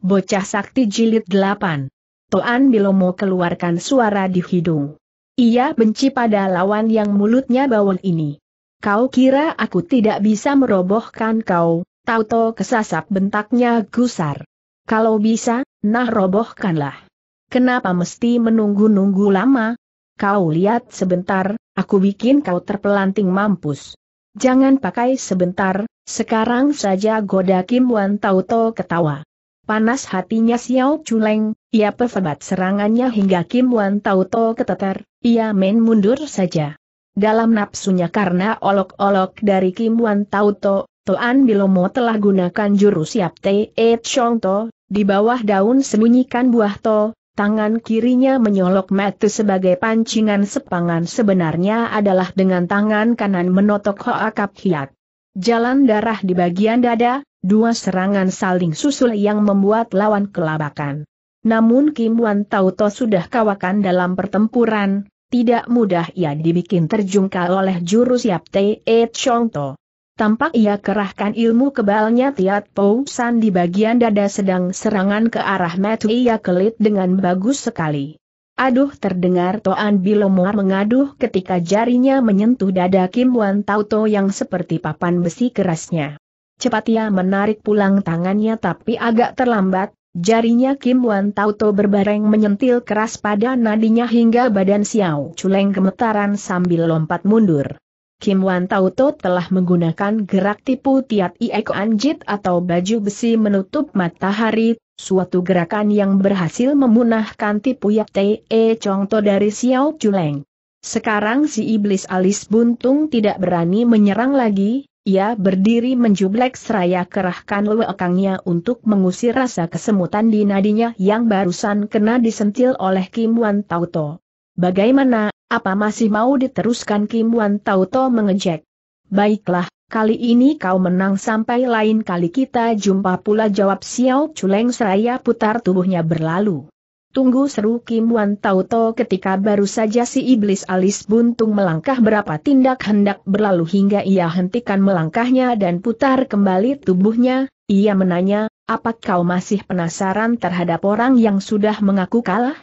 Bocah Sakti Jilid 8. Toan Bilomo keluarkan suara di hidung. Ia benci pada lawan yang mulutnya bawel ini. Kau kira aku tidak bisa merobohkan kau, tauto kesasap bentaknya gusar. Kalau bisa, nah robohkanlah. Kenapa mesti menunggu-nunggu lama? Kau lihat sebentar, aku bikin kau terpelanting mampus. Jangan pakai sebentar, sekarang saja goda Kim Wan Tauto ketawa. Panas hatinya Xiao Chuleng, ia pevebat serangannya hingga Kim Wan Tauto keteter, ia main mundur saja. Dalam nafsunya karena olok-olok dari Kim Wan Tauto, Toan Bilomo telah gunakan jurus siap Te E Chong To, di bawah daun sembunyikan buah To, tangan kirinya menyolok metu sebagai pancingan sepangan sebenarnya adalah dengan tangan kanan menotok Hoa Kap Hiat. Jalan darah di bagian dada, dua serangan saling susul yang membuat lawan kelabakan. Namun Kim Wan Tauto sudah kawakan dalam pertempuran, tidak mudah ia dibikin terjungkal oleh jurus Yap Te Chong To. Tampak ia kerahkan ilmu kebalnya Tiat Pousan di bagian dada sedang serangan ke arah Matu ia kelit dengan bagus sekali. Aduh terdengar Toan muar mengaduh ketika jarinya menyentuh dada Kim Wan Tauto yang seperti papan besi kerasnya. Cepat ia menarik pulang tangannya tapi agak terlambat, jarinya Kim Wan Tauto berbareng menyentil keras pada nadinya hingga badan Xiao Chuleng gemetaran sambil lompat mundur. Kim Wan Tauto telah menggunakan gerak tipu tiat iek anjit atau baju besi menutup matahari, suatu gerakan yang berhasil memunahkan tipu yak Te e Contoh dari Xiao Chuleng. Sekarang si iblis alis buntung tidak berani menyerang lagi, ia berdiri menjublek seraya kerahkan lewekangnya untuk mengusir rasa kesemutan di nadinya yang barusan kena disentil oleh Kim Wan Tauto. Bagaimana apa masih mau diteruskan Kim Wan Tauto mengejek? Baiklah, kali ini kau menang sampai lain kali kita jumpa pula jawab Xiao Chuleng seraya putar tubuhnya berlalu. Tunggu seru Kim Wan Tauto ketika baru saja si iblis alis buntung melangkah berapa tindak hendak berlalu hingga ia hentikan melangkahnya dan putar kembali tubuhnya, ia menanya, apa kau masih penasaran terhadap orang yang sudah mengaku kalah?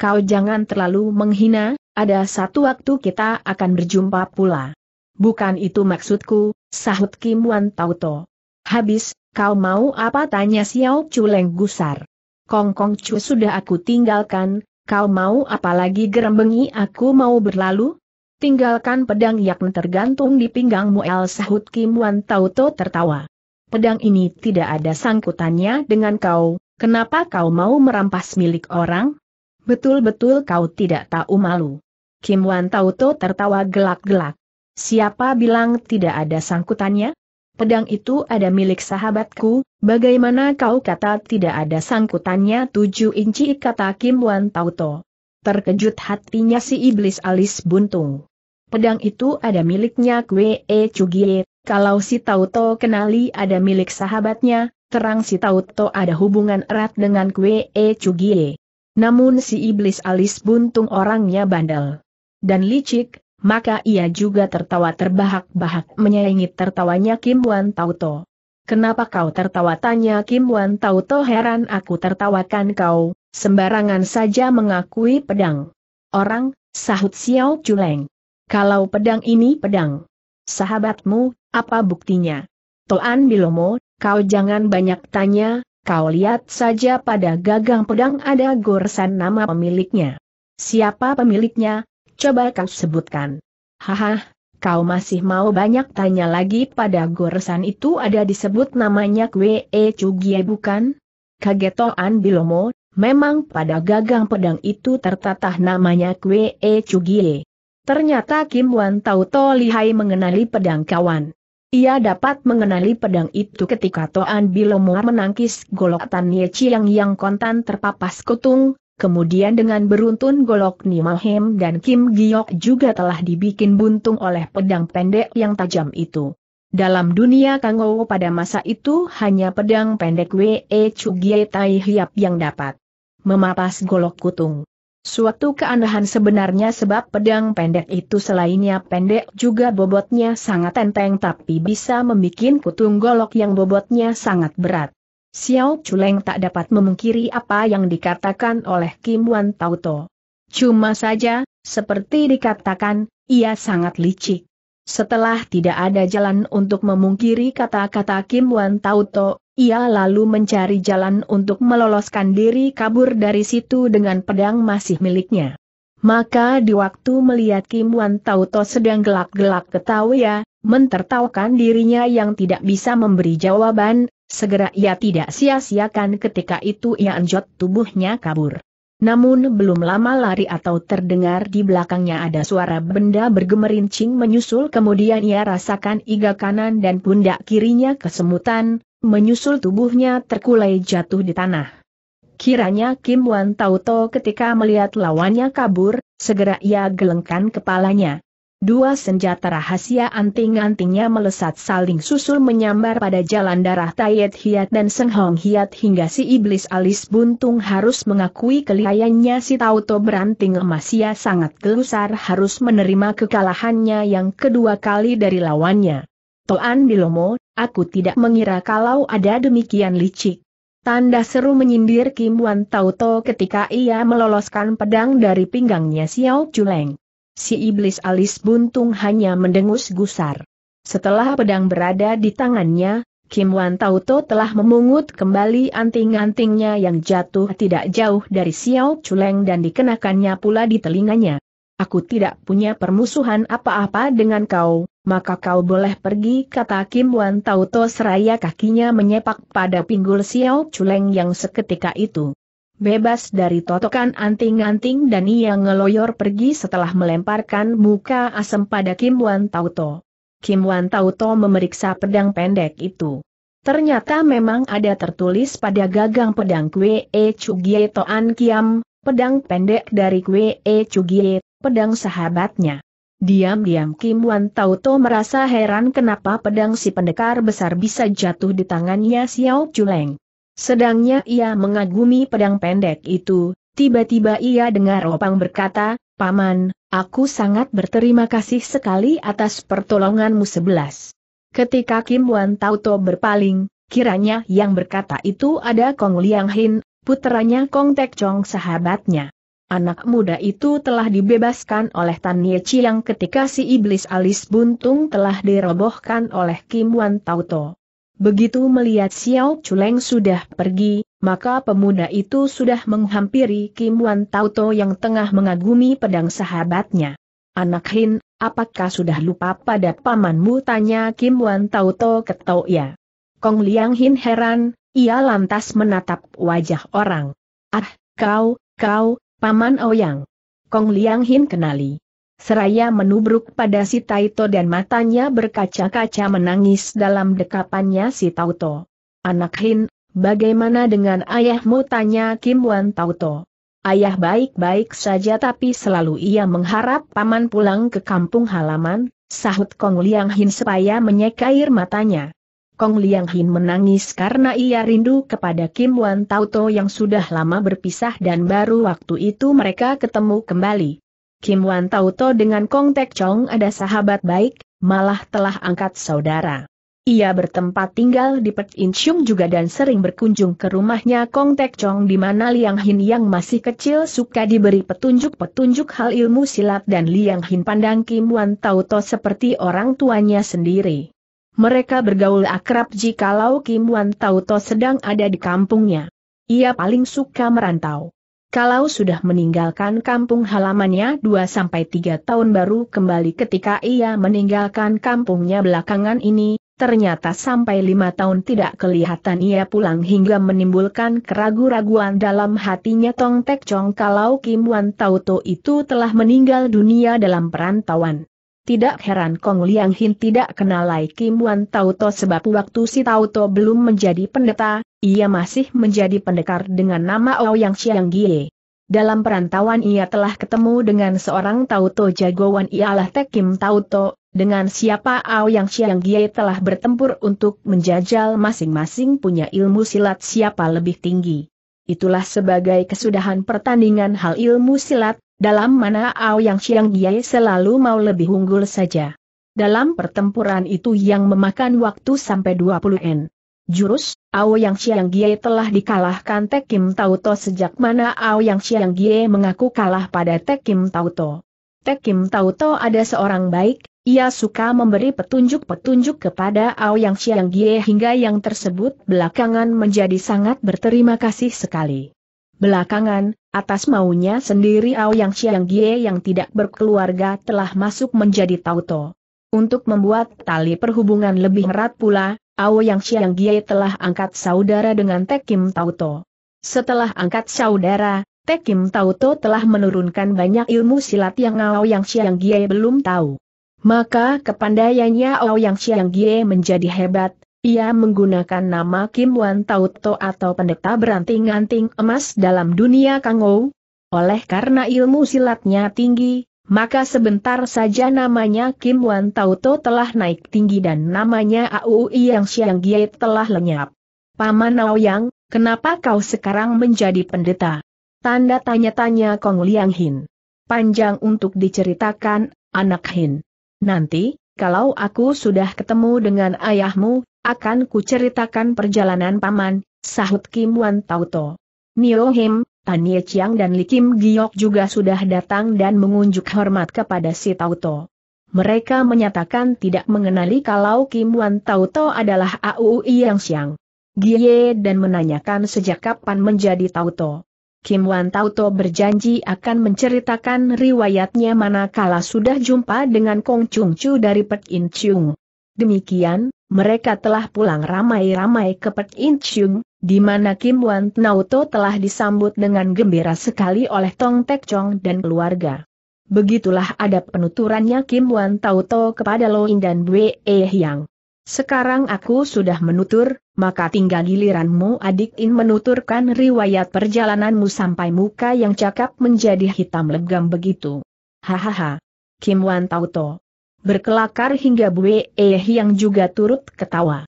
Kau jangan terlalu menghina, ada satu waktu kita akan berjumpa pula. Bukan itu maksudku, sahut Kim Wan Tauto. Habis, kau mau apa tanya Xiao Culeng gusar. Kong Kong Chu sudah aku tinggalkan, kau mau apa lagi gerembengi aku mau berlalu? Tinggalkan pedang yang tergantung di pinggangmu El sahut Kim Wan Tauto tertawa. Pedang ini tidak ada sangkutannya dengan kau, kenapa kau mau merampas milik orang? Betul-betul kau tidak tahu malu. Kim Wan Tauto tertawa gelak-gelak. Siapa bilang tidak ada sangkutannya? Pedang itu ada milik sahabatku, bagaimana kau kata tidak ada sangkutannya tujuh inci kata Kim Wan Tauto. Terkejut hatinya si iblis alis buntung. Pedang itu ada miliknya Kwe E Chugie, kalau si Tauto kenali ada milik sahabatnya, terang si Tauto ada hubungan erat dengan Kwe E Chugie. Namun si iblis alis buntung orangnya bandel dan licik, maka ia juga tertawa terbahak-bahak menyaingi tertawanya Kim Wan Tauto. Kenapa kau tertawa tanya Kim Wan Tauto heran aku tertawakan kau, sembarangan saja mengakui pedang. Orang, sahut Xiao Chuleng. Kalau pedang ini pedang. Sahabatmu, apa buktinya? Toan Bilomo, kau jangan banyak tanya, Kau lihat saja pada gagang pedang ada goresan nama pemiliknya. Siapa pemiliknya? Coba kau sebutkan. Haha, kau masih mau banyak tanya lagi pada goresan itu ada disebut namanya Kwe E Cugie bukan? Kagetoan Bilomo, memang pada gagang pedang itu tertatah namanya Kwe E Cugie. Ternyata Kim Wan Tau To lihai mengenali pedang kawan. Ia dapat mengenali pedang itu ketika Toan Bilomo menangkis golok Tan Ye Chiang yang kontan terpapas kutung, kemudian dengan beruntun golok Hem dan Kim Giok juga telah dibikin buntung oleh pedang pendek yang tajam itu. Dalam dunia Kangowo pada masa itu hanya pedang pendek Wee Chugie Tai Hiap yang dapat memapas golok kutung. Suatu keanehan sebenarnya sebab pedang pendek itu selainnya pendek juga bobotnya sangat enteng tapi bisa membuat kutung golok yang bobotnya sangat berat. Xiao Chuleng tak dapat memungkiri apa yang dikatakan oleh Kim Wan Tauto. Cuma saja, seperti dikatakan, ia sangat licik. Setelah tidak ada jalan untuk memungkiri kata-kata Kim Wan Tauto, ia lalu mencari jalan untuk meloloskan diri kabur dari situ dengan pedang masih miliknya. Maka di waktu melihat Kim Wan Tauto sedang gelak-gelak ketawa ya, mentertawakan dirinya yang tidak bisa memberi jawaban, segera ia tidak sia-siakan ketika itu ia anjot tubuhnya kabur. Namun belum lama lari atau terdengar di belakangnya ada suara benda bergemerincing menyusul kemudian ia rasakan iga kanan dan pundak kirinya kesemutan, menyusul tubuhnya terkulai jatuh di tanah. Kiranya Kim Wan Tauto ketika melihat lawannya kabur, segera ia gelengkan kepalanya. Dua senjata rahasia anting-antingnya melesat saling susul menyambar pada jalan darah Tayet Hiat dan Seng Hong Hiat hingga si iblis alis buntung harus mengakui kelihayannya si Tauto beranting ia sangat gelusar harus menerima kekalahannya yang kedua kali dari lawannya. Toan Bilomo, aku tidak mengira kalau ada demikian licik. Tanda seru menyindir Kim Wan Tauto ketika ia meloloskan pedang dari pinggangnya Xiao Chuleng. Si iblis alis buntung hanya mendengus gusar. Setelah pedang berada di tangannya, Kim Wan Tauto telah memungut kembali anting-antingnya yang jatuh tidak jauh dari Xiao Chuleng dan dikenakannya pula di telinganya. Aku tidak punya permusuhan apa-apa dengan kau, maka kau boleh pergi kata Kim Wan Tauto seraya kakinya menyepak pada pinggul Xiao Chuleng yang seketika itu bebas dari totokan anting-anting dan ia ngeloyor pergi setelah melemparkan muka asem pada Kim Wan Tauto. Kim Wan Tauto memeriksa pedang pendek itu. Ternyata memang ada tertulis pada gagang pedang Kwe E Chugie Toan Kiam, pedang pendek dari Kwe E Chugie, pedang sahabatnya. Diam-diam Kim Wan Tauto merasa heran kenapa pedang si pendekar besar bisa jatuh di tangannya Xiao Chuleng. Sedangnya ia mengagumi pedang pendek itu, tiba-tiba ia dengar Opang berkata, Paman, aku sangat berterima kasih sekali atas pertolonganmu sebelas. Ketika Kim Wan Tauto berpaling, kiranya yang berkata itu ada Kong Liang Hin, putranya Kong Tek Chong sahabatnya. Anak muda itu telah dibebaskan oleh Tan Ye Chiang ketika si iblis alis buntung telah dirobohkan oleh Kim Wan Tauto. Begitu melihat Xiao Chuleng sudah pergi, maka pemuda itu sudah menghampiri Kim Wan Tauto yang tengah mengagumi pedang sahabatnya. Anak Hin, apakah sudah lupa pada pamanmu? Tanya Kim Wan Tauto ketau ya. Kong Liang Hin heran, ia lantas menatap wajah orang. Ah, kau, kau, paman Ouyang. Kong Liang Hin kenali. Seraya menubruk pada si Taito dan matanya berkaca-kaca menangis dalam dekapannya si Tauto. Anak Hin, bagaimana dengan ayahmu tanya Kim Wan Tauto. Ayah baik-baik saja tapi selalu ia mengharap paman pulang ke kampung halaman, sahut Kong Liang Hin supaya menyekair matanya. Kong Liang Hin menangis karena ia rindu kepada Kim Wan Tauto yang sudah lama berpisah dan baru waktu itu mereka ketemu kembali. Kim Wan Tauto dengan Kong Tek Chong ada sahabat baik, malah telah angkat saudara. Ia bertempat tinggal di Pek In Chung juga dan sering berkunjung ke rumahnya Kong Tek Chong di mana Liang Hin yang masih kecil suka diberi petunjuk-petunjuk hal ilmu silat dan Liang Hin pandang Kim Wan Tauto seperti orang tuanya sendiri. Mereka bergaul akrab jikalau Kim Wan Tauto sedang ada di kampungnya. Ia paling suka merantau. Kalau sudah meninggalkan kampung halamannya 2-3 tahun baru kembali ketika ia meninggalkan kampungnya belakangan ini, ternyata sampai lima tahun tidak kelihatan ia pulang hingga menimbulkan keraguan-raguan dalam hatinya Tong Tek Chong kalau Kim Wan To itu telah meninggal dunia dalam perantauan. Tidak heran Kong Liang Hin tidak kenalai Kim Wan To sebab waktu si To belum menjadi pendeta, ia masih menjadi pendekar dengan nama Ouyang Chiang Gie. Dalam perantauan ia telah ketemu dengan seorang Tauto jagoan ialah Tekim Tauto, dengan siapa Ouyang Chiang Gie telah bertempur untuk menjajal masing-masing punya ilmu silat siapa lebih tinggi. Itulah sebagai kesudahan pertandingan hal ilmu silat, dalam mana Ouyang Chiang Gie selalu mau lebih unggul saja. Dalam pertempuran itu yang memakan waktu sampai 20 N. Jurus, Ao Yang Xiang Gie telah dikalahkan Tek Kim Tauto sejak mana Ao Yang Xiang Gie mengaku kalah pada Tek Kim Tauto. Tek Kim Tauto ada seorang baik, ia suka memberi petunjuk-petunjuk kepada Ao Yang Xiang Gie hingga yang tersebut belakangan menjadi sangat berterima kasih sekali. Belakangan, atas maunya sendiri Ao Yang Xiang Gie yang tidak berkeluarga telah masuk menjadi Tauto. Untuk membuat tali perhubungan lebih erat pula, Ao Yang Xiang Gie telah angkat saudara dengan Tekim Tauto. Setelah angkat saudara, Tekim Tauto telah menurunkan banyak ilmu silat yang Ao Yang Xiang Gie belum tahu. Maka kepandaiannya Yang Xiang Gie menjadi hebat, ia menggunakan nama Kim Wan Tauto atau pendeta beranting-anting emas dalam dunia Ou. Oleh karena ilmu silatnya tinggi, maka sebentar saja namanya Kim Wan Tauto telah naik tinggi dan namanya Aui Yang Xiang Gie telah lenyap. Paman Yang, kenapa kau sekarang menjadi pendeta? Tanda tanya-tanya Kong Liang Hin. Panjang untuk diceritakan, anak Hin. Nanti, kalau aku sudah ketemu dengan ayahmu, akan kuceritakan perjalanan paman, sahut Kim Wan Tauto. Nio Him, Ye Chiang dan Li Kim Giok juga sudah datang dan mengunjuk hormat kepada si Tauto. Mereka menyatakan tidak mengenali kalau Kim Wan To adalah A.U. Yang Siang. Gie dan menanyakan sejak kapan menjadi To. Kim Wan To berjanji akan menceritakan riwayatnya manakala sudah jumpa dengan Kong Chung Chu dari Pek In Chung. Demikian, mereka telah pulang ramai-ramai ke Pek In Chung, di mana Kim Wan Nauto telah disambut dengan gembira sekali oleh Tong Tek Chong dan keluarga. Begitulah ada penuturannya Kim Wan Tauto kepada Loin dan Bwe e Hyang. Sekarang aku sudah menutur, maka tinggal giliranmu adik In menuturkan riwayat perjalananmu sampai muka yang cakap menjadi hitam legam begitu. Hahaha. Kim Wan Tauto. Berkelakar hingga Bwe e Hyang juga turut ketawa.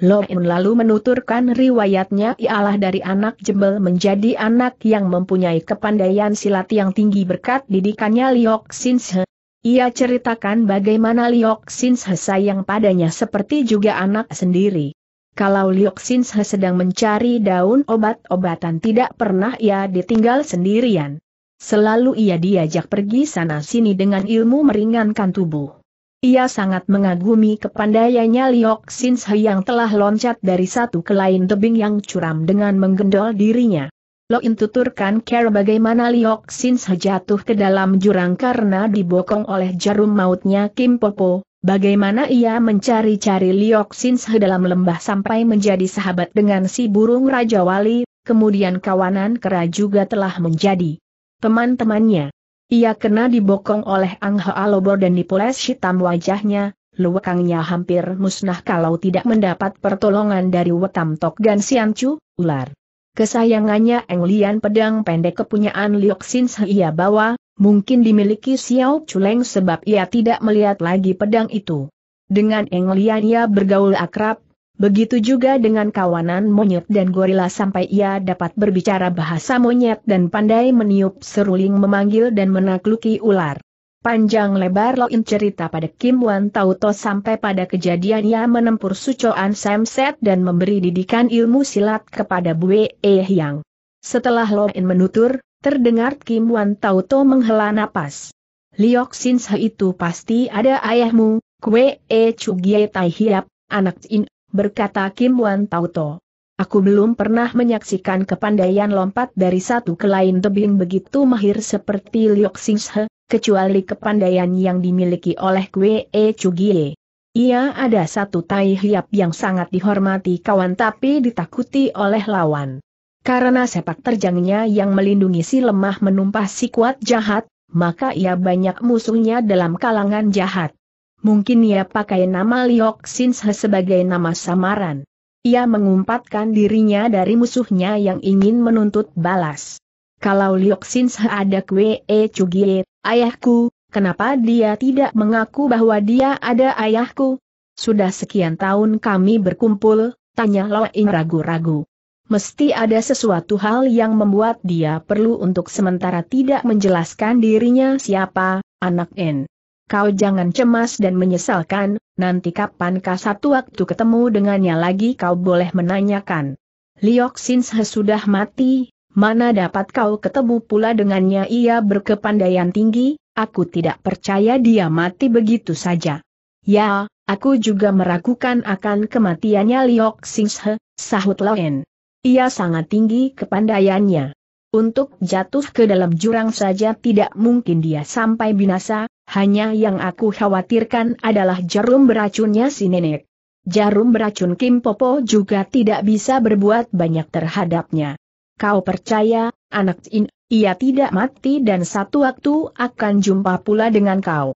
Lo lalu menuturkan riwayatnya ialah dari anak jebel menjadi anak yang mempunyai kepandaian silat yang tinggi berkat didikannya Liok Sinshe. Ia ceritakan bagaimana Liok Sinshe sayang padanya seperti juga anak sendiri. Kalau Liok Sinshe sedang mencari daun obat-obatan tidak pernah ia ditinggal sendirian. Selalu ia diajak pergi sana-sini dengan ilmu meringankan tubuh. Ia sangat mengagumi kepandaiannya Liok Sin yang telah loncat dari satu ke lain tebing yang curam dengan menggendol dirinya. Loin tuturkan care bagaimana Liok Sin jatuh ke dalam jurang karena dibokong oleh jarum mautnya Kim Popo, bagaimana ia mencari-cari Liok Sin dalam lembah sampai menjadi sahabat dengan si burung Raja Wali, kemudian kawanan kera juga telah menjadi teman-temannya. Ia kena dibokong oleh Angha Alobor dan dipoles hitam wajahnya, luwakangnya hampir musnah kalau tidak mendapat pertolongan dari Wetam Tok Gan Siancu, ular. Kesayangannya Eng Lian pedang pendek kepunyaan Liok Sin ia bawa, mungkin dimiliki Xiao Chuleng sebab ia tidak melihat lagi pedang itu. Dengan Eng Lian ia bergaul akrab, Begitu juga dengan kawanan monyet dan gorila sampai ia dapat berbicara bahasa monyet dan pandai meniup seruling memanggil dan menakluki ular. Panjang lebar Loin cerita pada Kim Wan Tauto sampai pada kejadian ia menempur sucoan Samset dan memberi didikan ilmu silat kepada Bu E Hyang. Setelah Loin menutur, terdengar Kim Wan Tauto menghela napas. Liok Sin itu pasti ada ayahmu, Kwe E Chugie Tai Hiap, anak In berkata Kim Wan Tauto. Aku belum pernah menyaksikan kepandaian lompat dari satu ke lain tebing begitu mahir seperti Liok Singhe, kecuali kepandaian yang dimiliki oleh Kwe E Chugie. Ia ada satu tai hiap yang sangat dihormati kawan tapi ditakuti oleh lawan. Karena sepak terjangnya yang melindungi si lemah menumpah si kuat jahat, maka ia banyak musuhnya dalam kalangan jahat. Mungkin ia pakai nama Liok Sinshe sebagai nama samaran. Ia mengumpatkan dirinya dari musuhnya yang ingin menuntut balas. Kalau Liok Sinshe ada kwee E Chugie, ayahku, kenapa dia tidak mengaku bahwa dia ada ayahku? Sudah sekian tahun kami berkumpul, tanya Loing ragu-ragu. Mesti ada sesuatu hal yang membuat dia perlu untuk sementara tidak menjelaskan dirinya siapa, anak N. Kau jangan cemas dan menyesalkan, nanti kau satu waktu ketemu dengannya lagi kau boleh menanyakan. Liok Sinshe sudah mati, mana dapat kau ketemu pula dengannya ia berkepandaian tinggi, aku tidak percaya dia mati begitu saja. Ya, aku juga meragukan akan kematiannya Liok Sinshe, sahut Loen. Ia sangat tinggi kepandaiannya. Untuk jatuh ke dalam jurang saja tidak mungkin dia sampai binasa, hanya yang aku khawatirkan adalah jarum beracunnya si nenek. Jarum beracun Kim Popo juga tidak bisa berbuat banyak terhadapnya. Kau percaya, anak In, ia tidak mati dan satu waktu akan jumpa pula dengan kau.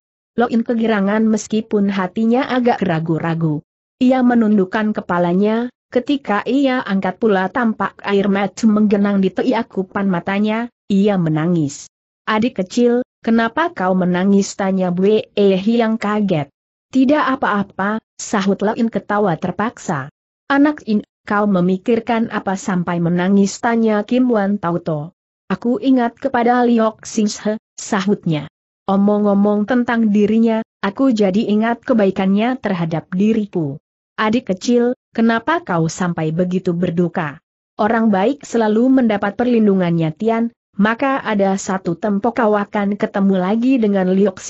in kegirangan meskipun hatinya agak ragu-ragu. Ia menundukkan kepalanya, ketika ia angkat pula tampak air mata menggenang di teiakupan matanya, ia menangis. Adik kecil, Kenapa kau menangis? Tanya Ehi yang kaget. Tidak apa-apa, sahut Lain ketawa terpaksa. Anak In, kau memikirkan apa sampai menangis? Tanya Kim Wan Tauto. Aku ingat kepada Liok Singshe, sahutnya. Omong-omong tentang dirinya, aku jadi ingat kebaikannya terhadap diriku. Adik kecil, kenapa kau sampai begitu berduka? Orang baik selalu mendapat perlindungannya Tian, maka ada satu tempo kau akan ketemu lagi dengan Liok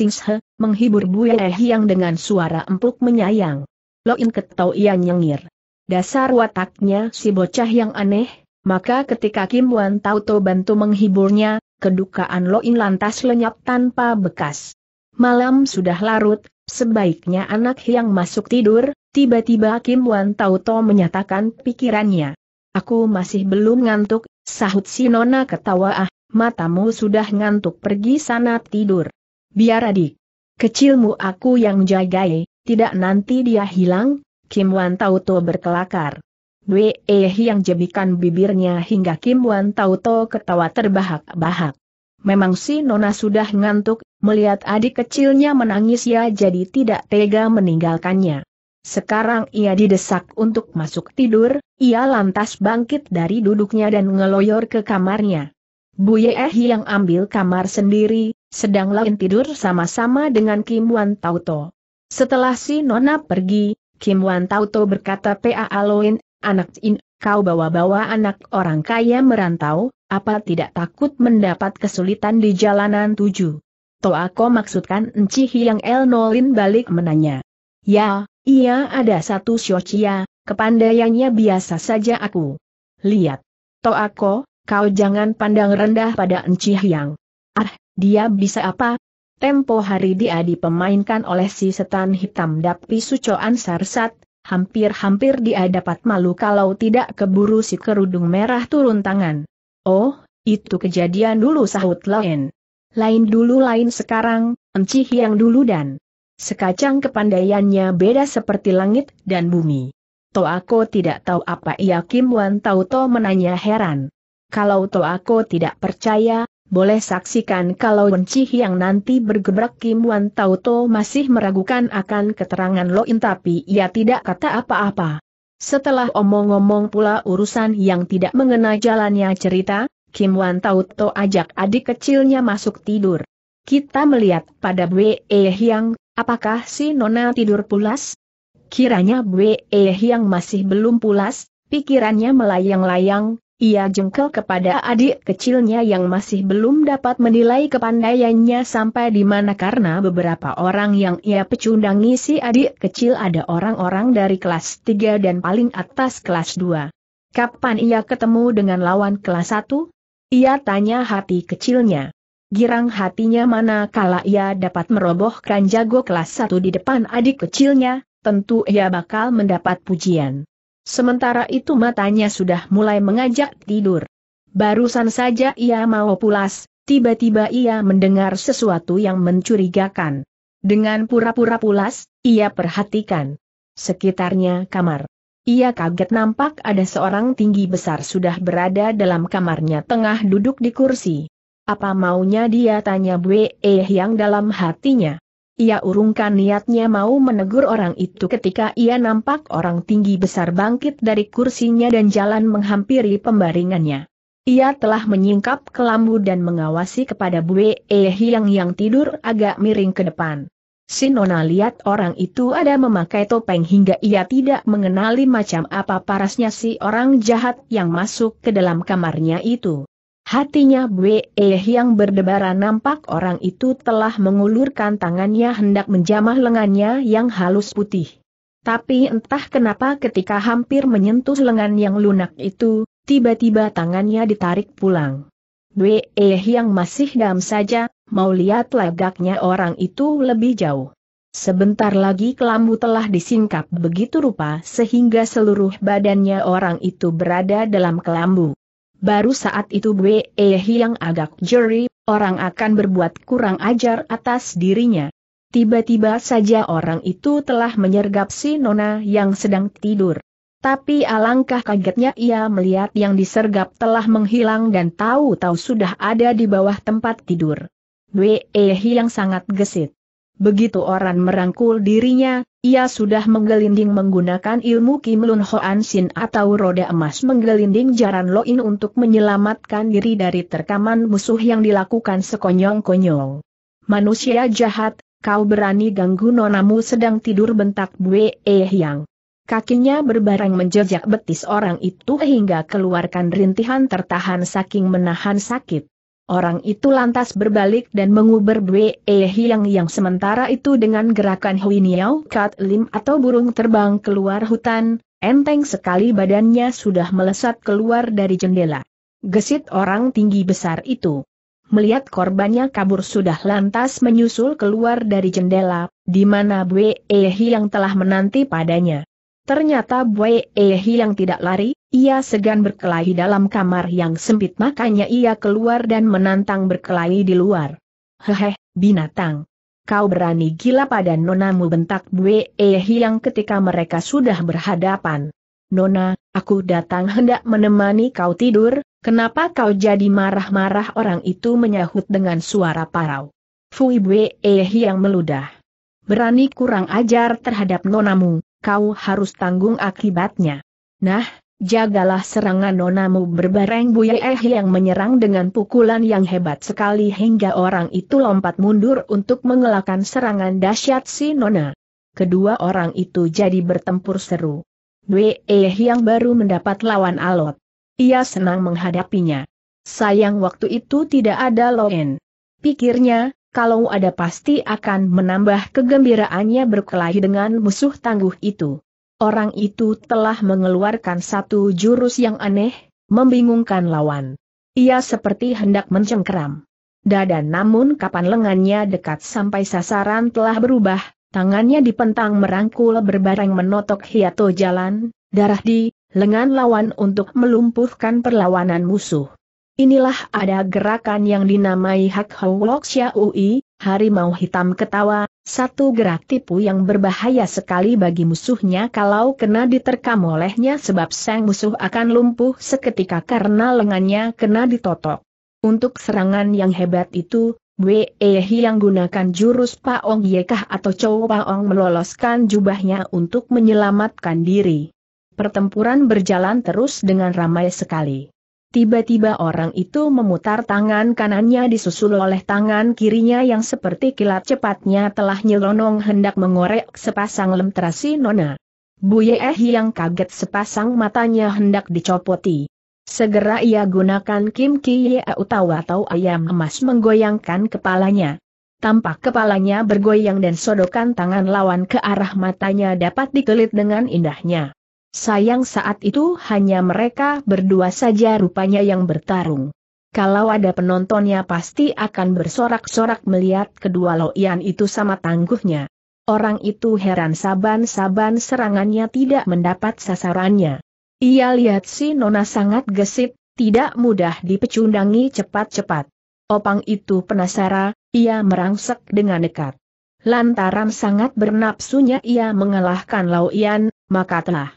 menghibur Bue yang dengan suara empuk menyayang. Loin ketau ia nyengir. Dasar wataknya si bocah yang aneh, maka ketika Kim Wan Tauto bantu menghiburnya, kedukaan Loin lantas lenyap tanpa bekas. Malam sudah larut, sebaiknya anak yang masuk tidur, tiba-tiba Kim Wan Tauto menyatakan pikirannya. Aku masih belum ngantuk, sahut si Nona ketawa ah, matamu sudah ngantuk pergi sana tidur. Biar adik kecilmu aku yang jagai, tidak nanti dia hilang, Kim Wan Tauto berkelakar. Dwe Eh yang jebikan bibirnya hingga Kim Wan Tauto ketawa terbahak-bahak. Memang si Nona sudah ngantuk, melihat adik kecilnya menangis ya jadi tidak tega meninggalkannya. Sekarang ia didesak untuk masuk tidur, ia lantas bangkit dari duduknya dan ngeloyor ke kamarnya. Bu Yeh yang ambil kamar sendiri, sedang Lain tidur sama-sama dengan Kim Wan Tauto. Setelah si Nona pergi, Kim Wan Tauto berkata P.A. Aloin, anak In, kau bawa-bawa anak orang kaya merantau, apa tidak takut mendapat kesulitan di jalanan tujuh? To aku maksudkan Enci Hiang El Nolin balik menanya. Ya, iya ada satu Syocia, kepandaiannya biasa saja aku. Lihat. to aku kau jangan pandang rendah pada Enci Hyang. Ah, dia bisa apa? Tempo hari dia dipemainkan oleh si setan hitam Dapi Sucoan Sarsat, hampir-hampir dia dapat malu kalau tidak keburu si kerudung merah turun tangan. Oh, itu kejadian dulu sahut lain. Lain dulu lain sekarang, enci yang dulu dan. Sekacang kepandaiannya beda seperti langit dan bumi. To aku tidak tahu apa ia Kim Wan tahu To menanya heran. Kalau to aku tidak percaya, boleh saksikan kalau Wenci yang nanti bergebrak Kim Wan to masih meragukan akan keterangan Loin tapi ia tidak kata apa-apa. Setelah omong-omong pula urusan yang tidak mengenai jalannya cerita, Kim Wan to ajak adik kecilnya masuk tidur. Kita melihat pada Bwe Hyang, apakah si Nona tidur pulas? Kiranya Bwe Hyang masih belum pulas, pikirannya melayang-layang, ia jengkel kepada adik kecilnya yang masih belum dapat menilai kepandaiannya sampai di mana karena beberapa orang yang ia pecundangi si adik kecil ada orang-orang dari kelas 3 dan paling atas kelas 2. Kapan ia ketemu dengan lawan kelas 1? Ia tanya hati kecilnya. Girang hatinya mana kala ia dapat merobohkan jago kelas 1 di depan adik kecilnya, tentu ia bakal mendapat pujian. Sementara itu matanya sudah mulai mengajak tidur. Barusan saja ia mau pulas, tiba-tiba ia mendengar sesuatu yang mencurigakan. Dengan pura-pura pulas, ia perhatikan sekitarnya kamar. Ia kaget nampak ada seorang tinggi besar sudah berada dalam kamarnya tengah duduk di kursi. Apa maunya dia tanya eh yang dalam hatinya. Ia urungkan niatnya mau menegur orang itu ketika ia nampak orang tinggi besar bangkit dari kursinya dan jalan menghampiri pembaringannya. Ia telah menyingkap kelambu dan mengawasi kepada Bue E Hiang yang tidur agak miring ke depan. Sinona lihat orang itu ada memakai topeng hingga ia tidak mengenali macam apa parasnya si orang jahat yang masuk ke dalam kamarnya itu. Hatinya Bwe yang eh berdebaran nampak orang itu telah mengulurkan tangannya hendak menjamah lengannya yang halus putih. Tapi entah kenapa ketika hampir menyentuh lengan yang lunak itu, tiba-tiba tangannya ditarik pulang. Bwe yang eh masih dam saja, mau lihat lagaknya orang itu lebih jauh. Sebentar lagi kelambu telah disingkap begitu rupa sehingga seluruh badannya orang itu berada dalam kelambu baru saat itu Bwe yang agak jeri, orang akan berbuat kurang ajar atas dirinya. Tiba-tiba saja orang itu telah menyergap si Nona yang sedang tidur. Tapi alangkah kagetnya ia melihat yang disergap telah menghilang dan tahu-tahu sudah ada di bawah tempat tidur. Bwe yang sangat gesit. Begitu orang merangkul dirinya, ia sudah menggelinding menggunakan ilmu Kim Lun Hoan Sin atau roda emas menggelinding jaran Loin untuk menyelamatkan diri dari terkaman musuh yang dilakukan sekonyong-konyong. Manusia jahat, kau berani ganggu nonamu sedang tidur bentak Bue Eh Yang. Kakinya berbaring menjejak betis orang itu hingga keluarkan rintihan tertahan saking menahan sakit. Orang itu lantas berbalik dan menguber Bwe e Hiang yang sementara itu dengan gerakan Hui Niao Kat Lim atau burung terbang keluar hutan, enteng sekali badannya sudah melesat keluar dari jendela. Gesit orang tinggi besar itu. Melihat korbannya kabur sudah lantas menyusul keluar dari jendela, di mana Bwe e Hiang telah menanti padanya. Ternyata Bue Ehi yang tidak lari, ia segan berkelahi dalam kamar yang sempit makanya ia keluar dan menantang berkelahi di luar. Hehe, binatang. Kau berani gila pada nonamu bentak Bue Ehi yang ketika mereka sudah berhadapan. Nona, aku datang hendak menemani kau tidur, kenapa kau jadi marah-marah orang itu menyahut dengan suara parau. Fui Bue Ehi yang meludah berani kurang ajar terhadap nonamu, kau harus tanggung akibatnya. Nah, jagalah serangan nonamu berbareng buyeh yang menyerang dengan pukulan yang hebat sekali hingga orang itu lompat mundur untuk mengelakkan serangan dahsyat si nona. Kedua orang itu jadi bertempur seru. Buyeeh yang baru mendapat lawan alot. Ia senang menghadapinya. Sayang waktu itu tidak ada Loen. Pikirnya, kalau ada pasti akan menambah kegembiraannya berkelahi dengan musuh tangguh itu. Orang itu telah mengeluarkan satu jurus yang aneh, membingungkan lawan. Ia seperti hendak mencengkeram. Dada namun kapan lengannya dekat sampai sasaran telah berubah, tangannya dipentang merangkul berbareng menotok hiato jalan, darah di lengan lawan untuk melumpuhkan perlawanan musuh. Inilah ada gerakan yang dinamai Hak Hawok Hari harimau hitam ketawa, satu gerak tipu yang berbahaya sekali bagi musuhnya kalau kena diterkam olehnya sebab sang musuh akan lumpuh seketika karena lengannya kena ditotok. Untuk serangan yang hebat itu, Wei yang gunakan jurus Paong Yekah atau Chow Paong meloloskan jubahnya untuk menyelamatkan diri. Pertempuran berjalan terus dengan ramai sekali. Tiba-tiba orang itu memutar tangan kanannya disusul oleh tangan kirinya yang seperti kilat cepatnya telah nyelonong hendak mengorek sepasang lem terasi nona. Bu Ehi yang kaget sepasang matanya hendak dicopoti. Segera ia gunakan Kim Ki Ye Utawa atau ayam emas menggoyangkan kepalanya. Tampak kepalanya bergoyang dan sodokan tangan lawan ke arah matanya dapat dikelit dengan indahnya. Sayang saat itu hanya mereka berdua saja rupanya yang bertarung. Kalau ada penontonnya pasti akan bersorak-sorak melihat kedua loian itu sama tangguhnya. Orang itu heran saban-saban serangannya tidak mendapat sasarannya. Ia lihat si Nona sangat gesit, tidak mudah dipecundangi cepat-cepat. Opang itu penasaran, ia merangsek dengan dekat. Lantaran sangat bernapsunya ia mengalahkan Lau Yan, maka telah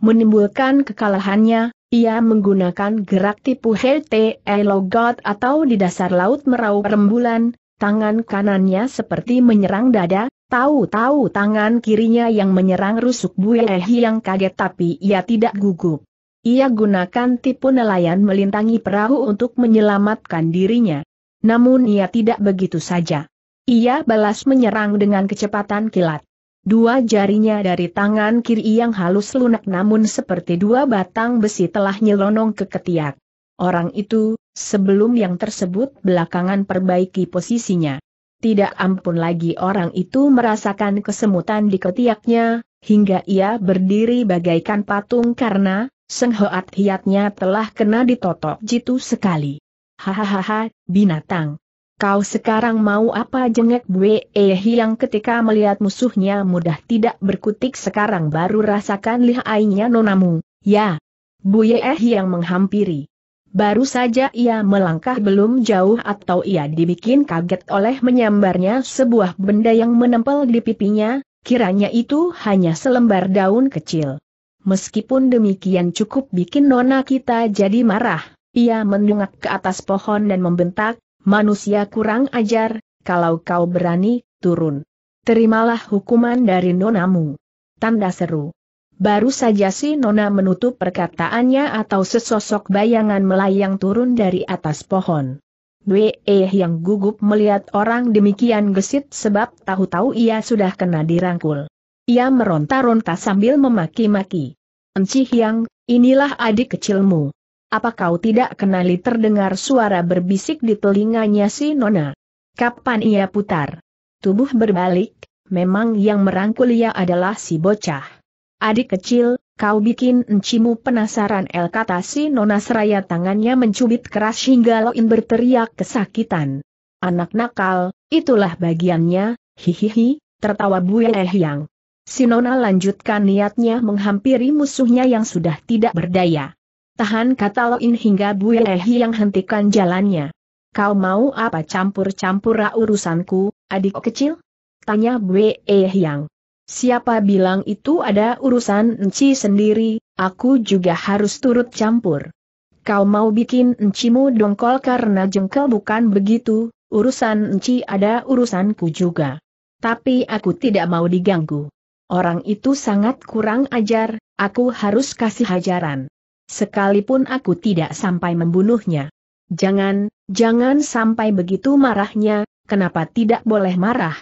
menimbulkan kekalahannya, ia menggunakan gerak tipu Hete Elogot atau di dasar laut merau rembulan, tangan kanannya seperti menyerang dada, tahu-tahu tangan kirinya yang menyerang rusuk buehi yang kaget tapi ia tidak gugup. Ia gunakan tipu nelayan melintangi perahu untuk menyelamatkan dirinya. Namun ia tidak begitu saja. Ia balas menyerang dengan kecepatan kilat. Dua jarinya dari tangan kiri yang halus lunak namun seperti dua batang besi telah nyelonong ke ketiak. Orang itu, sebelum yang tersebut belakangan perbaiki posisinya. Tidak ampun lagi orang itu merasakan kesemutan di ketiaknya, hingga ia berdiri bagaikan patung karena, senghoat hiatnya telah kena ditotok jitu sekali. Hahaha, binatang, Kau sekarang mau apa jengek Bue yang eh, ketika melihat musuhnya mudah tidak berkutik sekarang baru rasakan lihainya nonamu, ya. eh yang menghampiri. Baru saja ia melangkah belum jauh atau ia dibikin kaget oleh menyambarnya sebuah benda yang menempel di pipinya, kiranya itu hanya selembar daun kecil. Meskipun demikian cukup bikin nona kita jadi marah, ia mendungak ke atas pohon dan membentak, Manusia kurang ajar, kalau kau berani, turun. Terimalah hukuman dari nonamu. Tanda seru. Baru saja si Nona menutup perkataannya atau sesosok bayangan melayang turun dari atas pohon. Weh eh, yang gugup melihat orang demikian gesit sebab tahu-tahu ia sudah kena dirangkul. Ia meronta-ronta sambil memaki-maki. Encih yang, inilah adik kecilmu. Apa kau tidak kenali terdengar suara berbisik di telinganya si Nona? Kapan ia putar? Tubuh berbalik, memang yang merangkul ia adalah si bocah. Adik kecil, kau bikin encimu penasaran El kata si Nona seraya tangannya mencubit keras hingga Loin berteriak kesakitan. Anak nakal, itulah bagiannya, hihihi, tertawa eh yang. Si Nona lanjutkan niatnya menghampiri musuhnya yang sudah tidak berdaya. Tahan kata Loin hingga Bu Yehi yang hentikan jalannya. Kau mau apa campur-campur urusanku, adik kecil? Tanya Bu eh Yang. Siapa bilang itu ada urusan enci sendiri, aku juga harus turut campur. Kau mau bikin encimu dongkol karena jengkel bukan begitu, urusan enci ada urusanku juga. Tapi aku tidak mau diganggu. Orang itu sangat kurang ajar, aku harus kasih hajaran sekalipun aku tidak sampai membunuhnya. Jangan, jangan sampai begitu marahnya, kenapa tidak boleh marah?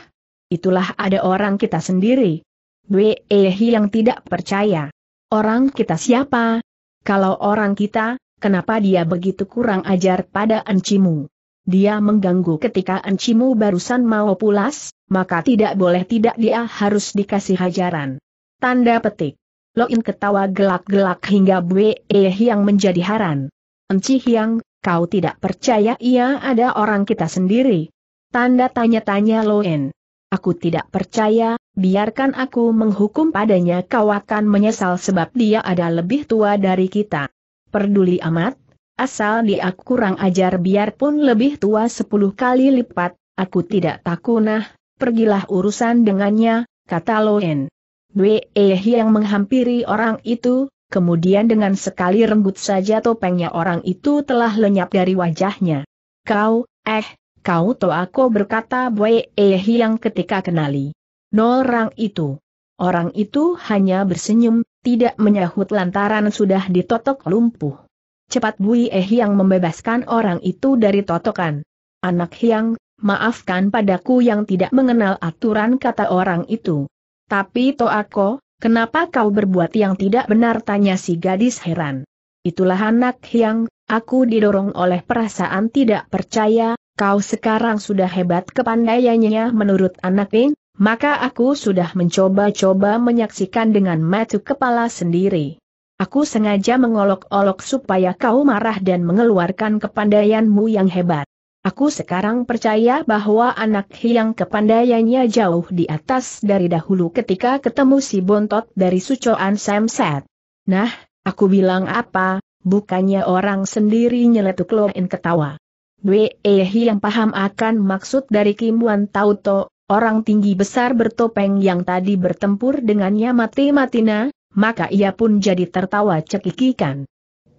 Itulah ada orang kita sendiri. Dwe eh, yang tidak percaya. Orang kita siapa? Kalau orang kita, kenapa dia begitu kurang ajar pada Encimu? Dia mengganggu ketika Encimu barusan mau pulas, maka tidak boleh tidak dia harus dikasih hajaran. Tanda petik. Loin ketawa gelak-gelak hingga Bwe e Hiang menjadi haran. Enci Hiang, kau tidak percaya ia ada orang kita sendiri? Tanda tanya-tanya Loin. Aku tidak percaya, biarkan aku menghukum padanya kau akan menyesal sebab dia ada lebih tua dari kita. Perduli amat, asal dia kurang ajar biarpun lebih tua sepuluh kali lipat, aku tidak takunah, pergilah urusan dengannya, kata Loen. Wei yang menghampiri orang itu, kemudian dengan sekali renggut saja topengnya orang itu telah lenyap dari wajahnya. Kau, eh, kau to aku berkata Wei yang ketika kenali. Orang itu. Orang itu hanya bersenyum, tidak menyahut lantaran sudah ditotok lumpuh. Cepat Bui Eh yang membebaskan orang itu dari totokan. Anak hiang, maafkan padaku yang tidak mengenal aturan kata orang itu. Tapi Toako, kenapa kau berbuat yang tidak benar tanya si gadis heran. Itulah anak yang, aku didorong oleh perasaan tidak percaya, kau sekarang sudah hebat kepandaiannya menurut anak ini, maka aku sudah mencoba-coba menyaksikan dengan mata kepala sendiri. Aku sengaja mengolok-olok supaya kau marah dan mengeluarkan kepandaianmu yang hebat. Aku sekarang percaya bahwa anak hiang kepandaiannya jauh di atas dari dahulu ketika ketemu si bontot dari sucoan Samset. Nah, aku bilang apa, bukannya orang sendiri nyeletuk loin ketawa. Wei eh, yang paham akan maksud dari Kim Wan Tauto, orang tinggi besar bertopeng yang tadi bertempur dengannya mati-matina, maka ia pun jadi tertawa cekikikan.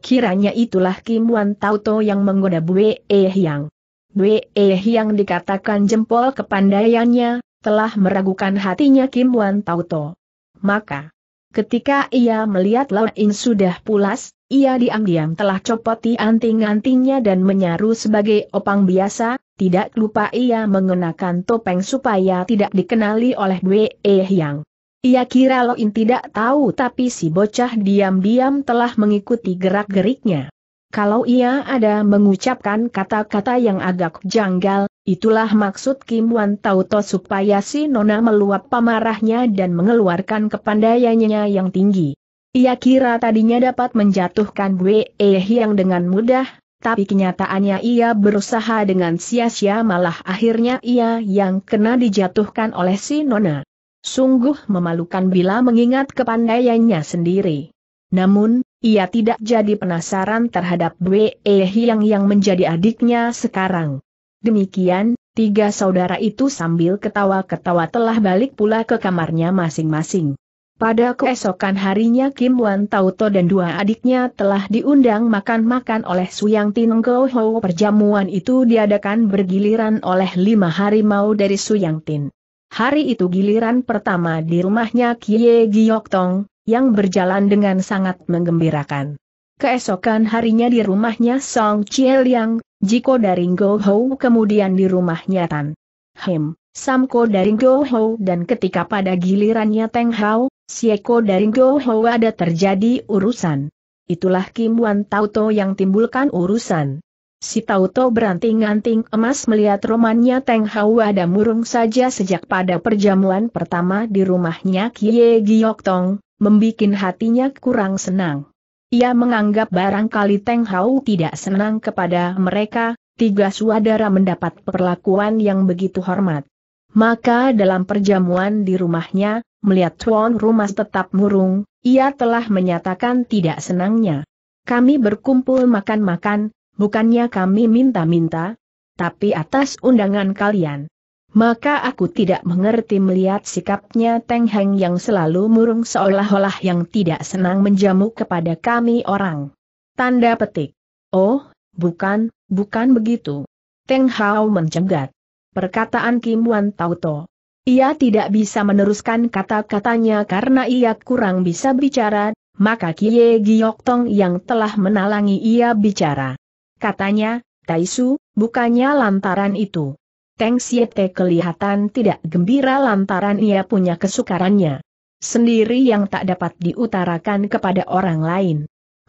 Kiranya itulah Kim Wan Tauto yang menggoda Wei eh, Yang. Bwe yang dikatakan jempol kepandaiannya, telah meragukan hatinya Kim Wan Tauto. Maka, ketika ia melihat Lao In sudah pulas, ia diam-diam telah copoti anting-antingnya dan menyaru sebagai opang biasa, tidak lupa ia mengenakan topeng supaya tidak dikenali oleh Bwe Yang. Ia kira In tidak tahu tapi si bocah diam-diam telah mengikuti gerak-geriknya. Kalau ia ada mengucapkan kata-kata yang agak janggal, itulah maksud Kim Wan Tauto supaya si Nona meluap pamarahnya dan mengeluarkan kepandaiannya yang tinggi. Ia kira tadinya dapat menjatuhkan gue Eh yang dengan mudah, tapi kenyataannya ia berusaha dengan sia-sia malah akhirnya ia yang kena dijatuhkan oleh si Nona. Sungguh memalukan bila mengingat kepandaiannya sendiri. Namun, ia tidak jadi penasaran terhadap Wei e Hiang yang menjadi adiknya sekarang. Demikian, tiga saudara itu sambil ketawa-ketawa telah balik pula ke kamarnya masing-masing. Pada keesokan harinya Kim Wan Tauto dan dua adiknya telah diundang makan-makan oleh Suyang Tin Go Ho. Perjamuan itu diadakan bergiliran oleh lima harimau dari Suyang Tin. Hari itu giliran pertama di rumahnya Kie Giok Tong, yang berjalan dengan sangat menggembirakan. Keesokan harinya di rumahnya Song Chie yang Jiko Daring Go Ho kemudian di rumahnya Tan Him, Samko Daring Go Ho dan ketika pada gilirannya Teng Hao, Sieko Daring Go Ho ada terjadi urusan. Itulah Kim Wan Tauto yang timbulkan urusan. Si Tauto beranting-anting emas melihat romannya Teng Hao ada murung saja sejak pada perjamuan pertama di rumahnya Kie Giok Tong, membikin hatinya kurang senang. Ia menganggap barangkali Teng Hao tidak senang kepada mereka, tiga suadara mendapat perlakuan yang begitu hormat. Maka dalam perjamuan di rumahnya, melihat tuan rumah tetap murung, ia telah menyatakan tidak senangnya. Kami berkumpul makan-makan, bukannya kami minta-minta, tapi atas undangan kalian. Maka aku tidak mengerti melihat sikapnya Teng Heng yang selalu murung seolah-olah yang tidak senang menjamu kepada kami orang. Tanda petik. Oh, bukan, bukan begitu. Teng Hao mencegat. Perkataan Kim Wan Tauto. Ia tidak bisa meneruskan kata-katanya karena ia kurang bisa bicara, maka Kie Giok Tong yang telah menalangi ia bicara. Katanya, Taisu, bukannya lantaran itu. Teng Siete kelihatan tidak gembira lantaran ia punya kesukarannya. Sendiri yang tak dapat diutarakan kepada orang lain.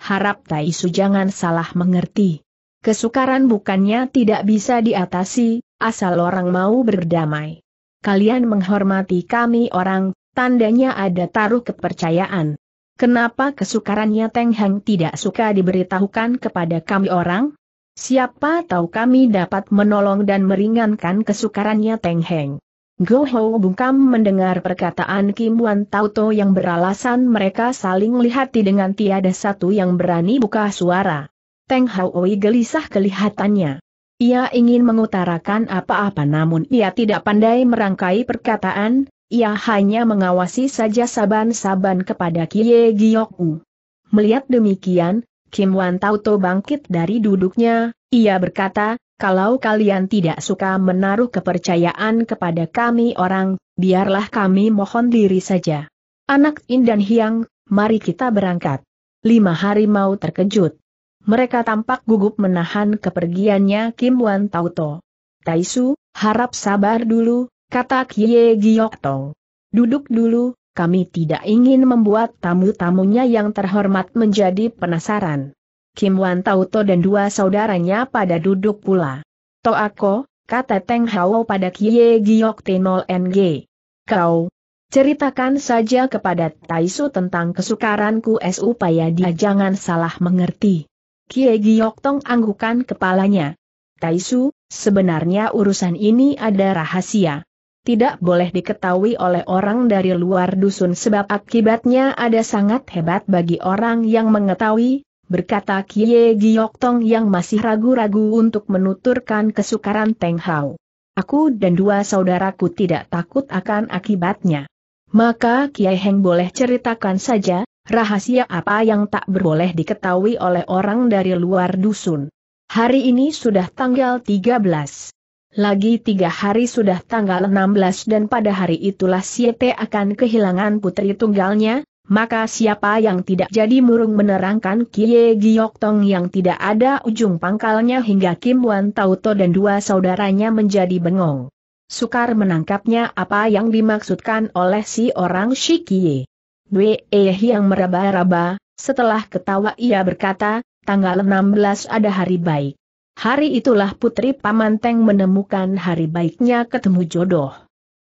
Harap Tai Su jangan salah mengerti. Kesukaran bukannya tidak bisa diatasi, asal orang mau berdamai. Kalian menghormati kami orang, tandanya ada taruh kepercayaan. Kenapa kesukarannya Teng Hang tidak suka diberitahukan kepada kami orang? Siapa tahu kami dapat menolong dan meringankan kesukarannya Teng Heng. Go Ho bungkam mendengar perkataan Kim Wan Tauto yang beralasan mereka saling lihati dengan tiada satu yang berani buka suara. Teng Haoi gelisah kelihatannya. Ia ingin mengutarakan apa-apa namun ia tidak pandai merangkai perkataan, ia hanya mengawasi saja saban-saban kepada Kie Giok U. Melihat demikian, Kim Wan Tauto bangkit dari duduknya, ia berkata, kalau kalian tidak suka menaruh kepercayaan kepada kami orang, biarlah kami mohon diri saja. Anak In dan Hiang, mari kita berangkat. Lima harimau terkejut. Mereka tampak gugup menahan kepergiannya Kim Wan Tauto. Taisu, harap sabar dulu, kata Kie Giyok Tong. Duduk dulu, kami tidak ingin membuat tamu-tamunya yang terhormat menjadi penasaran. Kim Wan Tauto dan dua saudaranya pada duduk pula. Toako, kata Teng Hao pada Kie Giok Tenol NG. Kau, ceritakan saja kepada Taisu tentang kesukaranku es upaya dia jangan salah mengerti. Kie Giok Tong anggukan kepalanya. Taisu, sebenarnya urusan ini ada rahasia tidak boleh diketahui oleh orang dari luar dusun sebab akibatnya ada sangat hebat bagi orang yang mengetahui, berkata Kie Giok Tong yang masih ragu-ragu untuk menuturkan kesukaran Teng Hao. Aku dan dua saudaraku tidak takut akan akibatnya. Maka Kiai Heng boleh ceritakan saja, rahasia apa yang tak berboleh diketahui oleh orang dari luar dusun. Hari ini sudah tanggal 13. Lagi tiga hari sudah tanggal 16 dan pada hari itulah Siete akan kehilangan putri tunggalnya, maka siapa yang tidak jadi murung menerangkan Kie Giok Tong yang tidak ada ujung pangkalnya hingga Kim Wan Tauto dan dua saudaranya menjadi bengong. Sukar menangkapnya apa yang dimaksudkan oleh si orang Shikie. Dwe Eh yang meraba-raba, setelah ketawa ia berkata, tanggal 16 ada hari baik. Hari itulah putri Pamanteng menemukan hari baiknya ketemu jodoh.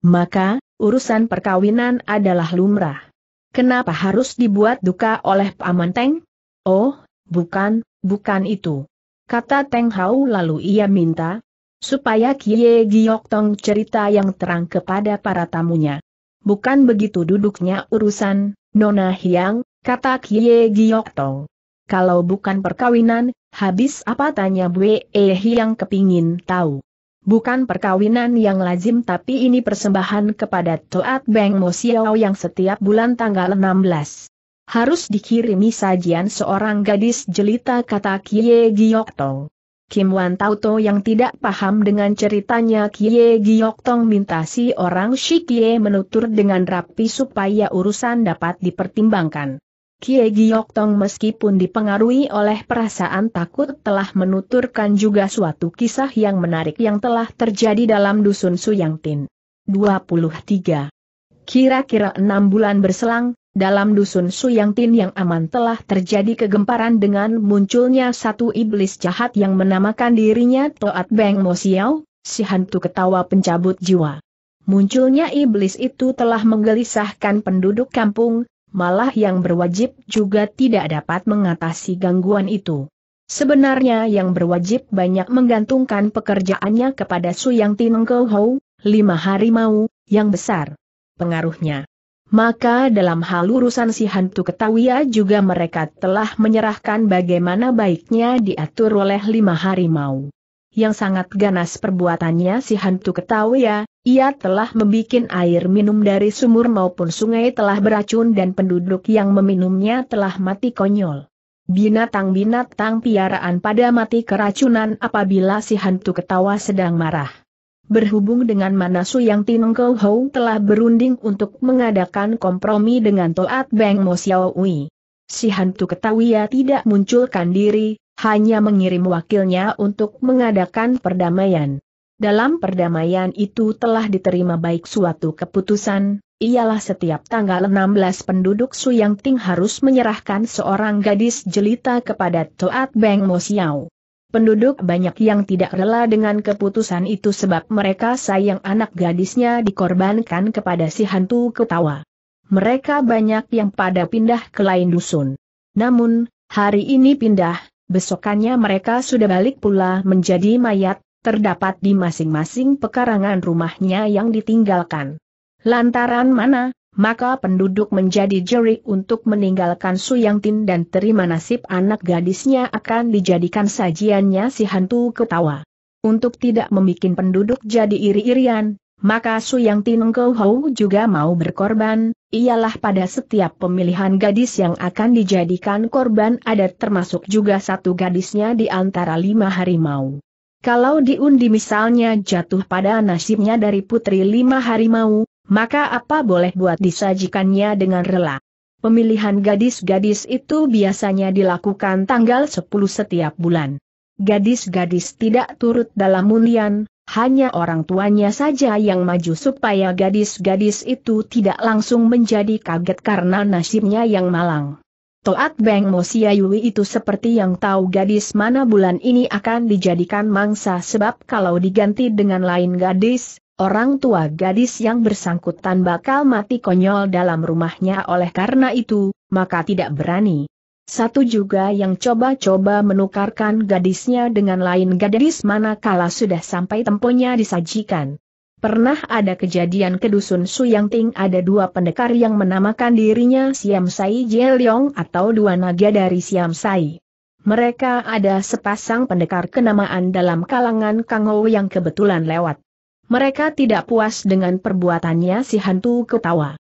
Maka, urusan perkawinan adalah lumrah. Kenapa harus dibuat duka oleh Pamanteng? Oh, bukan, bukan itu. Kata Teng Hau lalu ia minta, supaya Kie Giok Tong cerita yang terang kepada para tamunya. Bukan begitu duduknya urusan, Nona Hiang, kata Kie Giok Tong. Kalau bukan perkawinan, habis apa tanya Bwe eh yang kepingin tahu. Bukan perkawinan yang lazim tapi ini persembahan kepada Toat Beng Mo Xiao yang setiap bulan tanggal 16. Harus dikirimi sajian seorang gadis jelita kata Kie Giok Tong. Kim Wan To yang tidak paham dengan ceritanya Kie Giok Tong minta si orang Shikie menutur dengan rapi supaya urusan dapat dipertimbangkan. Kie Giok Tong meskipun dipengaruhi oleh perasaan takut telah menuturkan juga suatu kisah yang menarik yang telah terjadi dalam dusun Suyang Tin. 23. Kira-kira enam bulan berselang, dalam dusun Suyang Tin yang aman telah terjadi kegemparan dengan munculnya satu iblis jahat yang menamakan dirinya Toat Beng Mo Xiao, si hantu ketawa pencabut jiwa. Munculnya iblis itu telah menggelisahkan penduduk kampung, malah yang berwajib juga tidak dapat mengatasi gangguan itu. Sebenarnya yang berwajib banyak menggantungkan pekerjaannya kepada Suyang Tinengko Hou, lima mau yang besar pengaruhnya. Maka dalam hal urusan si hantu juga mereka telah menyerahkan bagaimana baiknya diatur oleh lima hari mau yang sangat ganas perbuatannya si hantu ketahui ya, ia telah membuat air minum dari sumur maupun sungai telah beracun dan penduduk yang meminumnya telah mati konyol. Binatang-binatang piaraan pada mati keracunan apabila si hantu ketawa sedang marah. Berhubung dengan Manasu yang Tinengkou Hou telah berunding untuk mengadakan kompromi dengan Toat Beng Mo Xiaoui. Si hantu ketawa ya tidak munculkan diri, hanya mengirim wakilnya untuk mengadakan perdamaian. Dalam perdamaian itu telah diterima baik suatu keputusan, ialah setiap tanggal 16 penduduk Suyang Ting harus menyerahkan seorang gadis jelita kepada Toat Beng Mo Xiao. Penduduk banyak yang tidak rela dengan keputusan itu sebab mereka sayang anak gadisnya dikorbankan kepada si hantu ketawa. Mereka banyak yang pada pindah ke lain dusun. Namun, hari ini pindah, Besokannya mereka sudah balik pula menjadi mayat, terdapat di masing-masing pekarangan rumahnya yang ditinggalkan. Lantaran mana, maka penduduk menjadi jeri untuk meninggalkan Suyang Tin dan terima nasib anak gadisnya akan dijadikan sajiannya si hantu ketawa. Untuk tidak membuat penduduk jadi iri-irian, maka Su Yang Hou juga mau berkorban, ialah pada setiap pemilihan gadis yang akan dijadikan korban ada termasuk juga satu gadisnya di antara lima harimau. Kalau diundi misalnya jatuh pada nasibnya dari putri lima harimau, maka apa boleh buat disajikannya dengan rela. Pemilihan gadis-gadis itu biasanya dilakukan tanggal 10 setiap bulan. Gadis-gadis tidak turut dalam undian, hanya orang tuanya saja yang maju supaya gadis-gadis itu tidak langsung menjadi kaget karena nasibnya yang malang. Toat Beng Siayui itu seperti yang tahu gadis mana bulan ini akan dijadikan mangsa sebab kalau diganti dengan lain gadis, orang tua gadis yang bersangkutan bakal mati konyol dalam rumahnya oleh karena itu, maka tidak berani. Satu juga yang coba-coba menukarkan gadisnya dengan lain gadis manakala sudah sampai temponya disajikan. Pernah ada kejadian ke Dusun Suyangting ada dua pendekar yang menamakan dirinya Siam Sai Jelyong atau dua naga dari Siam Sai. Mereka ada sepasang pendekar kenamaan dalam kalangan Kangou yang kebetulan lewat. Mereka tidak puas dengan perbuatannya si hantu ketawa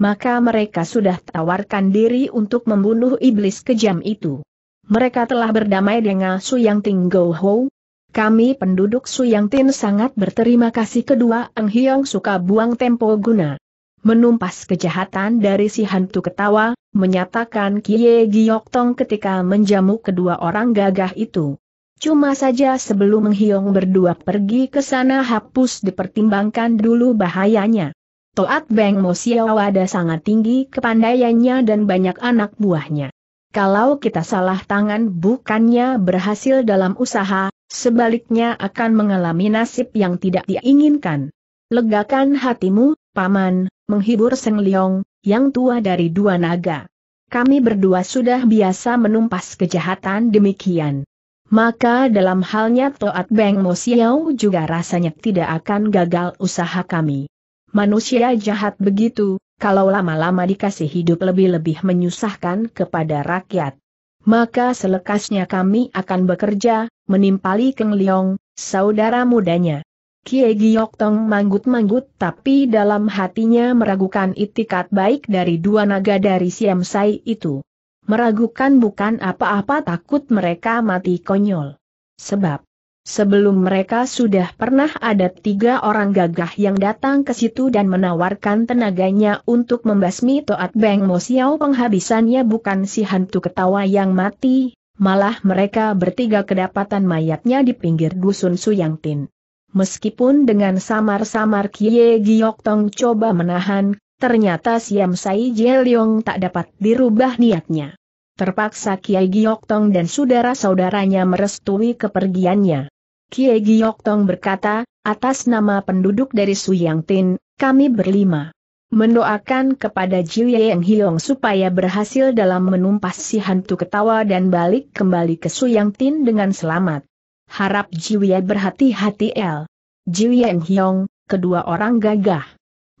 maka mereka sudah tawarkan diri untuk membunuh iblis kejam itu. Mereka telah berdamai dengan Su Yang Ting Go Ho. Kami penduduk Su Yang Tin sangat berterima kasih kedua ang Hiong suka buang tempo guna. Menumpas kejahatan dari si hantu ketawa, menyatakan Kie Giok Tong ketika menjamu kedua orang gagah itu. Cuma saja sebelum menghiong berdua pergi ke sana hapus dipertimbangkan dulu bahayanya. Toat Beng Mo ada sangat tinggi kepandaiannya dan banyak anak buahnya. Kalau kita salah tangan bukannya berhasil dalam usaha, sebaliknya akan mengalami nasib yang tidak diinginkan. Legakan hatimu, Paman, menghibur Seng Liong, yang tua dari dua naga. Kami berdua sudah biasa menumpas kejahatan demikian. Maka dalam halnya Toat Beng Mo Siaw juga rasanya tidak akan gagal usaha kami. Manusia jahat begitu, kalau lama-lama dikasih hidup lebih-lebih menyusahkan kepada rakyat. Maka selekasnya kami akan bekerja, menimpali Keng Liong, saudara mudanya. Kie Giok Tong manggut-manggut tapi dalam hatinya meragukan itikat baik dari dua naga dari Siam Sai itu. Meragukan bukan apa-apa takut mereka mati konyol. Sebab, Sebelum mereka sudah pernah ada tiga orang gagah yang datang ke situ dan menawarkan tenaganya untuk membasmi Toat Beng Mo Xiao penghabisannya bukan si hantu ketawa yang mati, malah mereka bertiga kedapatan mayatnya di pinggir dusun Tin. Meskipun dengan samar-samar Kie Giok Tong coba menahan, ternyata Siam Sai Jie Leong tak dapat dirubah niatnya. Terpaksa Kiai Giok Tong dan saudara-saudaranya merestui kepergiannya. Kie Giok Tong berkata, atas nama penduduk dari Suyang Tin, kami berlima mendoakan kepada Jiu Yang Hiong supaya berhasil dalam menumpas si hantu ketawa dan balik kembali ke Suyang Tin dengan selamat. Harap Jiu berhati-hati El. Jiu Yang Hiong, kedua orang gagah.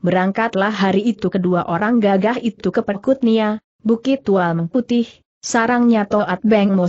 Berangkatlah hari itu kedua orang gagah itu ke Perkutnia, Bukit Tual Mengputih, sarangnya Toat Beng Mo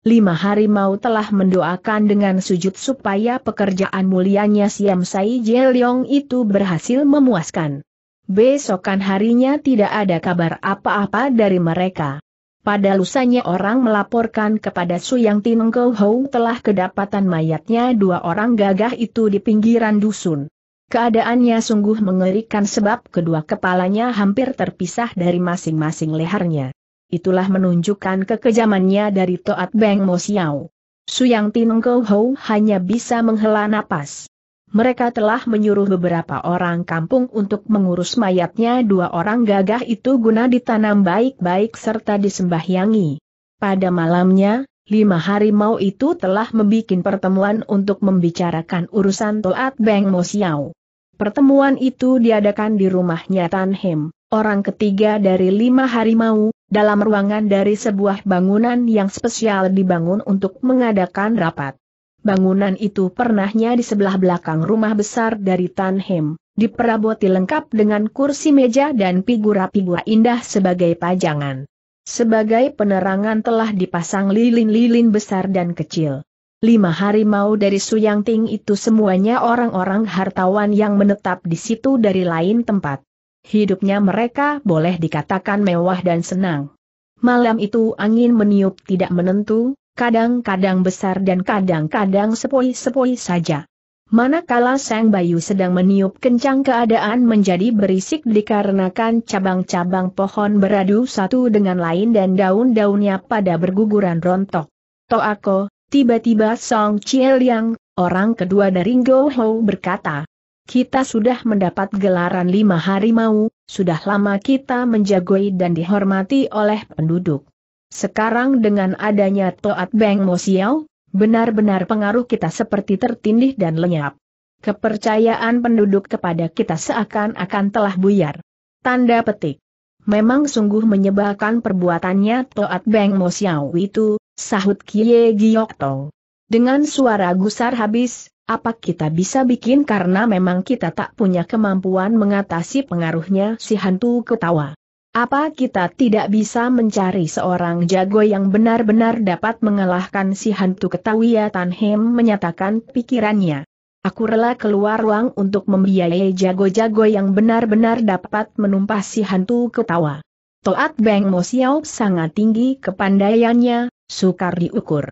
lima hari mau telah mendoakan dengan sujud supaya pekerjaan mulianya Siam Sai Jeliong itu berhasil memuaskan. Besokan harinya tidak ada kabar apa-apa dari mereka. Pada lusanya orang melaporkan kepada Suyang Tin Kau Hou telah kedapatan mayatnya dua orang gagah itu di pinggiran dusun. Keadaannya sungguh mengerikan sebab kedua kepalanya hampir terpisah dari masing-masing lehernya itulah menunjukkan kekejamannya dari Toat Beng Mo Xiao. Suyang Tin Hou hanya bisa menghela napas. Mereka telah menyuruh beberapa orang kampung untuk mengurus mayatnya dua orang gagah itu guna ditanam baik-baik serta disembahyangi. Pada malamnya, lima harimau itu telah membuat pertemuan untuk membicarakan urusan Toat Beng Mo Xiao. Pertemuan itu diadakan di rumahnya Tan Hem, orang ketiga dari lima harimau, dalam ruangan dari sebuah bangunan yang spesial dibangun untuk mengadakan rapat. Bangunan itu pernahnya di sebelah belakang rumah besar dari Tanhem, diperaboti lengkap dengan kursi meja dan figura-figura indah sebagai pajangan. Sebagai penerangan telah dipasang lilin-lilin besar dan kecil. Lima hari mau dari Suyangting itu semuanya orang-orang hartawan yang menetap di situ dari lain tempat. Hidupnya mereka boleh dikatakan mewah dan senang. Malam itu angin meniup tidak menentu, kadang-kadang besar dan kadang-kadang sepoi-sepoi saja. Manakala Sang Bayu sedang meniup kencang keadaan menjadi berisik dikarenakan cabang-cabang pohon beradu satu dengan lain dan daun-daunnya pada berguguran rontok. Toako, tiba-tiba Song Chiel Yang, orang kedua dari Go Ho berkata, kita sudah mendapat gelaran lima harimau, sudah lama kita menjagoi dan dihormati oleh penduduk. Sekarang dengan adanya Toat Beng Mosiau, benar-benar pengaruh kita seperti tertindih dan lenyap. Kepercayaan penduduk kepada kita seakan-akan telah buyar. Tanda petik. Memang sungguh menyebalkan perbuatannya Toat Beng Mosiau itu, sahut Kie Giok Tong. Dengan suara gusar habis, apa kita bisa bikin karena memang kita tak punya kemampuan mengatasi pengaruhnya si hantu ketawa. Apa kita tidak bisa mencari seorang jago yang benar-benar dapat mengalahkan si hantu ketawia Tanhem menyatakan pikirannya. Aku rela keluar uang untuk membiayai jago-jago yang benar-benar dapat menumpas si hantu ketawa. Toat Beng Mo Xiao sangat tinggi kepandaiannya, sukar diukur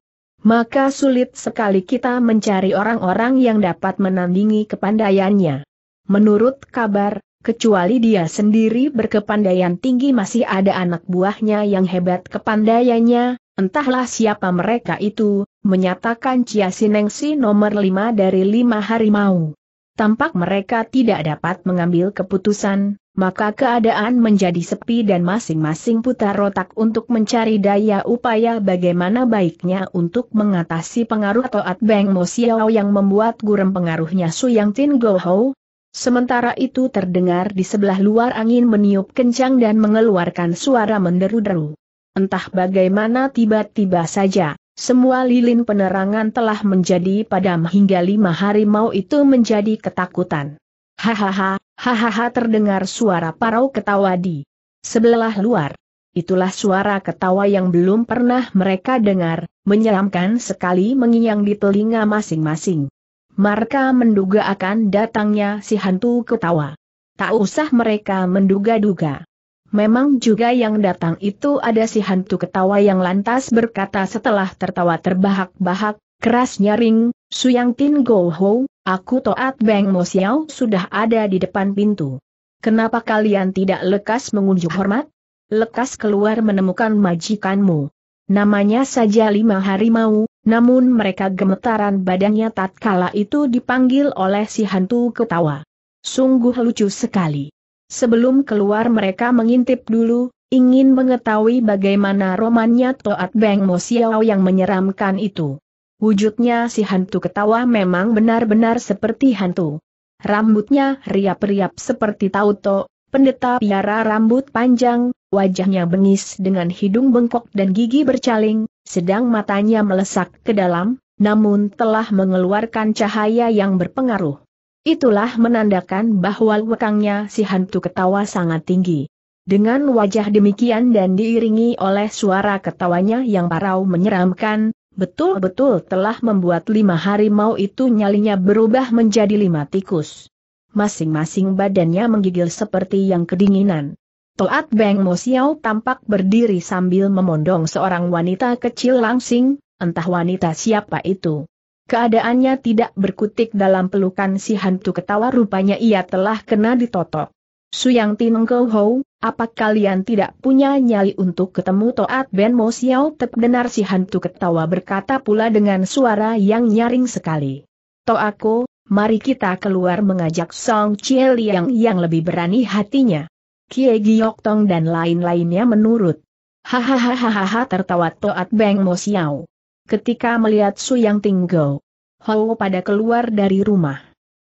maka sulit sekali kita mencari orang-orang yang dapat menandingi kepandaiannya. Menurut kabar, kecuali dia sendiri berkepandaian tinggi masih ada anak buahnya yang hebat kepandaiannya, entahlah siapa mereka itu, menyatakan Cia Sinengsi nomor 5 dari lima harimau. Tampak mereka tidak dapat mengambil keputusan, maka keadaan menjadi sepi dan masing-masing putar otak untuk mencari daya upaya bagaimana baiknya untuk mengatasi pengaruh Toat Beng Mo Xiao yang membuat gurem pengaruhnya Su Yang Tin Go Ho. Sementara itu terdengar di sebelah luar angin meniup kencang dan mengeluarkan suara menderu-deru. Entah bagaimana tiba-tiba saja, semua lilin penerangan telah menjadi padam hingga lima hari mau itu menjadi ketakutan. Hahaha, hahaha terdengar suara parau ketawa di sebelah luar. Itulah suara ketawa yang belum pernah mereka dengar, menyeramkan sekali mengiang di telinga masing-masing. Mereka menduga akan datangnya si hantu ketawa. Tak usah mereka menduga-duga. Memang juga yang datang itu ada si hantu ketawa yang lantas berkata setelah tertawa terbahak-bahak, Keras nyaring, Suyang Tin Go Ho, aku toat Beng Mo Xiao sudah ada di depan pintu. Kenapa kalian tidak lekas mengunjuk hormat? Lekas keluar menemukan majikanmu. Namanya saja lima harimau, namun mereka gemetaran badannya tatkala itu dipanggil oleh si hantu ketawa. Sungguh lucu sekali. Sebelum keluar mereka mengintip dulu, ingin mengetahui bagaimana romannya Toat Beng Mo Xiao yang menyeramkan itu. Wujudnya si hantu ketawa memang benar-benar seperti hantu. Rambutnya riap-riap seperti tauto, pendeta piara rambut panjang, wajahnya bengis dengan hidung bengkok dan gigi bercaling, sedang matanya melesak ke dalam, namun telah mengeluarkan cahaya yang berpengaruh. Itulah menandakan bahwa wekangnya si hantu ketawa sangat tinggi. Dengan wajah demikian dan diiringi oleh suara ketawanya yang parau menyeramkan, betul-betul telah membuat lima harimau itu nyalinya berubah menjadi lima tikus. Masing-masing badannya menggigil seperti yang kedinginan. Toat Beng Mo Xiao tampak berdiri sambil memondong seorang wanita kecil langsing, entah wanita siapa itu. Keadaannya tidak berkutik dalam pelukan si hantu ketawa rupanya ia telah kena ditotok. Suyang Tin apa kalian tidak punya nyali untuk ketemu Toat Ben Mo Xiao Tep Denar si hantu ketawa berkata pula dengan suara yang nyaring sekali. Toako, mari kita keluar mengajak Song Chie Liang yang lebih berani hatinya. Kie Giok Tong dan lain-lainnya menurut. Hahaha tertawa Toat Ben Mo Xiao. Ketika melihat Suyang Ting Go Ho pada keluar dari rumah.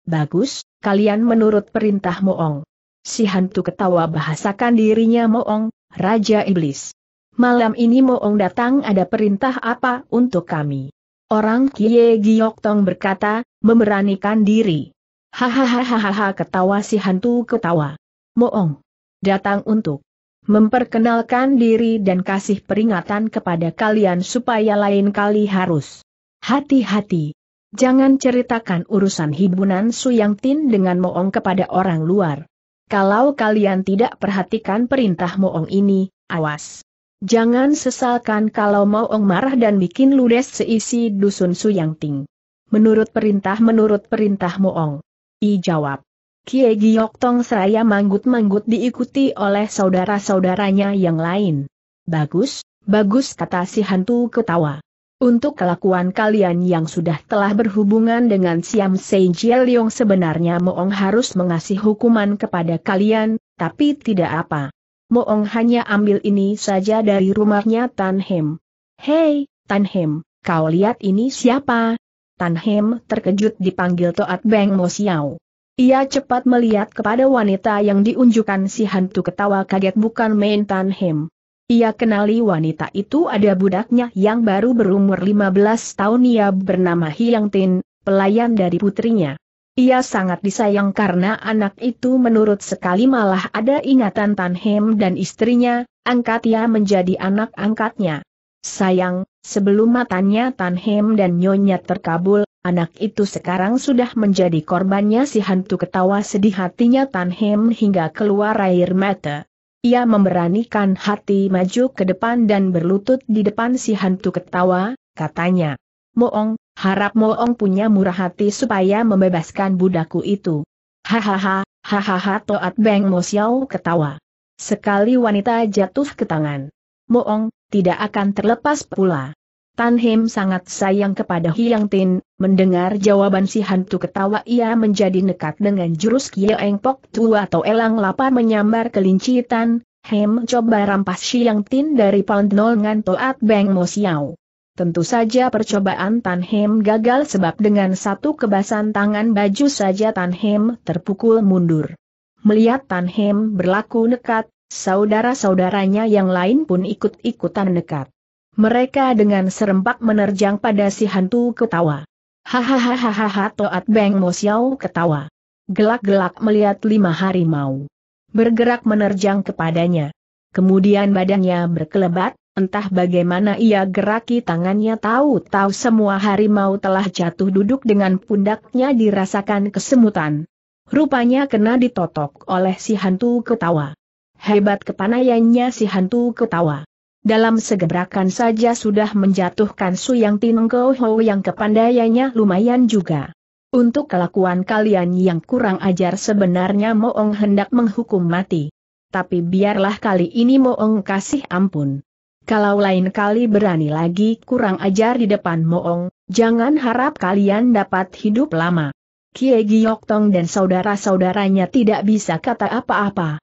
Bagus, kalian menurut perintah Moong. Si hantu ketawa bahasakan dirinya Moong, Raja Iblis. Malam ini Moong datang ada perintah apa untuk kami? Orang Kie Giok Tong berkata, memberanikan diri. Hahaha ketawa si hantu ketawa. Moong. Datang untuk memperkenalkan diri dan kasih peringatan kepada kalian supaya lain kali harus hati-hati. Jangan ceritakan urusan hibunan Suyang Tin dengan Moong kepada orang luar. Kalau kalian tidak perhatikan perintah Moong ini, awas. Jangan sesalkan kalau Moong marah dan bikin ludes seisi dusun Suyang Ting. Menurut perintah menurut perintah Moong. I jawab. Kie Giok Tong seraya manggut-manggut diikuti oleh saudara-saudaranya yang lain. Bagus, bagus kata si hantu ketawa. Untuk kelakuan kalian yang sudah telah berhubungan dengan Siam Sei Jieliong sebenarnya Moong harus mengasih hukuman kepada kalian, tapi tidak apa. Moong hanya ambil ini saja dari rumahnya Tan Hem. Hei, Tan Hem, kau lihat ini siapa? Tan Hem terkejut dipanggil Toat Beng Mo Xiao. Ia cepat melihat kepada wanita yang diunjukkan si hantu ketawa kaget bukan main Tan Hem. Ia kenali wanita itu ada budaknya yang baru berumur 15 tahun ia bernama Hyang Tin, pelayan dari putrinya. Ia sangat disayang karena anak itu menurut sekali malah ada ingatan Tan Hem dan istrinya, angkat ia menjadi anak angkatnya. Sayang, sebelum matanya Tan Hem dan Nyonya terkabul, anak itu sekarang sudah menjadi korbannya si hantu ketawa sedih hatinya Tan Hem hingga keluar air mata. Ia memberanikan hati maju ke depan dan berlutut di depan si hantu ketawa, katanya. Moong, harap Moong punya murah hati supaya membebaskan budakku itu. Hahaha, hahaha Toat Beng Mo Xiao ketawa. Sekali wanita jatuh ke tangan. Moong, tidak akan terlepas pula. Tan Hem sangat sayang kepada Hyang Tin, mendengar jawaban si hantu ketawa ia menjadi nekat dengan jurus Eng Pok Tu atau Elang Lapar menyambar kelinci Tan, Hem coba rampas Hyang Tin dari Pondol Toat Beng Mo Xiao. Tentu saja percobaan Tan Hem gagal sebab dengan satu kebasan tangan baju saja Tan Hem terpukul mundur. Melihat Tan Hem berlaku nekat, saudara-saudaranya yang lain pun ikut-ikutan nekat. Mereka dengan serempak menerjang pada si hantu ketawa. Hahaha Toat Beng Mo Xiao ketawa. Gelak-gelak melihat lima harimau. Bergerak menerjang kepadanya. Kemudian badannya berkelebat, entah bagaimana ia geraki tangannya tahu-tahu semua harimau telah jatuh duduk dengan pundaknya dirasakan kesemutan. Rupanya kena ditotok oleh si hantu ketawa. Hebat kepanaiannya si hantu ketawa. Dalam segebrakan saja sudah menjatuhkan Suyang Tinengko Ho yang kepandaiannya lumayan juga. Untuk kelakuan kalian yang kurang ajar sebenarnya Moong hendak menghukum mati. Tapi biarlah kali ini Moong kasih ampun. Kalau lain kali berani lagi kurang ajar di depan Moong, jangan harap kalian dapat hidup lama. Kie Giok Tong dan saudara-saudaranya tidak bisa kata apa-apa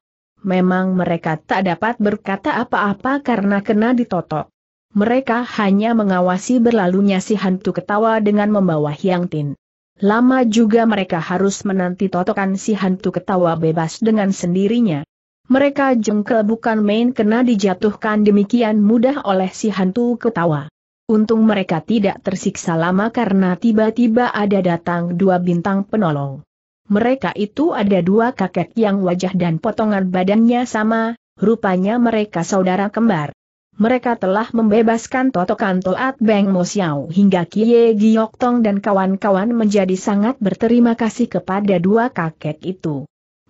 memang mereka tak dapat berkata apa-apa karena kena ditotok. Mereka hanya mengawasi berlalunya si hantu ketawa dengan membawa Hyang Tin. Lama juga mereka harus menanti totokan si hantu ketawa bebas dengan sendirinya. Mereka jengkel bukan main kena dijatuhkan demikian mudah oleh si hantu ketawa. Untung mereka tidak tersiksa lama karena tiba-tiba ada datang dua bintang penolong. Mereka itu ada dua kakek yang wajah dan potongan badannya sama, rupanya mereka saudara kembar. Mereka telah membebaskan Toto Kanto At Beng Mo Xiao hingga Kie Giok Tong dan kawan-kawan menjadi sangat berterima kasih kepada dua kakek itu.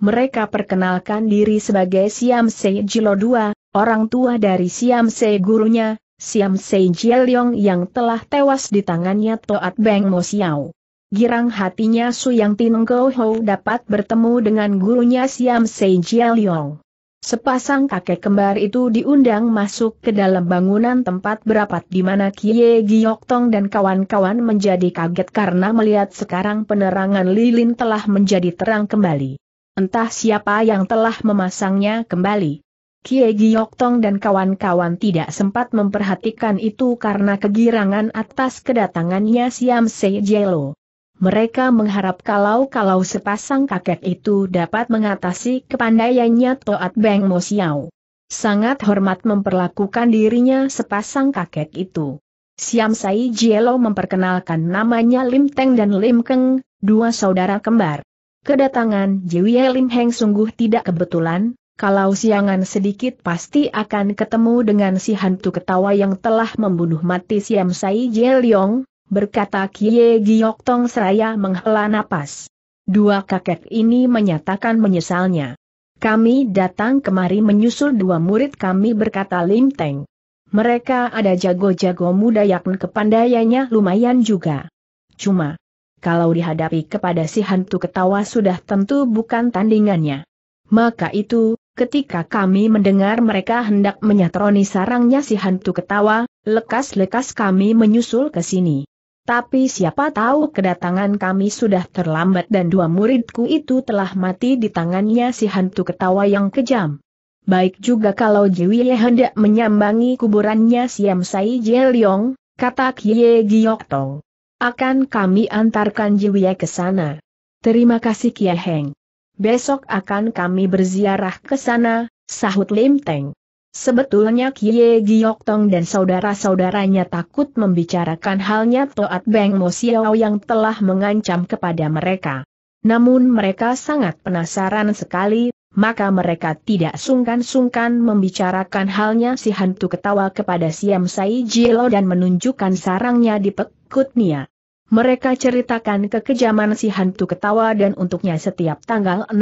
Mereka perkenalkan diri sebagai Siam Se Jilo II, orang tua dari Siam Se gurunya, Siam Se Jieliong yang telah tewas di tangannya Toat Beng Mo Xiao. Girang hatinya Su yang Go Ho dapat bertemu dengan gurunya Siam Sei Jia Liong. Sepasang kakek kembar itu diundang masuk ke dalam bangunan tempat berapat di mana Kie Giok Tong dan kawan-kawan menjadi kaget karena melihat sekarang penerangan lilin telah menjadi terang kembali. Entah siapa yang telah memasangnya kembali. Kie Giok Tong dan kawan-kawan tidak sempat memperhatikan itu karena kegirangan atas kedatangannya Siam Sei Jelo. Mereka mengharap kalau-kalau sepasang kakek itu dapat mengatasi kepandaiannya Toat Beng Mo Xiao. Sangat hormat memperlakukan dirinya sepasang kakek itu. Siam Sai Jielo memperkenalkan namanya Lim Teng dan Lim Keng, dua saudara kembar. Kedatangan Jiwie Lim Heng sungguh tidak kebetulan, kalau siangan sedikit pasti akan ketemu dengan si hantu ketawa yang telah membunuh mati Siam Sai Jieliong, berkata Kie Giok Tong seraya menghela napas. Dua kakek ini menyatakan menyesalnya. Kami datang kemari menyusul dua murid kami berkata Lim Teng. Mereka ada jago-jago muda yakni kepandaiannya lumayan juga. Cuma, kalau dihadapi kepada si hantu ketawa sudah tentu bukan tandingannya. Maka itu, ketika kami mendengar mereka hendak menyatroni sarangnya si hantu ketawa, lekas-lekas kami menyusul ke sini. Tapi siapa tahu kedatangan kami sudah terlambat dan dua muridku itu telah mati di tangannya si hantu ketawa yang kejam. Baik juga kalau Jiwie hendak menyambangi kuburannya Siam Sai Jeliong, kata Kye Giok Tong. Akan kami antarkan Jiwie ke sana. Terima kasih Kye Heng. Besok akan kami berziarah ke sana, sahut Lim Teng. Sebetulnya Kie Giok Tong dan saudara-saudaranya takut membicarakan halnya Toat Beng Mo Xiao yang telah mengancam kepada mereka. Namun mereka sangat penasaran sekali, maka mereka tidak sungkan-sungkan membicarakan halnya si hantu ketawa kepada Siam Sai Jilo dan menunjukkan sarangnya di pekutnya. Mereka ceritakan kekejaman si hantu ketawa dan untuknya setiap tanggal 16,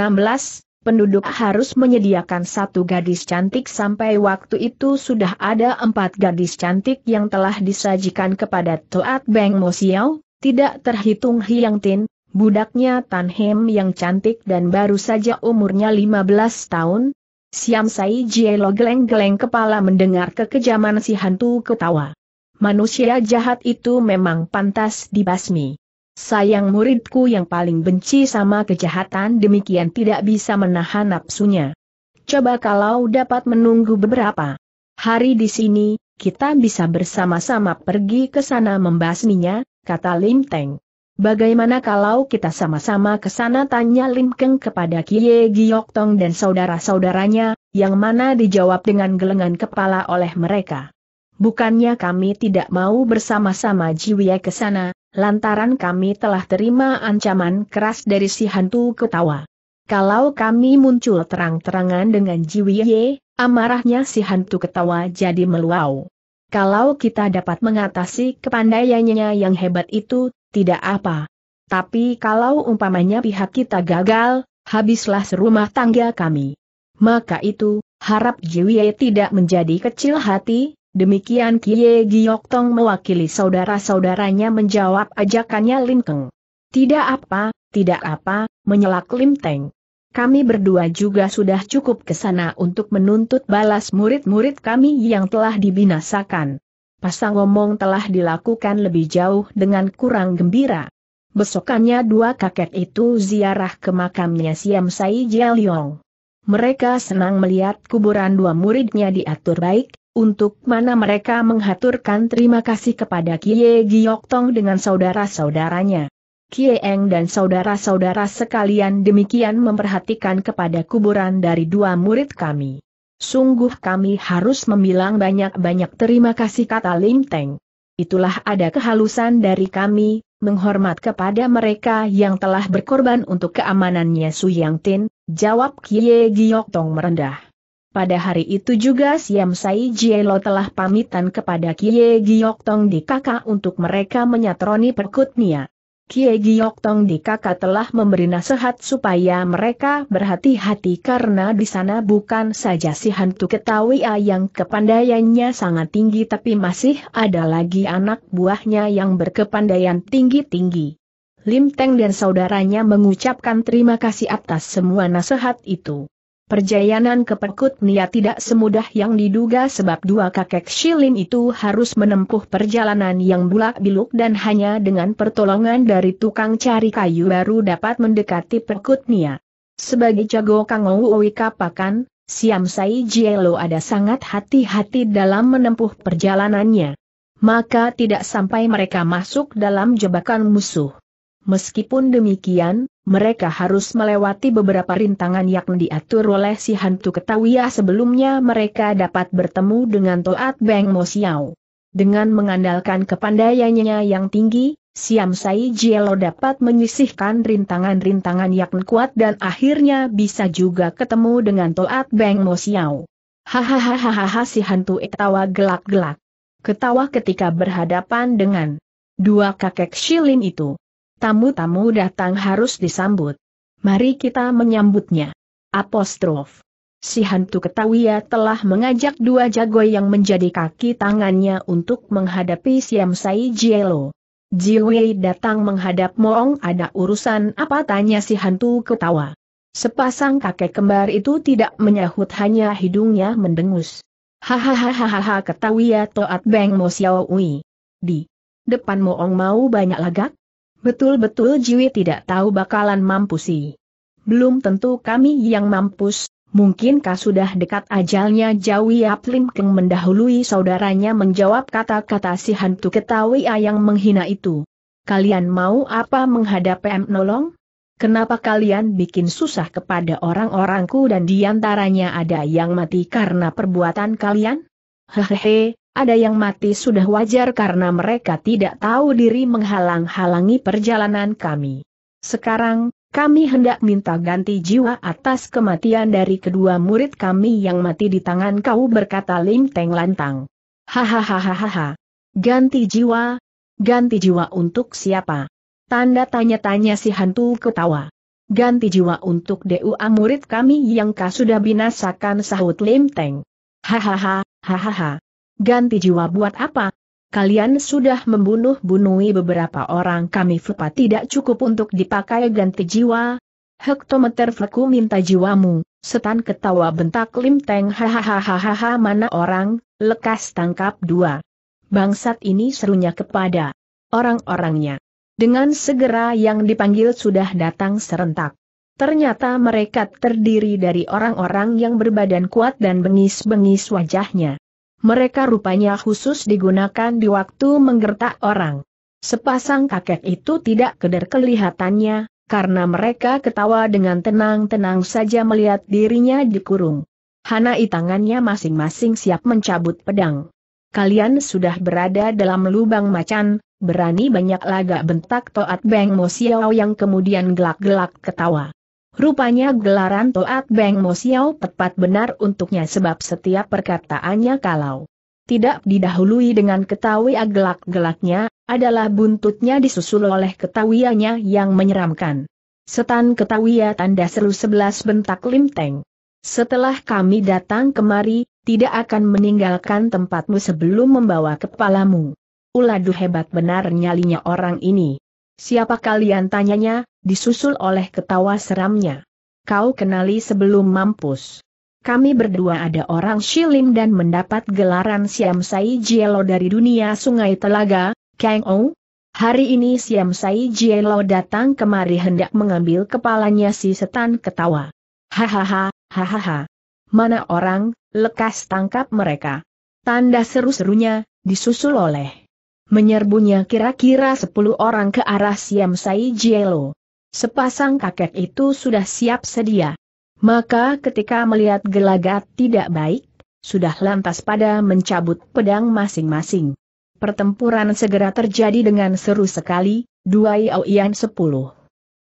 penduduk harus menyediakan satu gadis cantik sampai waktu itu sudah ada empat gadis cantik yang telah disajikan kepada Toat Beng Xiao, tidak terhitung Hiang Tin, budaknya Tan Hem yang cantik dan baru saja umurnya 15 tahun. Siam Sai Jie Lo geleng-geleng kepala mendengar kekejaman si hantu ketawa. Manusia jahat itu memang pantas dibasmi. Sayang muridku yang paling benci sama kejahatan demikian tidak bisa menahan nafsunya. Coba kalau dapat menunggu beberapa hari di sini, kita bisa bersama-sama pergi ke sana membasminya, kata Lim Teng. Bagaimana kalau kita sama-sama ke sana tanya Lim Keng kepada Kie Giok Tong dan saudara-saudaranya, yang mana dijawab dengan gelengan kepala oleh mereka. Bukannya kami tidak mau bersama-sama Jiwie ke sana, lantaran kami telah terima ancaman keras dari si hantu ketawa. Kalau kami muncul terang-terangan dengan Jiwiye, amarahnya si hantu ketawa jadi meluau. Kalau kita dapat mengatasi kepandaiannya yang hebat itu, tidak apa. Tapi kalau umpamanya pihak kita gagal, habislah serumah tangga kami. Maka itu, harap Jiwiye tidak menjadi kecil hati, Demikian Kie Giok Tong mewakili saudara-saudaranya menjawab ajakannya Lim Keng. Tidak apa, tidak apa, menyelak Lim Teng. Kami berdua juga sudah cukup ke sana untuk menuntut balas murid-murid kami yang telah dibinasakan. Pasang ngomong telah dilakukan lebih jauh dengan kurang gembira. Besokannya dua kakek itu ziarah ke makamnya Siam Sai Jialiong. Mereka senang melihat kuburan dua muridnya diatur baik, untuk mana mereka menghaturkan terima kasih kepada Kie Giok Tong dengan saudara-saudaranya. Kie Eng dan saudara-saudara sekalian demikian memperhatikan kepada kuburan dari dua murid kami. Sungguh kami harus membilang banyak-banyak terima kasih kata Lim Teng. Itulah ada kehalusan dari kami, menghormat kepada mereka yang telah berkorban untuk keamanannya Su Yang Tin, jawab Kie Giok Tong merendah. Pada hari itu juga Siam Sai Jielo telah pamitan kepada Kie Giok Tong di kakak untuk mereka menyatroni perkutnia. Kie Giok Tong di kakak telah memberi nasihat supaya mereka berhati-hati karena di sana bukan saja si hantu ketawi yang kepandaiannya sangat tinggi tapi masih ada lagi anak buahnya yang berkepandaian tinggi-tinggi. Lim Teng dan saudaranya mengucapkan terima kasih atas semua nasihat itu. Perjayanan ke Perkutnia tidak semudah yang diduga sebab dua kakek Shilin itu harus menempuh perjalanan yang bulak-biluk dan hanya dengan pertolongan dari tukang cari kayu baru dapat mendekati Perkutnia. Sebagai jago Kang Owi Kapakan, Siam Sai Jielo ada sangat hati-hati dalam menempuh perjalanannya. Maka tidak sampai mereka masuk dalam jebakan musuh. Meskipun demikian, mereka harus melewati beberapa rintangan yang diatur oleh si hantu ketawia sebelumnya mereka dapat bertemu dengan Toat Beng Mo Xiao. Dengan mengandalkan kepandaiannya yang tinggi, Siam Sai Jielo dapat menyisihkan rintangan-rintangan yang kuat dan akhirnya bisa juga ketemu dengan Toat Beng Mo Xiao. Hahaha si hantu etawa gelak-gelak. Ketawa ketika berhadapan dengan dua kakek Shilin itu. Tamu-tamu datang harus disambut. Mari kita menyambutnya. Apostrof. Si hantu Ketawia telah mengajak dua jago yang menjadi kaki tangannya untuk menghadapi Siam Sai Jielo. Jiwei datang menghadap Moong ada urusan apa tanya si hantu ketawa. Sepasang kakek kembar itu tidak menyahut hanya hidungnya mendengus. Hahaha Ketawia Toat Beng Mo Xiao Ui. Di depan Moong mau banyak lagak? Betul-betul Jiwi tidak tahu bakalan mampu sih. Belum tentu kami yang mampus, mungkinkah sudah dekat ajalnya Jawi Aplim Keng mendahului saudaranya menjawab kata-kata si hantu ketawi ayang menghina itu. Kalian mau apa menghadap M. Nolong? Kenapa kalian bikin susah kepada orang-orangku dan diantaranya ada yang mati karena perbuatan kalian? Hehehe, ada yang mati sudah wajar karena mereka tidak tahu diri menghalang-halangi perjalanan kami. Sekarang, kami hendak minta ganti jiwa atas kematian dari kedua murid kami yang mati di tangan kau berkata Lim Teng lantang. Hahaha. Ganti jiwa? Ganti jiwa untuk siapa? Tanda tanya-tanya si hantu ketawa. Ganti jiwa untuk DUA murid kami yang kau sudah binasakan sahut Lim Teng. Hahaha, hahaha. Ganti jiwa buat apa? Kalian sudah membunuh bunuhi beberapa orang kami Flepa tidak cukup untuk dipakai ganti jiwa. Hektometer Fleku minta jiwamu, setan ketawa bentak Lim Teng hahaha mana orang, lekas tangkap dua. Bangsat ini serunya kepada orang-orangnya. Dengan segera yang dipanggil sudah datang serentak. Ternyata mereka terdiri dari orang-orang yang berbadan kuat dan bengis-bengis wajahnya mereka rupanya khusus digunakan di waktu menggertak orang. Sepasang kakek itu tidak keder kelihatannya, karena mereka ketawa dengan tenang-tenang saja melihat dirinya dikurung. Hanai tangannya masing-masing siap mencabut pedang. Kalian sudah berada dalam lubang macan, berani banyak laga bentak Toat Beng Mo Xiao yang kemudian gelak-gelak ketawa. Rupanya gelaran Toat Beng Mo Xiao tepat benar untuknya sebab setiap perkataannya kalau tidak didahului dengan ketawi gelak-gelaknya, adalah buntutnya disusul oleh ketawiannya yang menyeramkan. Setan ketawia tanda seru sebelas bentak limteng. Setelah kami datang kemari, tidak akan meninggalkan tempatmu sebelum membawa kepalamu. Uladu hebat benar nyalinya orang ini. Siapa kalian tanyanya, disusul oleh ketawa seramnya. Kau kenali sebelum mampus. Kami berdua ada orang Shilim dan mendapat gelaran Siam Sai Jielo dari dunia sungai telaga, Kang Ou. Hari ini Siam Sai Jielo datang kemari hendak mengambil kepalanya si setan ketawa. Hahaha, hahaha. Mana orang, lekas tangkap mereka. Tanda seru-serunya, disusul oleh Menyerbunya kira-kira sepuluh orang ke arah Siam Sai Jielo. Sepasang kakek itu sudah siap sedia. Maka ketika melihat gelagat tidak baik, sudah lantas pada mencabut pedang masing-masing. Pertempuran segera terjadi dengan seru sekali, dua Yaoian sepuluh.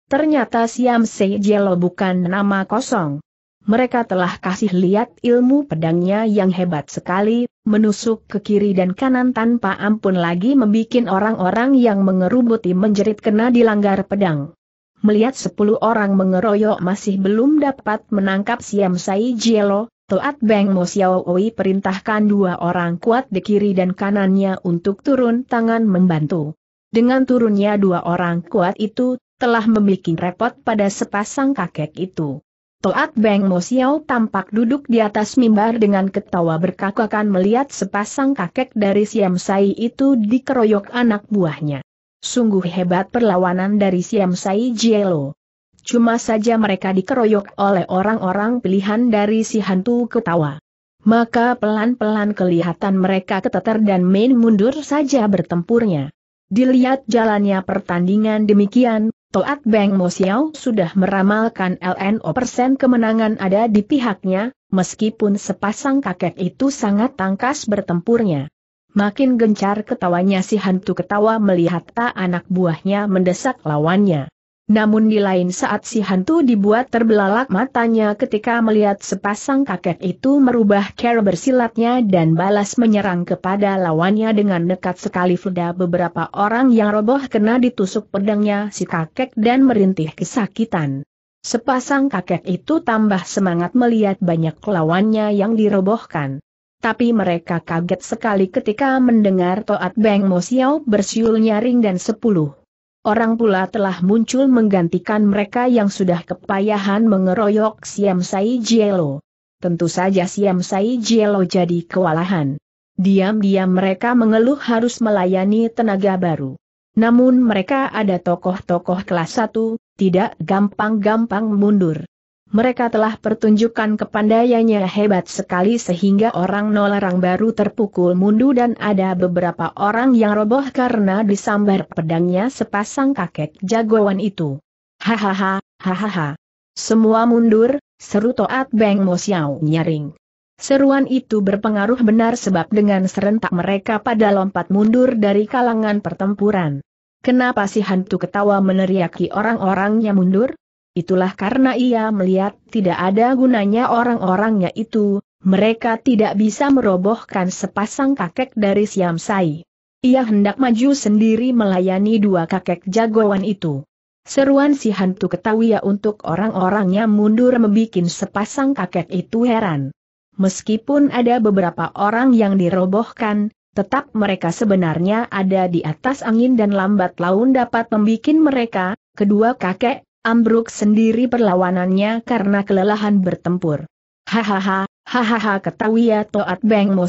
Ternyata Siam Sai Jielo bukan nama kosong mereka telah kasih lihat ilmu pedangnya yang hebat sekali, menusuk ke kiri dan kanan tanpa ampun lagi membuat orang-orang yang mengerubuti menjerit kena dilanggar pedang. Melihat sepuluh orang mengeroyok masih belum dapat menangkap Siam Sai Jielo, Toat Beng Mo Xiao perintahkan dua orang kuat di kiri dan kanannya untuk turun tangan membantu. Dengan turunnya dua orang kuat itu, telah membuat repot pada sepasang kakek itu. Toat Beng Mo Xiao tampak duduk di atas mimbar dengan ketawa berkakakan melihat sepasang kakek dari Siam Sai itu dikeroyok anak buahnya. Sungguh hebat perlawanan dari Siam Sai Jielo. Cuma saja mereka dikeroyok oleh orang-orang pilihan dari si hantu ketawa. Maka pelan-pelan kelihatan mereka keteter dan main mundur saja bertempurnya. Dilihat jalannya pertandingan demikian, Toat Beng Mo Xiao sudah meramalkan LNO persen kemenangan ada di pihaknya, meskipun sepasang kakek itu sangat tangkas bertempurnya. Makin gencar ketawanya si hantu ketawa melihat tak anak buahnya mendesak lawannya. Namun di lain saat si hantu dibuat terbelalak matanya ketika melihat sepasang kakek itu merubah cara bersilatnya dan balas menyerang kepada lawannya dengan dekat sekali Fleda beberapa orang yang roboh kena ditusuk pedangnya si kakek dan merintih kesakitan. Sepasang kakek itu tambah semangat melihat banyak lawannya yang dirobohkan. Tapi mereka kaget sekali ketika mendengar Toat Beng Mosiau bersiul nyaring dan sepuluh. Orang pula telah muncul menggantikan mereka yang sudah kepayahan mengeroyok Siam Sai Jielo. Tentu saja Siam Sai Jielo jadi kewalahan. Diam-diam mereka mengeluh harus melayani tenaga baru. Namun mereka ada tokoh-tokoh kelas 1, tidak gampang-gampang mundur. Mereka telah pertunjukan kepandaiannya hebat sekali sehingga orang nolarang baru terpukul mundu dan ada beberapa orang yang roboh karena disambar pedangnya sepasang kakek jagoan itu. Hahaha, hahaha. Semua mundur, seru Toat Beng Mo Xiao nyaring. Seruan itu berpengaruh benar sebab dengan serentak mereka pada lompat mundur dari kalangan pertempuran. Kenapa si hantu ketawa meneriaki orang-orangnya mundur? Itulah karena ia melihat tidak ada gunanya orang-orangnya itu, mereka tidak bisa merobohkan sepasang kakek dari Siam Sai. Ia hendak maju sendiri melayani dua kakek jagoan itu. Seruan si hantu ketahui ya untuk orang-orangnya mundur membuat sepasang kakek itu heran. Meskipun ada beberapa orang yang dirobohkan, tetap mereka sebenarnya ada di atas angin dan lambat laun dapat membuat mereka, kedua kakek ambruk sendiri perlawanannya karena kelelahan bertempur. Hahaha, hahaha ketahui ya Toat Beng Mo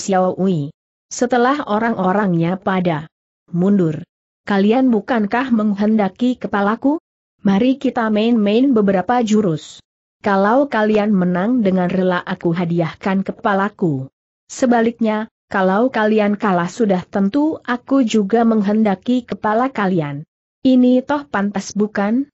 Setelah orang-orangnya pada mundur. Kalian bukankah menghendaki kepalaku? Mari kita main-main beberapa jurus. Kalau kalian menang dengan rela aku hadiahkan kepalaku. Sebaliknya, kalau kalian kalah sudah tentu aku juga menghendaki kepala kalian. Ini toh pantas bukan?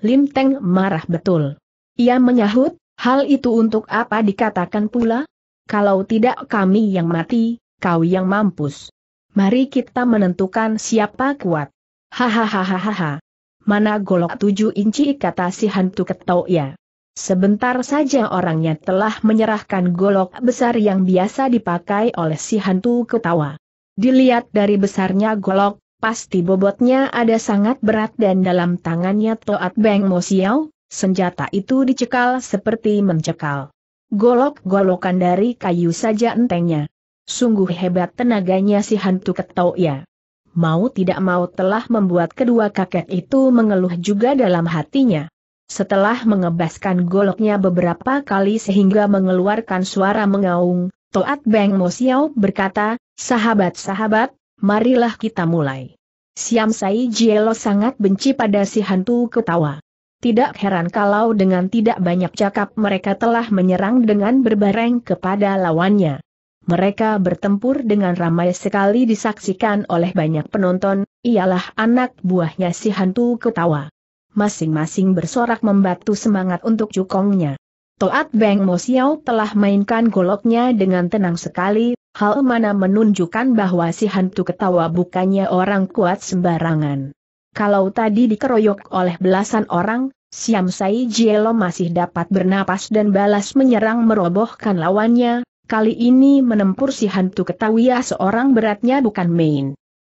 Lim Teng marah betul. Ia menyahut, hal itu untuk apa dikatakan pula? Kalau tidak kami yang mati, kau yang mampus. Mari kita menentukan siapa kuat. Hahaha. Mana golok tujuh inci kata si hantu ketau ya. Sebentar saja orangnya telah menyerahkan golok besar yang biasa dipakai oleh si hantu ketawa. Dilihat dari besarnya golok, Pasti bobotnya ada sangat berat dan dalam tangannya Toat Beng Mo Xiao, senjata itu dicekal seperti mencekal. Golok-golokan dari kayu saja entengnya. Sungguh hebat tenaganya si hantu ketok ya. Mau tidak mau telah membuat kedua kakek itu mengeluh juga dalam hatinya. Setelah mengebaskan goloknya beberapa kali sehingga mengeluarkan suara mengaung, Toat Beng Mo Xiao berkata, Sahabat-sahabat, marilah kita mulai. Siam Sai Jielo sangat benci pada si hantu ketawa. Tidak heran kalau dengan tidak banyak cakap mereka telah menyerang dengan berbareng kepada lawannya. Mereka bertempur dengan ramai sekali disaksikan oleh banyak penonton, ialah anak buahnya si hantu ketawa. Masing-masing bersorak membantu semangat untuk cukongnya. Toat Beng Mo Xiao telah mainkan goloknya dengan tenang sekali, Hal mana menunjukkan bahwa si hantu ketawa bukannya orang kuat sembarangan. Kalau tadi dikeroyok oleh belasan orang, Siam Sai Jielo masih dapat bernapas dan balas menyerang merobohkan lawannya, kali ini menempur si hantu ketawia seorang beratnya bukan main.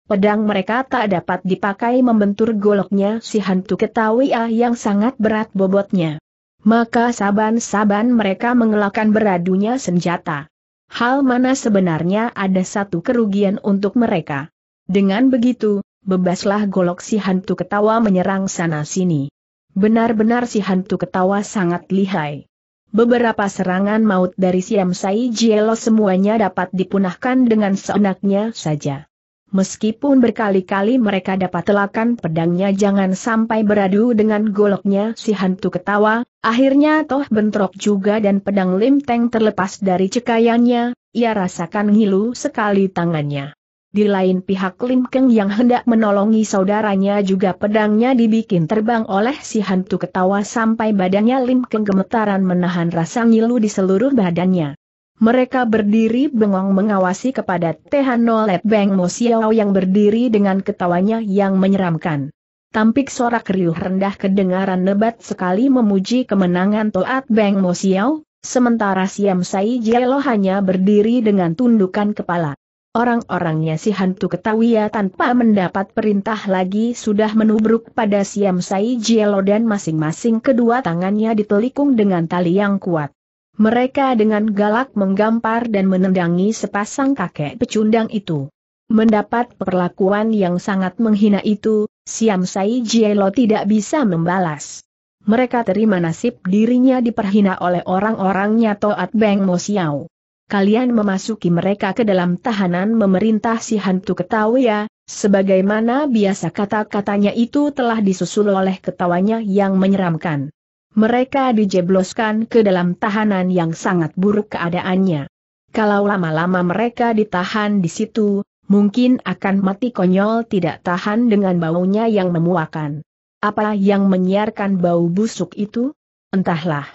Pedang mereka tak dapat dipakai membentur goloknya si hantu ketawia yang sangat berat bobotnya. Maka saban-saban mereka mengelakkan beradunya senjata hal mana sebenarnya ada satu kerugian untuk mereka. Dengan begitu, bebaslah golok si hantu ketawa menyerang sana-sini. Benar-benar si hantu ketawa sangat lihai. Beberapa serangan maut dari Siam Sai Jielo semuanya dapat dipunahkan dengan seenaknya saja. Meskipun berkali-kali mereka dapat telakan pedangnya jangan sampai beradu dengan goloknya si hantu ketawa, akhirnya toh bentrok juga dan pedang Lim Teng terlepas dari cekayannya, ia rasakan ngilu sekali tangannya. Di lain pihak Lim Keng yang hendak menolongi saudaranya juga pedangnya dibikin terbang oleh si hantu ketawa sampai badannya Lim Keng gemetaran menahan rasa ngilu di seluruh badannya. Mereka berdiri bengong mengawasi kepada Nolet Beng Mo Xiao yang berdiri dengan ketawanya yang menyeramkan. Tampik sorak riuh rendah kedengaran nebat sekali memuji kemenangan Toat Beng Mo Xiao, sementara Siam Sai Jielo hanya berdiri dengan tundukan kepala. Orang-orangnya si hantu ketawia tanpa mendapat perintah lagi sudah menubruk pada Siam Sai Jielo dan masing-masing kedua tangannya ditelikung dengan tali yang kuat. Mereka dengan galak menggampar dan menendangi sepasang kakek pecundang itu. Mendapat perlakuan yang sangat menghina itu, Siam Sai Jielo tidak bisa membalas. Mereka terima nasib dirinya diperhina oleh orang-orangnya Toat Beng Mo Xiao. Kalian memasuki mereka ke dalam tahanan memerintah si hantu ketawa ya, sebagaimana biasa kata-katanya itu telah disusul oleh ketawanya yang menyeramkan. Mereka dijebloskan ke dalam tahanan yang sangat buruk keadaannya. Kalau lama-lama mereka ditahan di situ, mungkin akan mati konyol tidak tahan dengan baunya yang memuakan. Apa yang menyiarkan bau busuk itu? Entahlah.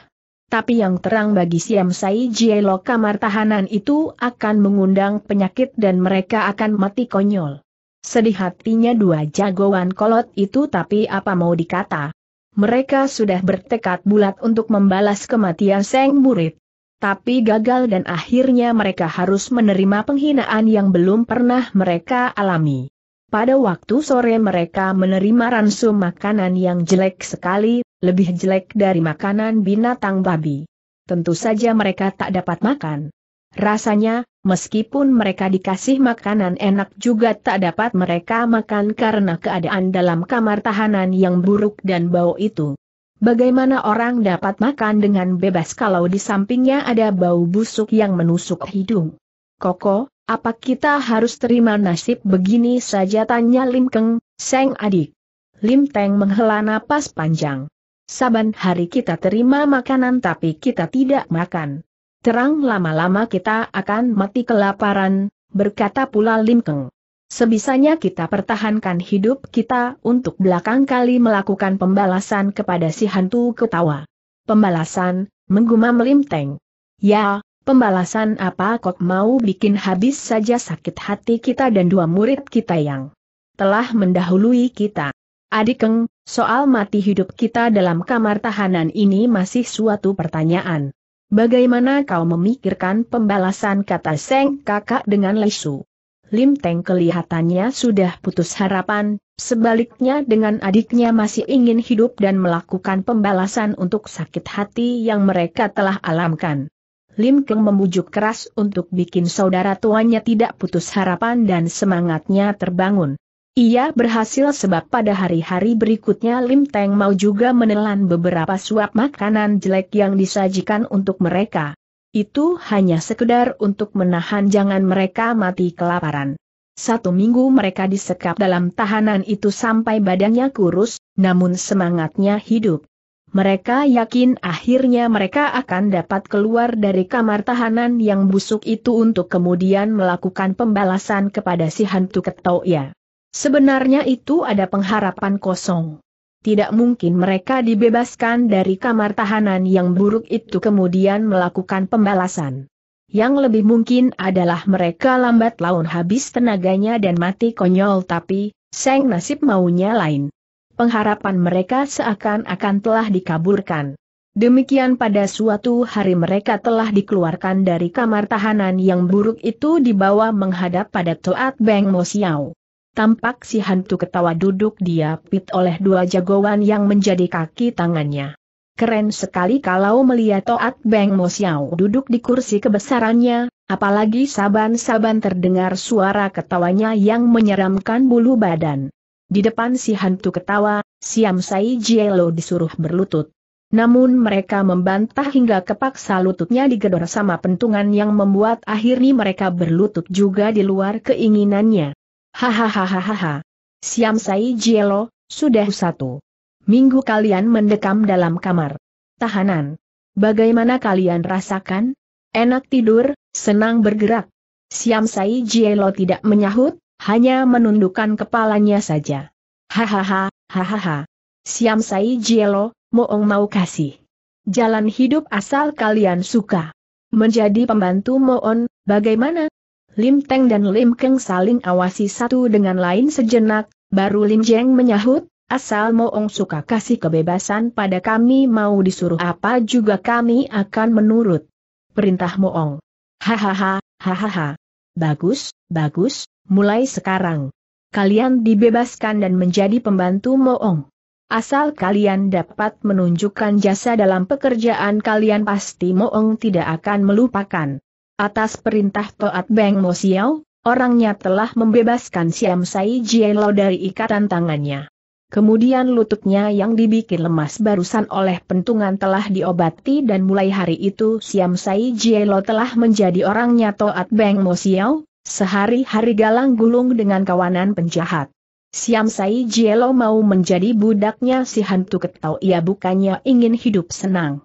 Tapi yang terang bagi Siam Sai Jielo kamar tahanan itu akan mengundang penyakit dan mereka akan mati konyol. Sedih hatinya dua jagoan kolot itu tapi apa mau dikata, mereka sudah bertekad bulat untuk membalas kematian Seng Murid, Tapi gagal dan akhirnya mereka harus menerima penghinaan yang belum pernah mereka alami. Pada waktu sore mereka menerima ransum makanan yang jelek sekali, lebih jelek dari makanan binatang babi. Tentu saja mereka tak dapat makan. Rasanya, meskipun mereka dikasih makanan enak juga tak dapat mereka makan karena keadaan dalam kamar tahanan yang buruk dan bau itu. Bagaimana orang dapat makan dengan bebas kalau di sampingnya ada bau busuk yang menusuk hidung? Koko, apa kita harus terima nasib begini saja tanya Lim Keng, Seng adik? Lim Teng menghela napas panjang. Saban hari kita terima makanan tapi kita tidak makan terang lama-lama kita akan mati kelaparan, berkata pula Lim Keng. Sebisanya kita pertahankan hidup kita untuk belakang kali melakukan pembalasan kepada si hantu ketawa. Pembalasan, menggumam Lim Teng. Ya, pembalasan apa kok mau bikin habis saja sakit hati kita dan dua murid kita yang telah mendahului kita. Adikeng, soal mati hidup kita dalam kamar tahanan ini masih suatu pertanyaan. Bagaimana kau memikirkan pembalasan kata Seng kakak dengan lesu? Lim Teng kelihatannya sudah putus harapan, sebaliknya dengan adiknya masih ingin hidup dan melakukan pembalasan untuk sakit hati yang mereka telah alamkan. Lim Keng membujuk keras untuk bikin saudara tuanya tidak putus harapan dan semangatnya terbangun. Ia berhasil sebab pada hari-hari berikutnya Lim Teng mau juga menelan beberapa suap makanan jelek yang disajikan untuk mereka. Itu hanya sekedar untuk menahan jangan mereka mati kelaparan. Satu minggu mereka disekap dalam tahanan itu sampai badannya kurus, namun semangatnya hidup. Mereka yakin akhirnya mereka akan dapat keluar dari kamar tahanan yang busuk itu untuk kemudian melakukan pembalasan kepada si hantu ketoya. Sebenarnya itu ada pengharapan kosong. Tidak mungkin mereka dibebaskan dari kamar tahanan yang buruk itu kemudian melakukan pembalasan. Yang lebih mungkin adalah mereka lambat laun habis tenaganya dan mati konyol tapi, seng nasib maunya lain. Pengharapan mereka seakan-akan telah dikaburkan. Demikian pada suatu hari mereka telah dikeluarkan dari kamar tahanan yang buruk itu dibawa menghadap pada Toat Beng Mosiau. Tampak si hantu ketawa duduk diapit oleh dua jagoan yang menjadi kaki tangannya. Keren sekali kalau melihat Toat Beng Mo Xiao duduk di kursi kebesarannya, apalagi saban-saban terdengar suara ketawanya yang menyeramkan bulu badan. Di depan si hantu ketawa, Siam Sai Jielo disuruh berlutut. Namun mereka membantah hingga kepaksa lututnya digedor sama pentungan yang membuat akhirnya mereka berlutut juga di luar keinginannya. Hahaha. Siam Sai Jielo, sudah satu. Minggu kalian mendekam dalam kamar. Tahanan. Bagaimana kalian rasakan? Enak tidur, senang bergerak. Siam Sai Jielo tidak menyahut, hanya menundukkan kepalanya saja. Hahaha, hahaha. Siam Sai Jielo, moong mau kasih. Jalan hidup asal kalian suka. Menjadi pembantu Moon, bagaimana? Lim Teng dan Lim Keng saling awasi satu dengan lain sejenak, baru Lim Jeng menyahut, Asal Moong suka kasih kebebasan pada kami mau disuruh apa juga kami akan menurut. Perintah Moong. Hahaha, hahaha. Bagus, bagus, mulai sekarang. Kalian dibebaskan dan menjadi pembantu Moong. Asal kalian dapat menunjukkan jasa dalam pekerjaan kalian pasti Moong tidak akan melupakan. Atas perintah Toat Beng Mo Xiao, orangnya telah membebaskan Siam Sai Jielo dari ikatan tangannya. Kemudian lututnya yang dibikin lemas barusan oleh pentungan telah diobati dan mulai hari itu Siam Sai Jielo telah menjadi orangnya Toat Beng Mo Xiao, sehari-hari galang gulung dengan kawanan penjahat. Siam Sai Jielo mau menjadi budaknya si hantu ketau ia bukannya ingin hidup senang.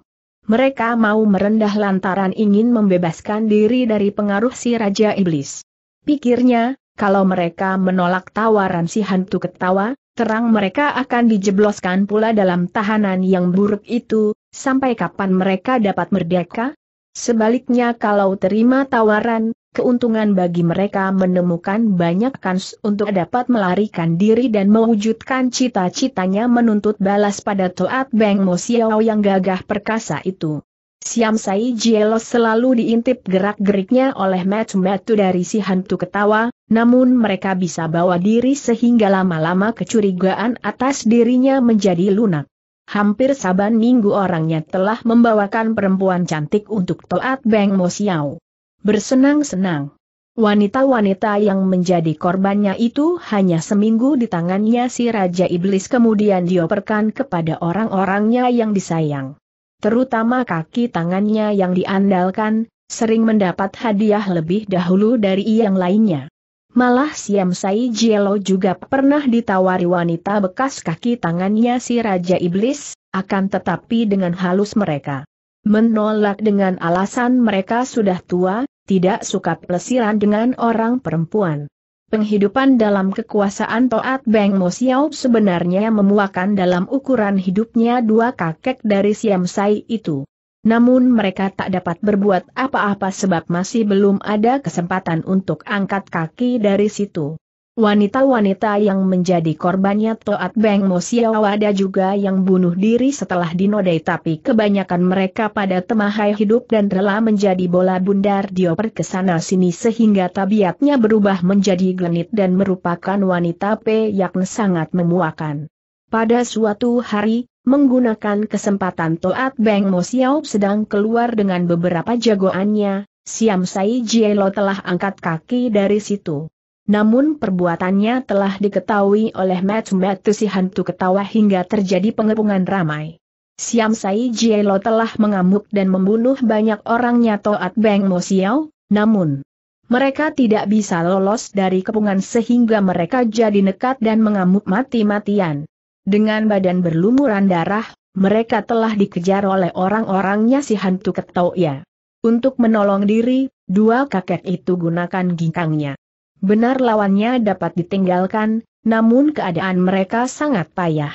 Mereka mau merendah lantaran ingin membebaskan diri dari pengaruh si Raja Iblis. Pikirnya, kalau mereka menolak tawaran si hantu ketawa, terang mereka akan dijebloskan pula dalam tahanan yang buruk itu, sampai kapan mereka dapat merdeka? Sebaliknya kalau terima tawaran, keuntungan bagi mereka menemukan banyak kans untuk dapat melarikan diri dan mewujudkan cita-citanya menuntut balas pada Toat Beng Mo Xiao yang gagah perkasa itu. Siam Sai Jielos selalu diintip gerak-geriknya oleh metu-metu dari si hantu ketawa, namun mereka bisa bawa diri sehingga lama-lama kecurigaan atas dirinya menjadi lunak. Hampir saban minggu orangnya telah membawakan perempuan cantik untuk Toat Beng Mo Xiao bersenang-senang. Wanita-wanita yang menjadi korbannya itu hanya seminggu di tangannya si Raja Iblis kemudian dioperkan kepada orang-orangnya yang disayang. Terutama kaki tangannya yang diandalkan, sering mendapat hadiah lebih dahulu dari yang lainnya. Malah Siam Sai Jielo juga pernah ditawari wanita bekas kaki tangannya si Raja Iblis, akan tetapi dengan halus mereka Menolak dengan alasan mereka sudah tua, tidak suka pelesiran dengan orang perempuan. Penghidupan dalam kekuasaan Toat Beng Mo Xiao sebenarnya memuakan dalam ukuran hidupnya dua kakek dari Siam Sai itu. Namun mereka tak dapat berbuat apa-apa sebab masih belum ada kesempatan untuk angkat kaki dari situ. Wanita-wanita yang menjadi korbannya Toat Beng Mo ada juga yang bunuh diri setelah dinodai tapi kebanyakan mereka pada temahai hidup dan rela menjadi bola bundar dioper ke sana sini sehingga tabiatnya berubah menjadi genit dan merupakan wanita P yang sangat memuakan. Pada suatu hari, menggunakan kesempatan Toat Beng Mo sedang keluar dengan beberapa jagoannya, Siam Sai Jielo telah angkat kaki dari situ. Namun perbuatannya telah diketahui oleh Matsumetu si hantu ketawa hingga terjadi pengepungan ramai. Siam Sai Jielo telah mengamuk dan membunuh banyak orangnya Toat Beng Mo Xiao, namun mereka tidak bisa lolos dari kepungan sehingga mereka jadi nekat dan mengamuk mati-matian. Dengan badan berlumuran darah, mereka telah dikejar oleh orang-orangnya si hantu ketawa. Ya. Untuk menolong diri, dua kakek itu gunakan ginkangnya. Benar lawannya dapat ditinggalkan, namun keadaan mereka sangat payah.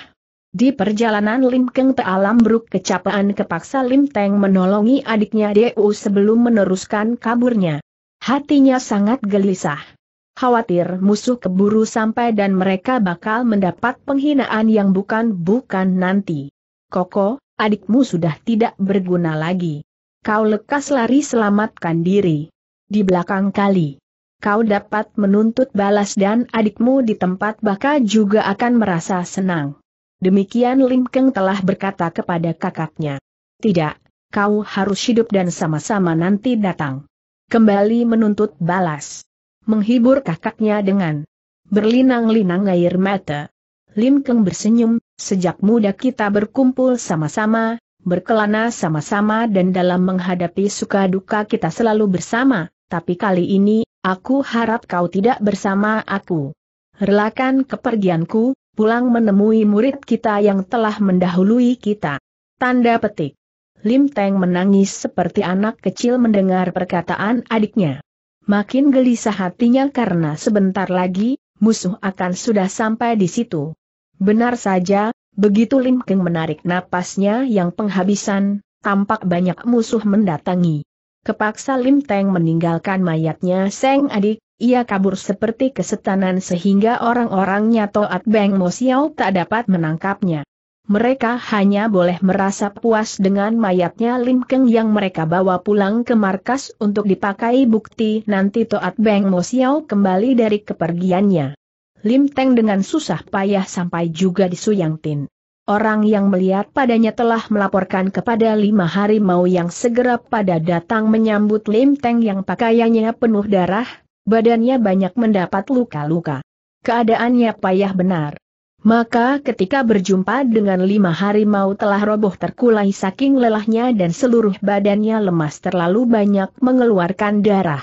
Di perjalanan Lim Keng ke alam bruk kecapaan kepaksa Lim Teng menolongi adiknya Deu sebelum meneruskan kaburnya. Hatinya sangat gelisah. Khawatir musuh keburu sampai dan mereka bakal mendapat penghinaan yang bukan-bukan nanti. Koko, adikmu sudah tidak berguna lagi. Kau lekas lari selamatkan diri. Di belakang kali kau dapat menuntut balas dan adikmu di tempat baka juga akan merasa senang. Demikian Lim Keng telah berkata kepada kakaknya. Tidak, kau harus hidup dan sama-sama nanti datang. Kembali menuntut balas. Menghibur kakaknya dengan berlinang-linang air mata. Lim Keng bersenyum, sejak muda kita berkumpul sama-sama, berkelana sama-sama dan dalam menghadapi suka duka kita selalu bersama, tapi kali ini Aku harap kau tidak bersama aku. Relakan kepergianku, pulang menemui murid kita yang telah mendahului kita. Tanda petik. Lim Teng menangis seperti anak kecil mendengar perkataan adiknya. Makin gelisah hatinya karena sebentar lagi, musuh akan sudah sampai di situ. Benar saja, begitu Lim Keng menarik napasnya yang penghabisan, tampak banyak musuh mendatangi. Kepaksa Lim Teng meninggalkan mayatnya Seng adik, ia kabur seperti kesetanan sehingga orang-orangnya Toat Beng Mo Xiao tak dapat menangkapnya. Mereka hanya boleh merasa puas dengan mayatnya Lim Keng yang mereka bawa pulang ke markas untuk dipakai bukti nanti Toat Beng Mo Xiao kembali dari kepergiannya. Lim Teng dengan susah payah sampai juga di Suyangtin. Orang yang melihat padanya telah melaporkan kepada lima harimau yang segera pada datang menyambut Lim Teng yang pakaiannya penuh darah, badannya banyak mendapat luka-luka. Keadaannya payah benar. Maka ketika berjumpa dengan lima harimau telah roboh terkulai saking lelahnya dan seluruh badannya lemas terlalu banyak mengeluarkan darah.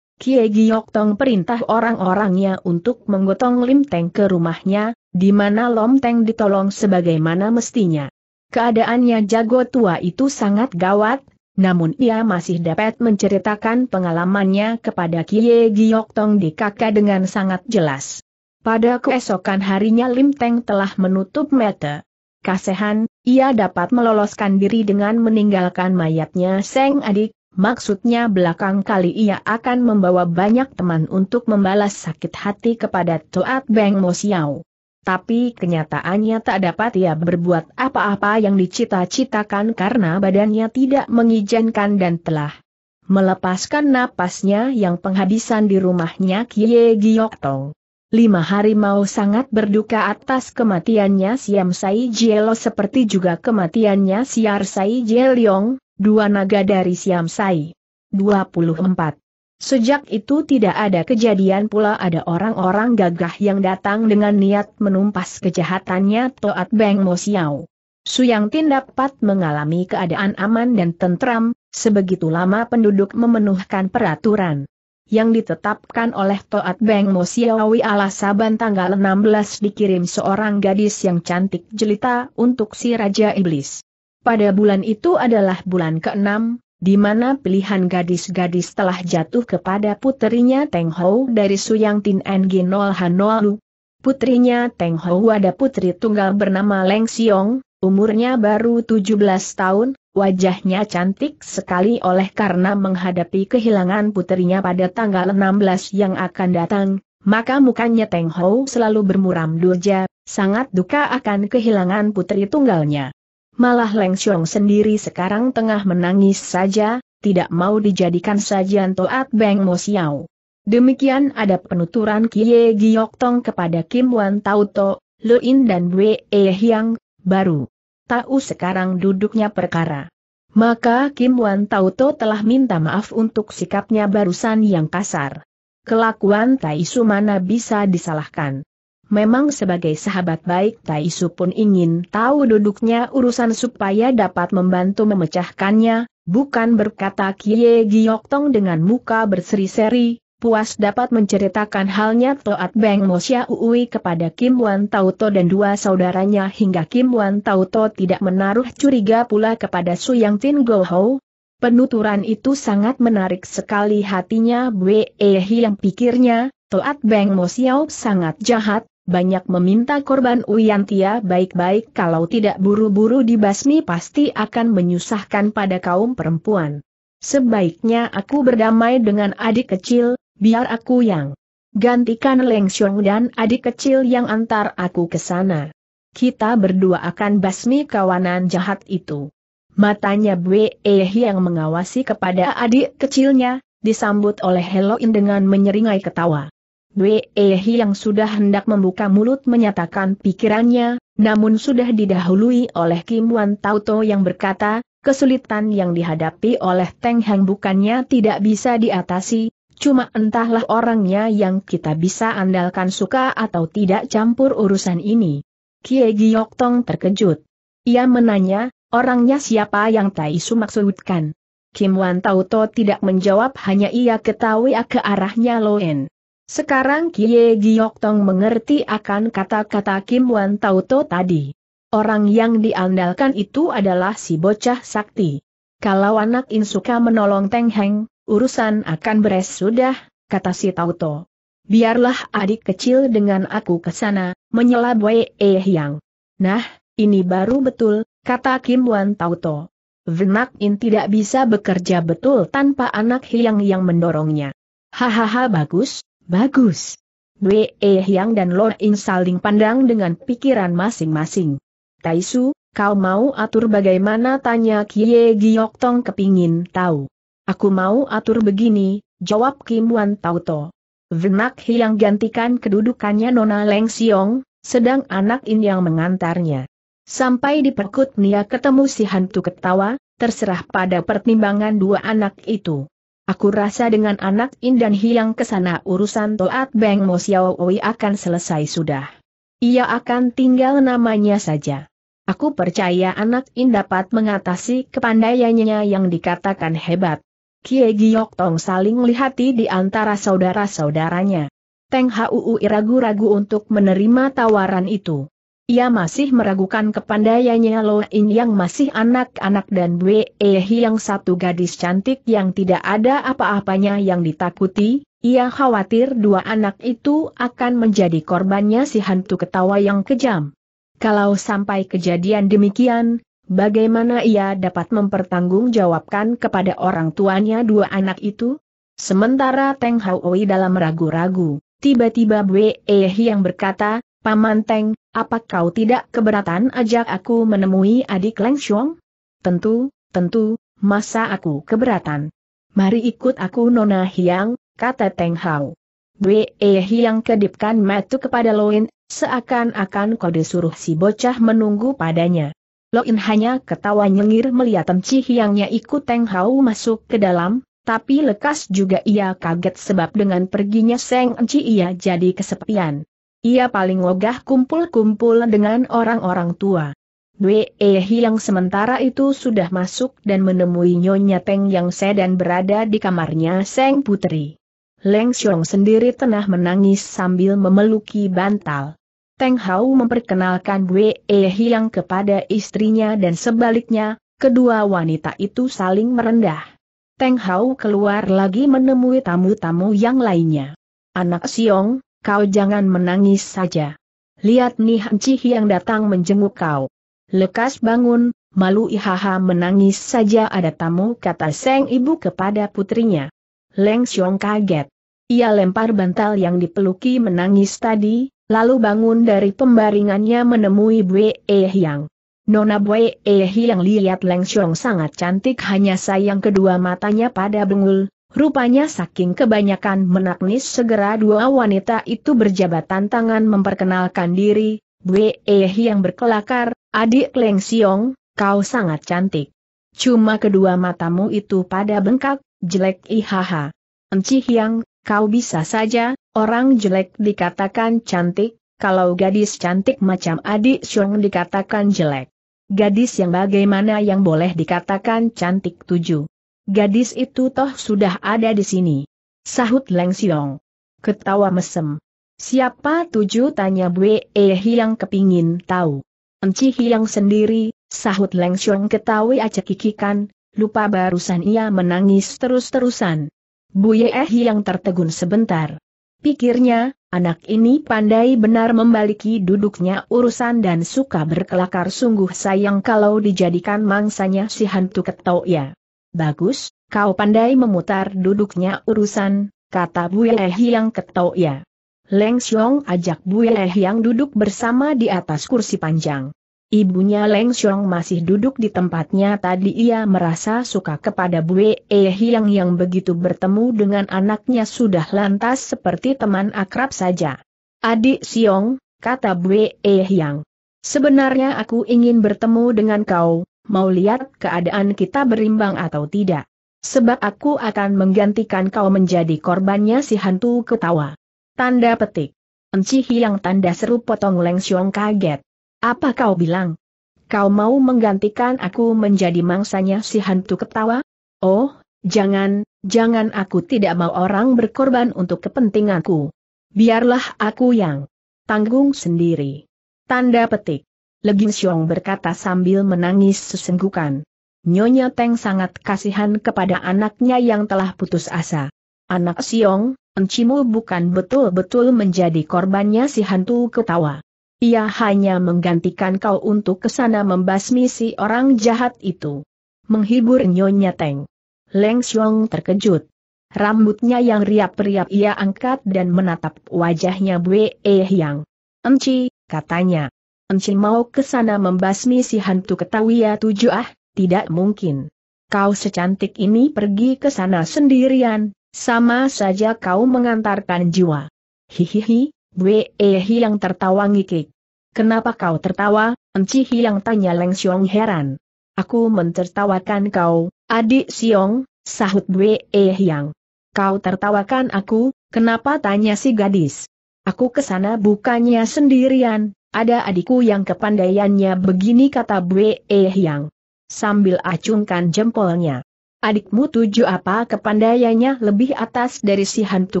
Kie Giok Tong perintah orang-orangnya untuk menggotong Lim Teng ke rumahnya, di mana Lom Teng ditolong sebagaimana mestinya. Keadaannya jago tua itu sangat gawat, namun ia masih dapat menceritakan pengalamannya kepada Kie Giok Tong di kakak dengan sangat jelas. Pada keesokan harinya Lim Teng telah menutup mata. Kasehan, ia dapat meloloskan diri dengan meninggalkan mayatnya Seng Adik, Maksudnya belakang kali ia akan membawa banyak teman untuk membalas sakit hati kepada Toat Beng Mo Xiao. Tapi kenyataannya tak dapat ia berbuat apa-apa yang dicita-citakan karena badannya tidak mengizinkan dan telah melepaskan napasnya yang penghabisan di rumahnya Kie Giok Tong. Lima hari mau sangat berduka atas kematiannya Siam Sai Jielo seperti juga kematiannya Siar Sai Jielyong, Dua naga dari Siam Sai. 24. Sejak itu tidak ada kejadian pula ada orang-orang gagah yang datang dengan niat menumpas kejahatannya Toat Beng Mo Siau. Suyang Tin dapat mengalami keadaan aman dan tentram, sebegitu lama penduduk memenuhkan peraturan yang ditetapkan oleh Toat Beng Mo Siawi ala Saban tanggal 16 dikirim seorang gadis yang cantik jelita untuk si Raja Iblis. Pada bulan itu adalah bulan ke-6, di mana pilihan gadis-gadis telah jatuh kepada puterinya Teng Ho dari Suyang Tin Engi Nol Hanolu. Putrinya Teng Ho ada putri tunggal bernama Leng Xiong, umurnya baru 17 tahun, wajahnya cantik sekali oleh karena menghadapi kehilangan putrinya pada tanggal 16 yang akan datang, maka mukanya Teng Ho selalu bermuram durja, sangat duka akan kehilangan putri tunggalnya. Malah Leng Xiong sendiri sekarang tengah menangis saja, tidak mau dijadikan sajian Toat Beng Mo Xiao. Demikian ada penuturan Kie Giok Tong kepada Kim Wan Tauto, In dan Wei e Hyang, baru. Tahu sekarang duduknya perkara. Maka Kim Wan Tauto telah minta maaf untuk sikapnya barusan yang kasar. Kelakuan Tai Su mana bisa disalahkan. Memang sebagai sahabat baik Taisu pun ingin tahu duduknya urusan supaya dapat membantu memecahkannya, bukan berkata Kie Tong dengan muka berseri-seri, puas dapat menceritakan halnya Toat Beng Mosya Uui kepada Kim Wan Tauto dan dua saudaranya hingga Kim Wan Tauto tidak menaruh curiga pula kepada Su Yang Tin Go Ho, Penuturan itu sangat menarik sekali hatinya Bwe Ehi yang pikirnya, Toat Beng Mo sangat jahat, banyak meminta korban Uyantia baik-baik kalau tidak buru-buru dibasmi pasti akan menyusahkan pada kaum perempuan. Sebaiknya aku berdamai dengan adik kecil, biar aku yang gantikan Leng Xiong dan adik kecil yang antar aku ke sana. Kita berdua akan basmi kawanan jahat itu. Matanya Bwe eh yang mengawasi kepada adik kecilnya, disambut oleh Heloin dengan menyeringai ketawa. Wei yang sudah hendak membuka mulut menyatakan pikirannya, namun sudah didahului oleh Kim Wan Tauto yang berkata, kesulitan yang dihadapi oleh Teng Hang bukannya tidak bisa diatasi, cuma entahlah orangnya yang kita bisa andalkan suka atau tidak campur urusan ini. Kie Giok Tong terkejut. Ia menanya, orangnya siapa yang Tai Su maksudkan? Kim Wan Tauto tidak menjawab hanya ia ketahui ke arahnya Loen. Sekarang Kie Giok Tong mengerti akan kata-kata Kim Wan Tauto tadi. Orang yang diandalkan itu adalah si bocah sakti. Kalau anak suka menolong Teng Heng, urusan akan beres sudah, kata si Tauto. Biarlah adik kecil dengan aku ke sana, menyela Wei Eh Yang. Nah, ini baru betul, kata Kim Wan Tauto. Venak In tidak bisa bekerja betul tanpa anak Hyang yang mendorongnya. Hahaha bagus, Bagus. Wei Hyang eh dan Lord In saling pandang dengan pikiran masing-masing. Taisu, kau mau atur bagaimana tanya Kie Giok Tong kepingin tahu. Aku mau atur begini, jawab Kim Wan Tauto. Venak Hyang gantikan kedudukannya Nona Leng Siong, sedang anak In yang mengantarnya. Sampai di perkut Nia ketemu si hantu ketawa, terserah pada pertimbangan dua anak itu. Aku rasa dengan anak dan Hiang ke sana urusan Toat Beng Mo Xiaowei akan selesai sudah. Ia akan tinggal namanya saja. Aku percaya anak In dapat mengatasi kepandaiannya yang dikatakan hebat. Kie Giok Tong saling lihati di antara saudara-saudaranya. Teng Huu ragu-ragu untuk menerima tawaran itu. Ia masih meragukan kepandaiannya Lo In yang masih anak-anak dan Bwe Ehi yang satu gadis cantik yang tidak ada apa-apanya yang ditakuti, ia khawatir dua anak itu akan menjadi korbannya si hantu ketawa yang kejam. Kalau sampai kejadian demikian, bagaimana ia dapat mempertanggungjawabkan kepada orang tuanya dua anak itu? Sementara Teng Wei dalam ragu-ragu, tiba-tiba Bwe Ehi yang berkata, Paman Teng, apa kau tidak keberatan ajak aku menemui adik Leng Xiong? Tentu, tentu, masa aku keberatan. Mari ikut aku Nona Hiang, kata Teng Hao. Wei eh, Hiang kedipkan metu kepada Loin, seakan-akan kode suruh si bocah menunggu padanya. Loin hanya ketawa nyengir melihat Ci Hiangnya ikut Teng Hao masuk ke dalam, tapi lekas juga ia kaget sebab dengan perginya Seng Enci ia jadi kesepian. Ia paling ogah kumpul-kumpul dengan orang-orang tua. Dwe Ehi yang sementara itu sudah masuk dan menemui Nyonya Teng yang sedang berada di kamarnya Seng Putri. Leng Xiong sendiri tengah menangis sambil memeluki bantal. Teng Hao memperkenalkan Dwe Ehi yang kepada istrinya dan sebaliknya, kedua wanita itu saling merendah. Teng Hao keluar lagi menemui tamu-tamu yang lainnya. Anak Xiong, Kau jangan menangis saja. Lihat nih Hanci yang datang menjenguk kau. Lekas bangun, malu ihaha menangis saja ada tamu kata Seng ibu kepada putrinya. Leng Xiong kaget. Ia lempar bantal yang dipeluki menangis tadi, lalu bangun dari pembaringannya menemui Bue Ehyang. Nona Bue Ehyang lihat Leng Xiong sangat cantik hanya sayang kedua matanya pada bengul, Rupanya saking kebanyakan menaknis segera dua wanita itu berjabatan tangan memperkenalkan diri, Bwe eh yang berkelakar, adik Leng Siong, kau sangat cantik. Cuma kedua matamu itu pada bengkak, jelek ihaha. Enci Hyang, kau bisa saja, orang jelek dikatakan cantik, kalau gadis cantik macam adik Siong dikatakan jelek. Gadis yang bagaimana yang boleh dikatakan cantik tujuh. Gadis itu toh sudah ada di sini. Sahut Leng Siong. Ketawa mesem. Siapa tujuh tanya Bwe yang e kepingin tahu. Enci Hiang sendiri, sahut Leng Siong ketawi kikikan, lupa barusan ia menangis terus-terusan. Ehi e yang tertegun sebentar. Pikirnya, anak ini pandai benar membaliki duduknya urusan dan suka berkelakar sungguh sayang kalau dijadikan mangsanya si hantu ketau ya. Bagus, kau pandai memutar duduknya urusan, kata Bue yang ketau ya. Leng Xiong ajak Bue yang duduk bersama di atas kursi panjang. Ibunya Leng Xiong masih duduk di tempatnya tadi ia merasa suka kepada Bue Hiang yang begitu bertemu dengan anaknya sudah lantas seperti teman akrab saja. Adik Xiong, kata Bue Hiang. Sebenarnya aku ingin bertemu dengan kau, mau lihat keadaan kita berimbang atau tidak. Sebab aku akan menggantikan kau menjadi korbannya si hantu ketawa. Tanda petik. Encihi hilang tanda seru potong Leng kaget. Apa kau bilang? Kau mau menggantikan aku menjadi mangsanya si hantu ketawa? Oh, jangan, jangan aku tidak mau orang berkorban untuk kepentinganku. Biarlah aku yang tanggung sendiri. Tanda petik. Legin Xiong berkata sambil menangis sesenggukan. Nyonya Teng sangat kasihan kepada anaknya yang telah putus asa. Anak Xiong, encimu bukan betul-betul menjadi korbannya si hantu ketawa. Ia hanya menggantikan kau untuk kesana membasmi si orang jahat itu. Menghibur Nyonya Teng. Leng Xiong terkejut. Rambutnya yang riap-riap ia angkat dan menatap wajahnya Eh Yang. Enci, katanya. Encin mau ke sana membasmi si hantu ketawi ya tujuh ah, tidak mungkin. Kau secantik ini pergi ke sana sendirian, sama saja kau mengantarkan jiwa. Hihihi, Wei yang tertawa ngikik. Kenapa kau tertawa, Enci Hilang tanya Leng Xiong heran. Aku mentertawakan kau, adik Siong, sahut Wei Yang. Kau tertawakan aku, kenapa tanya si gadis. Aku ke sana bukannya sendirian, ada adikku yang kepandaiannya begini kata Bwe eh Yang. Sambil acungkan jempolnya. Adikmu tujuh apa kepandaiannya lebih atas dari si hantu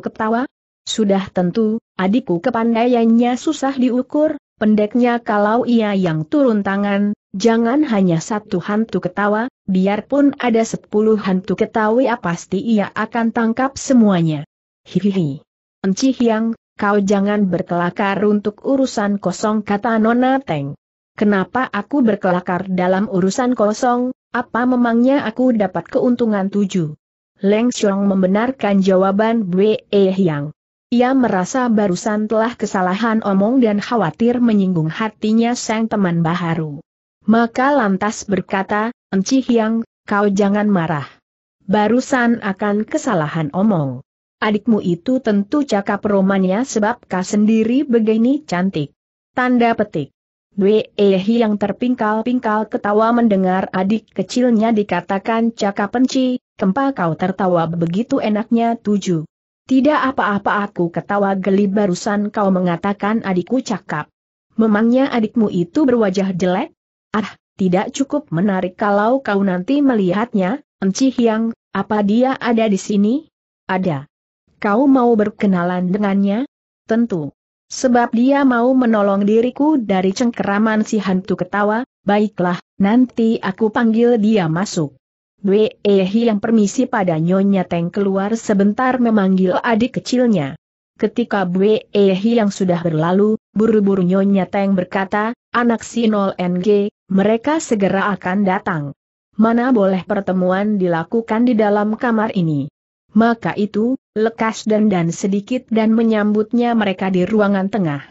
ketawa? Sudah tentu, adikku kepandaiannya susah diukur, pendeknya kalau ia yang turun tangan, jangan hanya satu hantu ketawa, biarpun ada sepuluh hantu ketawa pasti ia akan tangkap semuanya. Hihihi. Enci Hyang, kau jangan berkelakar untuk urusan kosong kata Nona Teng. Kenapa aku berkelakar dalam urusan kosong, apa memangnya aku dapat keuntungan tujuh? Leng Xiong membenarkan jawaban Bwe Hyang. Ia merasa barusan telah kesalahan omong dan khawatir menyinggung hatinya sang teman baharu. Maka lantas berkata, Enci Hyang, kau jangan marah. Barusan akan kesalahan omong. Adikmu itu tentu cakap romannya sebab kau sendiri begini cantik. Tanda petik. Dweehi yang terpingkal-pingkal ketawa mendengar adik kecilnya dikatakan cakap penci, kempa kau tertawa begitu enaknya tujuh. Tidak apa-apa aku ketawa geli barusan kau mengatakan adikku cakap. Memangnya adikmu itu berwajah jelek? Ah, tidak cukup menarik kalau kau nanti melihatnya, Enci Hiang, apa dia ada di sini? Ada kau mau berkenalan dengannya? Tentu. Sebab dia mau menolong diriku dari cengkeraman si hantu ketawa, baiklah, nanti aku panggil dia masuk. Wehi eh, yang permisi pada Nyonya Teng keluar sebentar memanggil adik kecilnya. Ketika Wehi eh, yang sudah berlalu, buru-buru Nyonya Teng berkata, anak Sinol NG, mereka segera akan datang. Mana boleh pertemuan dilakukan di dalam kamar ini. Maka itu, lekas dan dan sedikit dan menyambutnya mereka di ruangan tengah.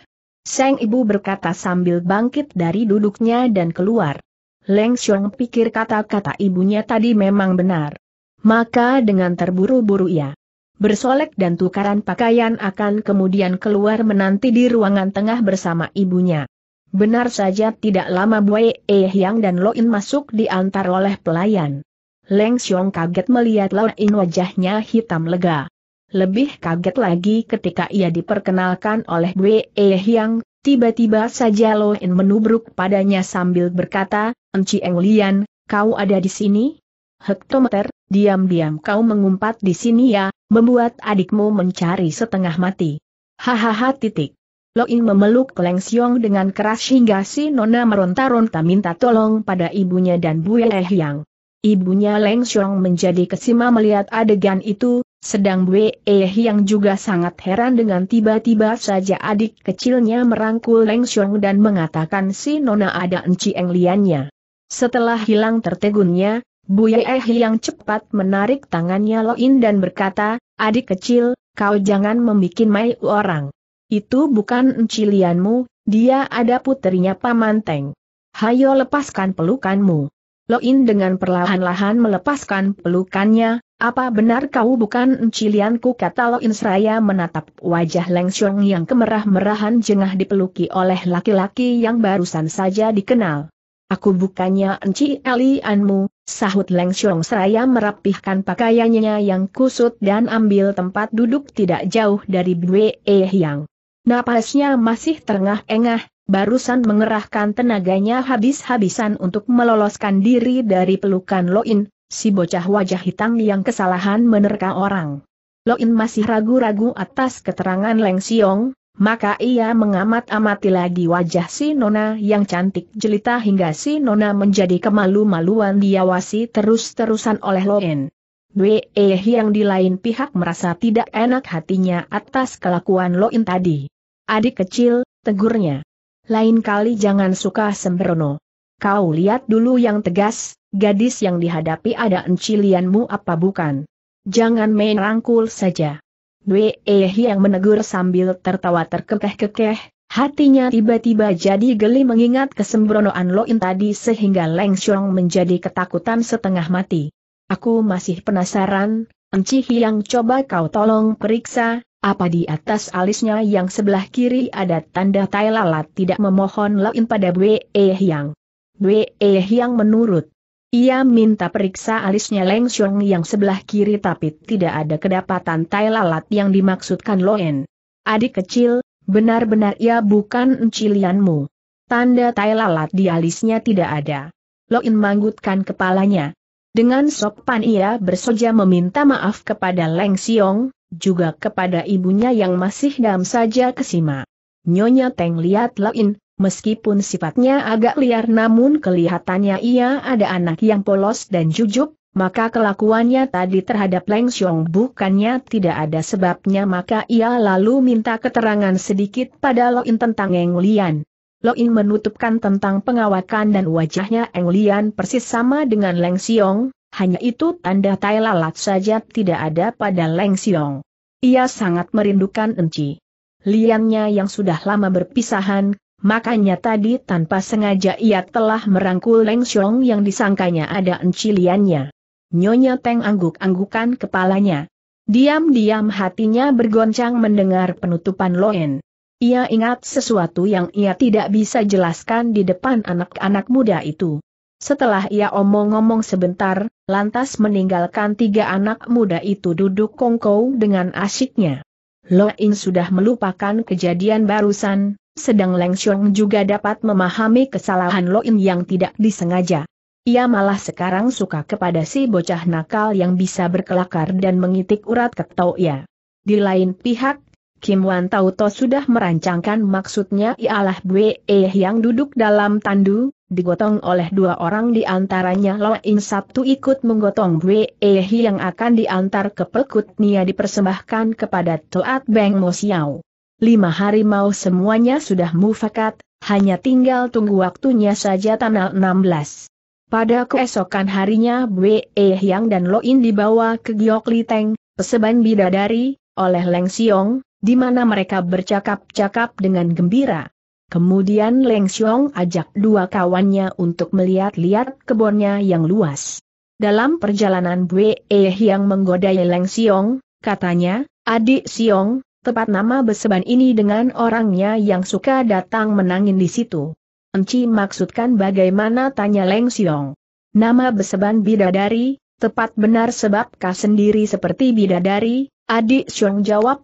Seng ibu berkata sambil bangkit dari duduknya dan keluar. Leng Xiong pikir kata-kata ibunya tadi memang benar. Maka dengan terburu-buru ia bersolek dan tukaran pakaian akan kemudian keluar menanti di ruangan tengah bersama ibunya. Benar saja tidak lama Bue Eh Yang dan Loin masuk diantar oleh pelayan. Leng Xiong kaget melihat Lao In wajahnya hitam lega. Lebih kaget lagi ketika ia diperkenalkan oleh Bwe Hyang, tiba-tiba saja Lao In menubruk padanya sambil berkata, Enci Eng Lian, kau ada di sini? Hektometer, diam-diam kau mengumpat di sini ya, membuat adikmu mencari setengah mati. Hahaha titik. Loin memeluk Leng Xiong dengan keras hingga si Nona meronta-ronta minta tolong pada ibunya dan Bu Hyang. Ibunya Leng Xiong menjadi kesima melihat adegan itu, sedang Wei eh yang juga sangat heran dengan tiba-tiba saja adik kecilnya merangkul Leng Xiong dan mengatakan si Nona ada enci liannya. Setelah hilang tertegunnya, Bu eh yang cepat menarik tangannya Loin dan berkata, adik kecil, kau jangan membuat mai orang. Itu bukan encilianmu, dia ada putrinya Paman Teng. Hayo lepaskan pelukanmu. Loin dengan perlahan-lahan melepaskan pelukannya, apa benar kau bukan encilianku kata Loin seraya menatap wajah Leng Xiong yang kemerah-merahan jengah dipeluki oleh laki-laki yang barusan saja dikenal. Aku bukannya enci Elianmu, sahut Leng Xiong seraya merapihkan pakaiannya yang kusut dan ambil tempat duduk tidak jauh dari Bwe Yang. Napasnya masih terengah-engah, barusan mengerahkan tenaganya habis-habisan untuk meloloskan diri dari pelukan Loin, si bocah wajah hitam yang kesalahan menerka orang. Loin masih ragu-ragu atas keterangan Leng Siong, maka ia mengamat-amati lagi wajah si Nona yang cantik jelita hingga si Nona menjadi kemalu-maluan diawasi terus-terusan oleh Loin. Dwe eh yang di lain pihak merasa tidak enak hatinya atas kelakuan Loin tadi. Adik kecil, tegurnya lain kali jangan suka sembrono. Kau lihat dulu yang tegas, gadis yang dihadapi ada encilianmu apa bukan. Jangan main rangkul saja. Dwe Ehi yang menegur sambil tertawa terkekeh-kekeh, hatinya tiba-tiba jadi geli mengingat kesembronoan Loin tadi sehingga Leng Xiong menjadi ketakutan setengah mati. Aku masih penasaran, Enci yang coba kau tolong periksa, apa di atas alisnya yang sebelah kiri ada tanda tai lalat tidak memohon lain pada Bwe Yang. Bwe Yang menurut. Ia minta periksa alisnya Leng Xiong yang sebelah kiri tapi tidak ada kedapatan tai lalat yang dimaksudkan Loen. Adik kecil, benar-benar ia bukan encilianmu. Tanda tai lalat di alisnya tidak ada. Loen manggutkan kepalanya. Dengan sopan ia bersoja meminta maaf kepada Leng Xiong, juga kepada ibunya yang masih dam saja kesima. Nyonya Teng lihat lain, meskipun sifatnya agak liar namun kelihatannya ia ada anak yang polos dan jujur, maka kelakuannya tadi terhadap Leng Xiong bukannya tidak ada sebabnya maka ia lalu minta keterangan sedikit pada Loin tentang Eng Lian. Loin menutupkan tentang pengawakan dan wajahnya Eng Lian persis sama dengan Leng Xiong, hanya itu tanda tai lalat saja tidak ada pada Leng Xiong. Ia sangat merindukan Enci. Liannya yang sudah lama berpisahan, makanya tadi tanpa sengaja ia telah merangkul Leng Xiong yang disangkanya ada Enci Liannya. Nyonya Teng angguk-anggukan kepalanya. Diam-diam hatinya bergoncang mendengar penutupan Loen. Ia ingat sesuatu yang ia tidak bisa jelaskan di depan anak-anak muda itu. Setelah ia omong-omong sebentar, lantas meninggalkan tiga anak muda itu duduk kongkow dengan asyiknya. Lo In sudah melupakan kejadian barusan, sedang Leng Xiong juga dapat memahami kesalahan Lo In yang tidak disengaja. Ia malah sekarang suka kepada si bocah nakal yang bisa berkelakar dan mengitik urat ya. Di lain pihak, Kim Wan Tauto sudah merancangkan maksudnya ialah Bue eh yang duduk dalam tandu, digotong oleh dua orang di antaranya Loin Sabtu ikut menggotong Bwe Ehi yang akan diantar ke Pekut Nia dipersembahkan kepada Toat Beng Mo Xiao. Lima mau semuanya sudah mufakat, hanya tinggal tunggu waktunya saja tanggal 16. Pada keesokan harinya Bwe Ehyang dan Loin dibawa ke Giok Liteng, peseban bidadari, oleh Leng Siong, di mana mereka bercakap-cakap dengan gembira. Kemudian Leng Xiong ajak dua kawannya untuk melihat-lihat kebunnya yang luas. Dalam perjalanan Bue Eh yang menggodai Leng Xiong, katanya, adik Xiong, tepat nama beseban ini dengan orangnya yang suka datang menangin di situ. Enci maksudkan bagaimana tanya Leng Xiong. Nama beseban bidadari, Tepat benar sebab kah sendiri seperti bidadari, adik Xiong jawab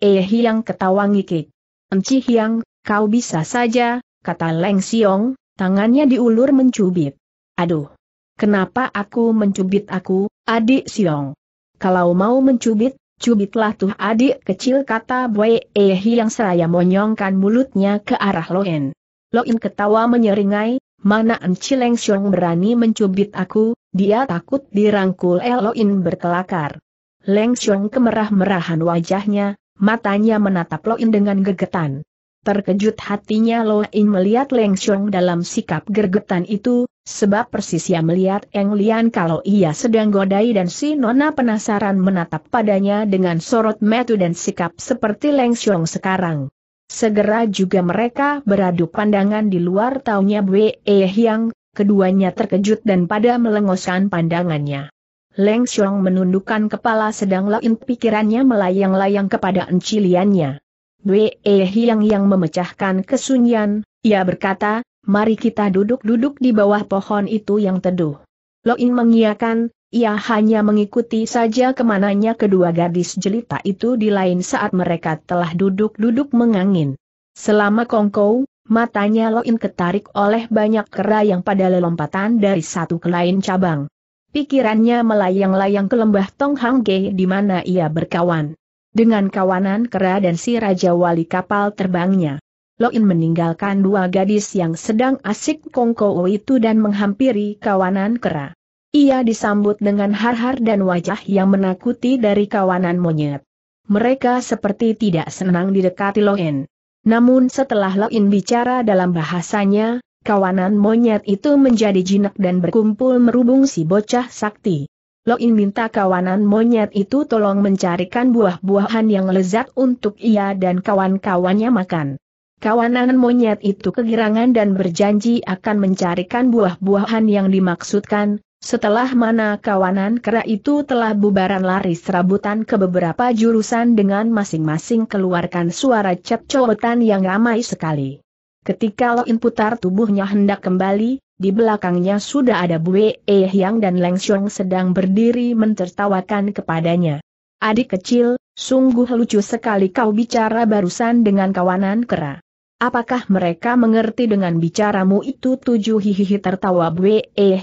Eh yang ketawa ngikik. Enci Hiang, Kau bisa saja, kata Leng Xiong, tangannya diulur mencubit. Aduh! Kenapa aku mencubit aku, adik Xiong. Kalau mau mencubit, cubitlah tuh adik kecil kata Boy Ehi yang seraya monyongkan mulutnya ke arah Loen. Loin ketawa menyeringai, mana Enci Leng Xiong berani mencubit aku, dia takut dirangkul Loin berkelakar. Leng Xiong kemerah-merahan wajahnya, matanya menatap Loin dengan gegetan. Terkejut hatinya Lo In melihat Leng Xiong dalam sikap gergetan itu, sebab persis ia melihat Eng Lian kalau ia sedang godai dan si Nona penasaran menatap padanya dengan sorot metu dan sikap seperti Leng Xiong sekarang. Segera juga mereka beradu pandangan di luar taunya Bwe Hyang, keduanya terkejut dan pada melengoskan pandangannya. Leng Xiong menundukkan kepala sedang lain pikirannya melayang-layang kepada enciliannya. Dwe Hiang yang memecahkan kesunyian, ia berkata, mari kita duduk-duduk di bawah pohon itu yang teduh. Ing mengiakan, ia hanya mengikuti saja kemananya kedua gadis jelita itu di lain saat mereka telah duduk-duduk mengangin. Selama kongkow, matanya Ing ketarik oleh banyak kera yang pada lelompatan dari satu ke lain cabang. Pikirannya melayang-layang ke lembah Tong Tonghangge di mana ia berkawan dengan kawanan kera dan si Raja Wali kapal terbangnya. Loin meninggalkan dua gadis yang sedang asik kongko itu dan menghampiri kawanan kera. Ia disambut dengan har-har dan wajah yang menakuti dari kawanan monyet. Mereka seperti tidak senang didekati Loin. Namun setelah Loin bicara dalam bahasanya, kawanan monyet itu menjadi jinak dan berkumpul merubung si bocah sakti. Lo In minta kawanan monyet itu tolong mencarikan buah-buahan yang lezat untuk ia dan kawan-kawannya makan. Kawanan monyet itu kegirangan dan berjanji akan mencarikan buah-buahan yang dimaksudkan, setelah mana kawanan kera itu telah bubaran lari serabutan ke beberapa jurusan dengan masing-masing keluarkan suara cap-cowetan yang ramai sekali. Ketika Lo In putar tubuhnya hendak kembali, di belakangnya sudah ada Bue E dan Leng Xiong sedang berdiri mentertawakan kepadanya. Adik kecil, sungguh lucu sekali kau bicara barusan dengan kawanan kera. Apakah mereka mengerti dengan bicaramu itu tujuh hihihi tertawa Bue E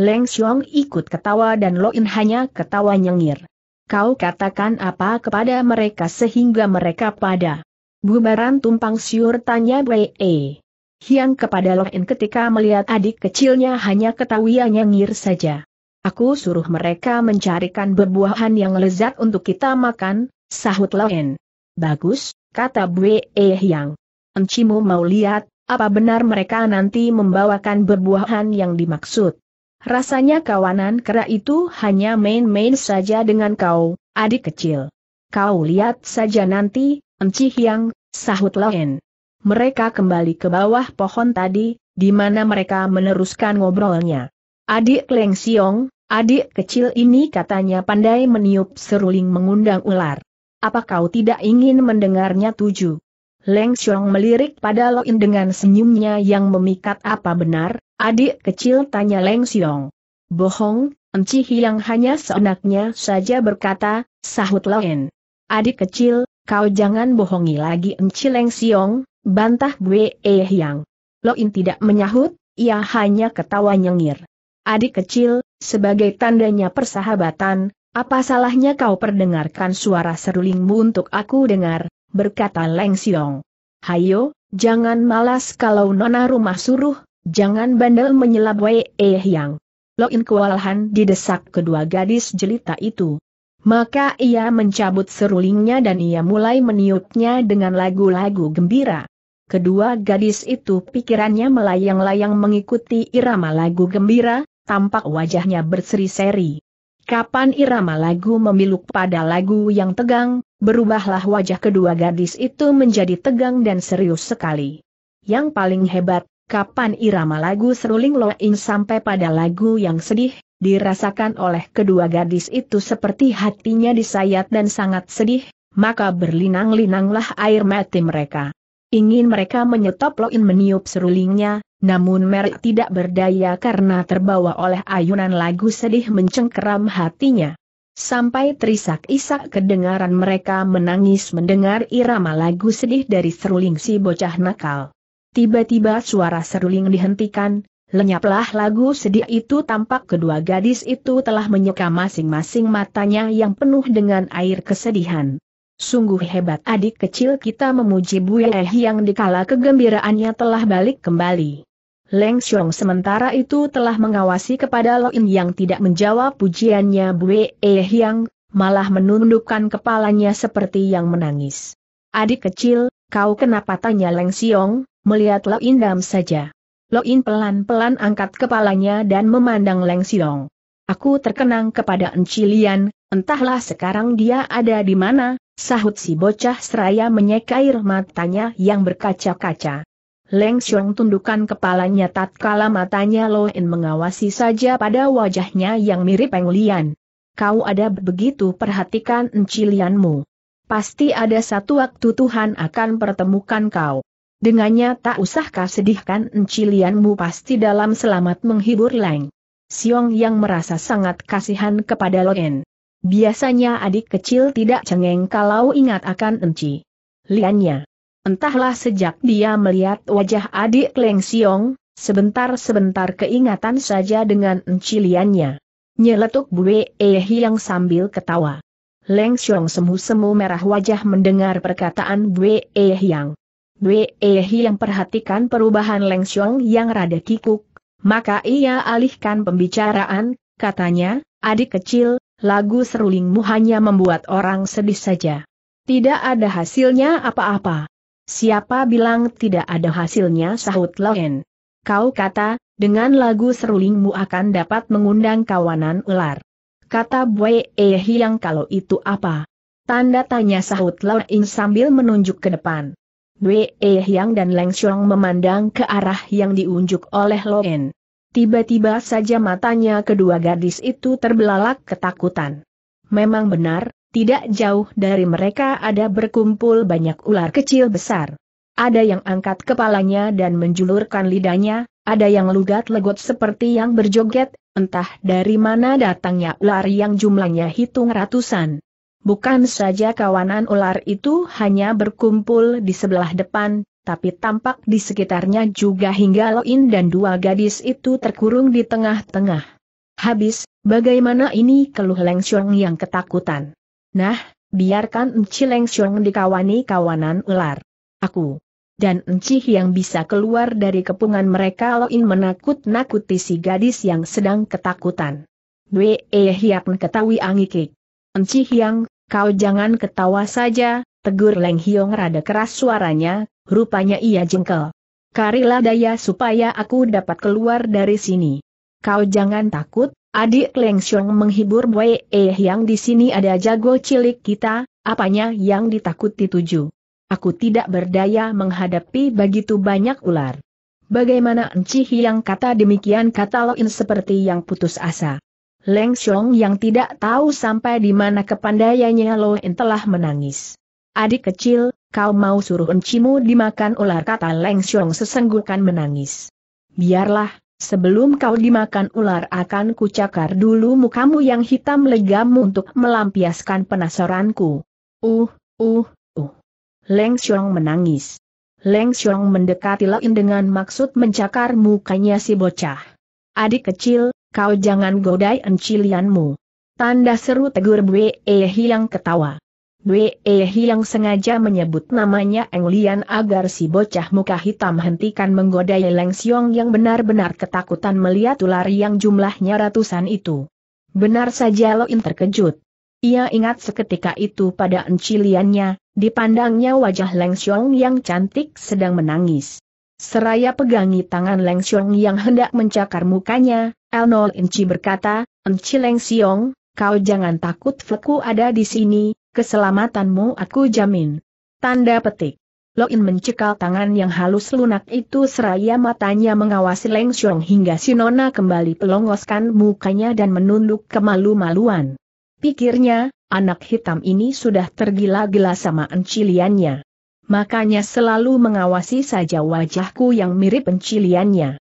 Leng Xiong ikut ketawa dan Lo In hanya ketawa nyengir. Kau katakan apa kepada mereka sehingga mereka pada Bubaran tumpang siur tanya E. Hian kepada Loen ketika melihat adik kecilnya hanya yang ngir saja. Aku suruh mereka mencarikan berbuahan yang lezat untuk kita makan, sahut Loen. Bagus, kata E. Hiang. Encimu mau lihat, apa benar mereka nanti membawakan berbuahan yang dimaksud? Rasanya kawanan kera itu hanya main-main saja dengan kau, adik kecil. Kau lihat saja nanti, Enci Hiang, sahut Loen. Mereka kembali ke bawah pohon tadi, di mana mereka meneruskan ngobrolnya. Adik Leng Siong, adik kecil ini katanya pandai meniup seruling mengundang ular. Apa kau tidak ingin mendengarnya tujuh? Leng Siong melirik pada Loen dengan senyumnya yang memikat apa benar, adik kecil tanya Leng Siong. Bohong, Enci Hiang hanya seenaknya saja berkata, sahut Loen. Adik kecil, Kau jangan bohongi lagi Encileng Siong, bantah gue eh yang. Loin tidak menyahut, ia hanya ketawa nyengir. Adik kecil, sebagai tandanya persahabatan, apa salahnya kau perdengarkan suara serulingmu untuk aku dengar, berkata Leng Siong. Hayo, jangan malas kalau nona rumah suruh, jangan bandel menyelap eh yang. Loin kewalahan didesak kedua gadis jelita itu. Maka ia mencabut serulingnya dan ia mulai meniupnya dengan lagu-lagu gembira. Kedua gadis itu pikirannya melayang-layang mengikuti irama lagu gembira, tampak wajahnya berseri-seri. Kapan irama lagu memiluk pada lagu yang tegang, berubahlah wajah kedua gadis itu menjadi tegang dan serius sekali. Yang paling hebat, kapan irama lagu seruling loing sampai pada lagu yang sedih, dirasakan oleh kedua gadis itu seperti hatinya disayat dan sangat sedih, maka berlinang-linanglah air mati mereka. Ingin mereka menyetop Loin meniup serulingnya, namun Merik tidak berdaya karena terbawa oleh ayunan lagu sedih mencengkeram hatinya. Sampai terisak-isak kedengaran mereka menangis mendengar irama lagu sedih dari seruling si bocah nakal. Tiba-tiba suara seruling dihentikan, Lenyaplah lagu sedih itu tampak kedua gadis itu telah menyeka masing-masing matanya yang penuh dengan air kesedihan. Sungguh hebat adik kecil kita memuji Bu Bue yang dikala kegembiraannya telah balik kembali. Leng Xiong sementara itu telah mengawasi kepada Lo In yang tidak menjawab pujiannya Bue yang malah menundukkan kepalanya seperti yang menangis. Adik kecil, kau kenapa tanya Leng Xiong, melihat Lo Indam saja. Loin pelan-pelan angkat kepalanya dan memandang Leng Silong. Aku terkenang kepada Encilian, entahlah sekarang dia ada di mana, sahut si bocah seraya menyekair matanya yang berkaca-kaca. Leng Xiong tundukkan kepalanya tatkala matanya Loin mengawasi saja pada wajahnya yang mirip Peng Lian. Kau ada begitu perhatikan Encilianmu. Pasti ada satu waktu Tuhan akan pertemukan kau dengannya tak usahkah sedihkan encilianmu pasti dalam selamat menghibur Leng. Siong yang merasa sangat kasihan kepada Loen. Biasanya adik kecil tidak cengeng kalau ingat akan enci. Liannya. Entahlah sejak dia melihat wajah adik Leng Siong, sebentar-sebentar keingatan saja dengan enci Liannya. Nyeletuk Bue Eh yang sambil ketawa. Leng Siong semu-semu merah wajah mendengar perkataan Bue Eh yang. Ehi yang perhatikan perubahan Leng Xiong yang rada kikuk, maka ia alihkan pembicaraan, katanya, adik kecil, lagu serulingmu hanya membuat orang sedih saja. Tidak ada hasilnya apa-apa. Siapa bilang tidak ada hasilnya sahut Loen. Kau kata, dengan lagu serulingmu akan dapat mengundang kawanan ular. Kata Ehi yang kalau itu apa? Tanda tanya sahut Loen sambil menunjuk ke depan. Wei Yang dan Leng Xiong memandang ke arah yang diunjuk oleh Loen. Tiba-tiba saja matanya kedua gadis itu terbelalak ketakutan. Memang benar, tidak jauh dari mereka ada berkumpul banyak ular kecil besar. Ada yang angkat kepalanya dan menjulurkan lidahnya, ada yang lugat-legot seperti yang berjoget, entah dari mana datangnya ular yang jumlahnya hitung ratusan. Bukan saja kawanan ular itu hanya berkumpul di sebelah depan, tapi tampak di sekitarnya juga hingga Loin dan dua gadis itu terkurung di tengah-tengah. Habis, bagaimana ini keluh Leng Xiong yang ketakutan? Nah, biarkan Enci Leng Xiong dikawani kawanan ular. Aku dan Enci yang bisa keluar dari kepungan mereka Loin menakut-nakuti si gadis yang sedang ketakutan. Wee Hiak ketahui angikik. Enci yang Kau jangan ketawa saja, tegur Leng Hiong rada keras suaranya, rupanya ia jengkel. Karilah daya supaya aku dapat keluar dari sini. Kau jangan takut, adik Leng Xiong menghibur Wei Eh yang di sini ada jago cilik kita, apanya yang ditakuti tuju. Aku tidak berdaya menghadapi begitu banyak ular. Bagaimana Enci yang kata demikian kata Loin seperti yang putus asa. Leng Xiong yang tidak tahu sampai di mana kepandaiannya Lo En telah menangis. Adik kecil, kau mau suruh encimu dimakan ular kata Leng Xiong sesenggukan menangis. Biarlah, sebelum kau dimakan ular akan kucakar dulu mukamu yang hitam legamu untuk melampiaskan penasaranku. Uh, uh, uh. Leng Xiong menangis. Leng Xiong mendekati Lo En dengan maksud mencakar mukanya si bocah. Adik kecil, kau jangan godai encilianmu. Tanda seru tegur Bwe Hiang ketawa. Bwe Hiang sengaja menyebut namanya Eng Lian agar si bocah muka hitam hentikan menggodai Leng Xiong yang benar-benar ketakutan melihat ular yang jumlahnya ratusan itu. Benar saja Loin terkejut. Ia ingat seketika itu pada enciliannya, dipandangnya wajah Leng Xiong yang cantik sedang menangis. Seraya pegangi tangan Leng Xiong yang hendak mencakar mukanya, Nol Enci berkata, Enci Leng Siong, kau jangan takut fleku ada di sini, keselamatanmu aku jamin. Tanda petik. Loin mencekal tangan yang halus lunak itu seraya matanya mengawasi Leng Siong hingga Sinona kembali pelongoskan mukanya dan menunduk kemalu-maluan. Pikirnya, anak hitam ini sudah tergila-gila sama enciliannya. Makanya selalu mengawasi saja wajahku yang mirip enciliannya.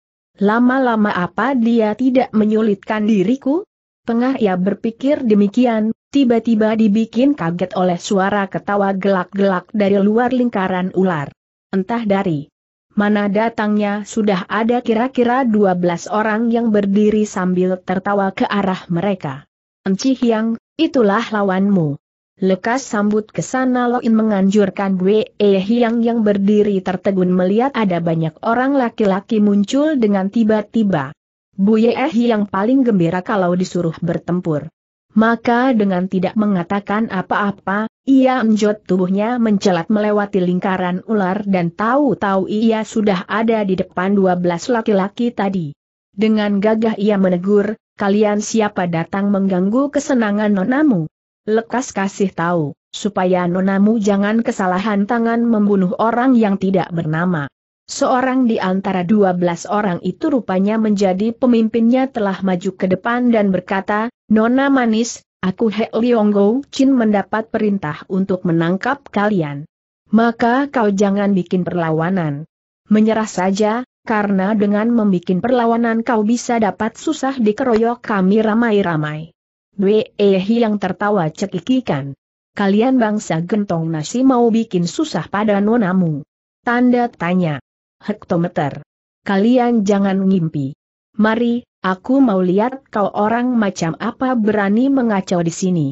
Lama-lama apa dia tidak menyulitkan diriku? Tengah ia berpikir demikian, tiba-tiba dibikin kaget oleh suara ketawa gelak-gelak dari luar lingkaran ular. Entah dari mana datangnya sudah ada kira-kira 12 orang yang berdiri sambil tertawa ke arah mereka. Enci Hyang, itulah lawanmu. Lekas sambut ke sana Loin menganjurkan Bwe Hiang yang berdiri tertegun melihat ada banyak orang laki-laki muncul dengan tiba-tiba. Bu Bwe Hiang paling gembira kalau disuruh bertempur. Maka dengan tidak mengatakan apa-apa, ia enjot tubuhnya mencelat melewati lingkaran ular dan tahu-tahu ia sudah ada di depan 12 laki-laki tadi. Dengan gagah ia menegur, kalian siapa datang mengganggu kesenangan nonamu? Lekas kasih tahu, supaya nonamu jangan kesalahan tangan membunuh orang yang tidak bernama. Seorang di antara dua belas orang itu rupanya menjadi pemimpinnya telah maju ke depan dan berkata, Nona Manis, aku He Lionggo Chin mendapat perintah untuk menangkap kalian. Maka kau jangan bikin perlawanan. Menyerah saja, karena dengan membuat perlawanan kau bisa dapat susah dikeroyok kami ramai-ramai. Wehi eh, yang tertawa cekikikan. Kalian bangsa gentong nasi mau bikin susah pada nonamu. Tanda tanya. Hektometer. Kalian jangan ngimpi. Mari, aku mau lihat kau orang macam apa berani mengacau di sini.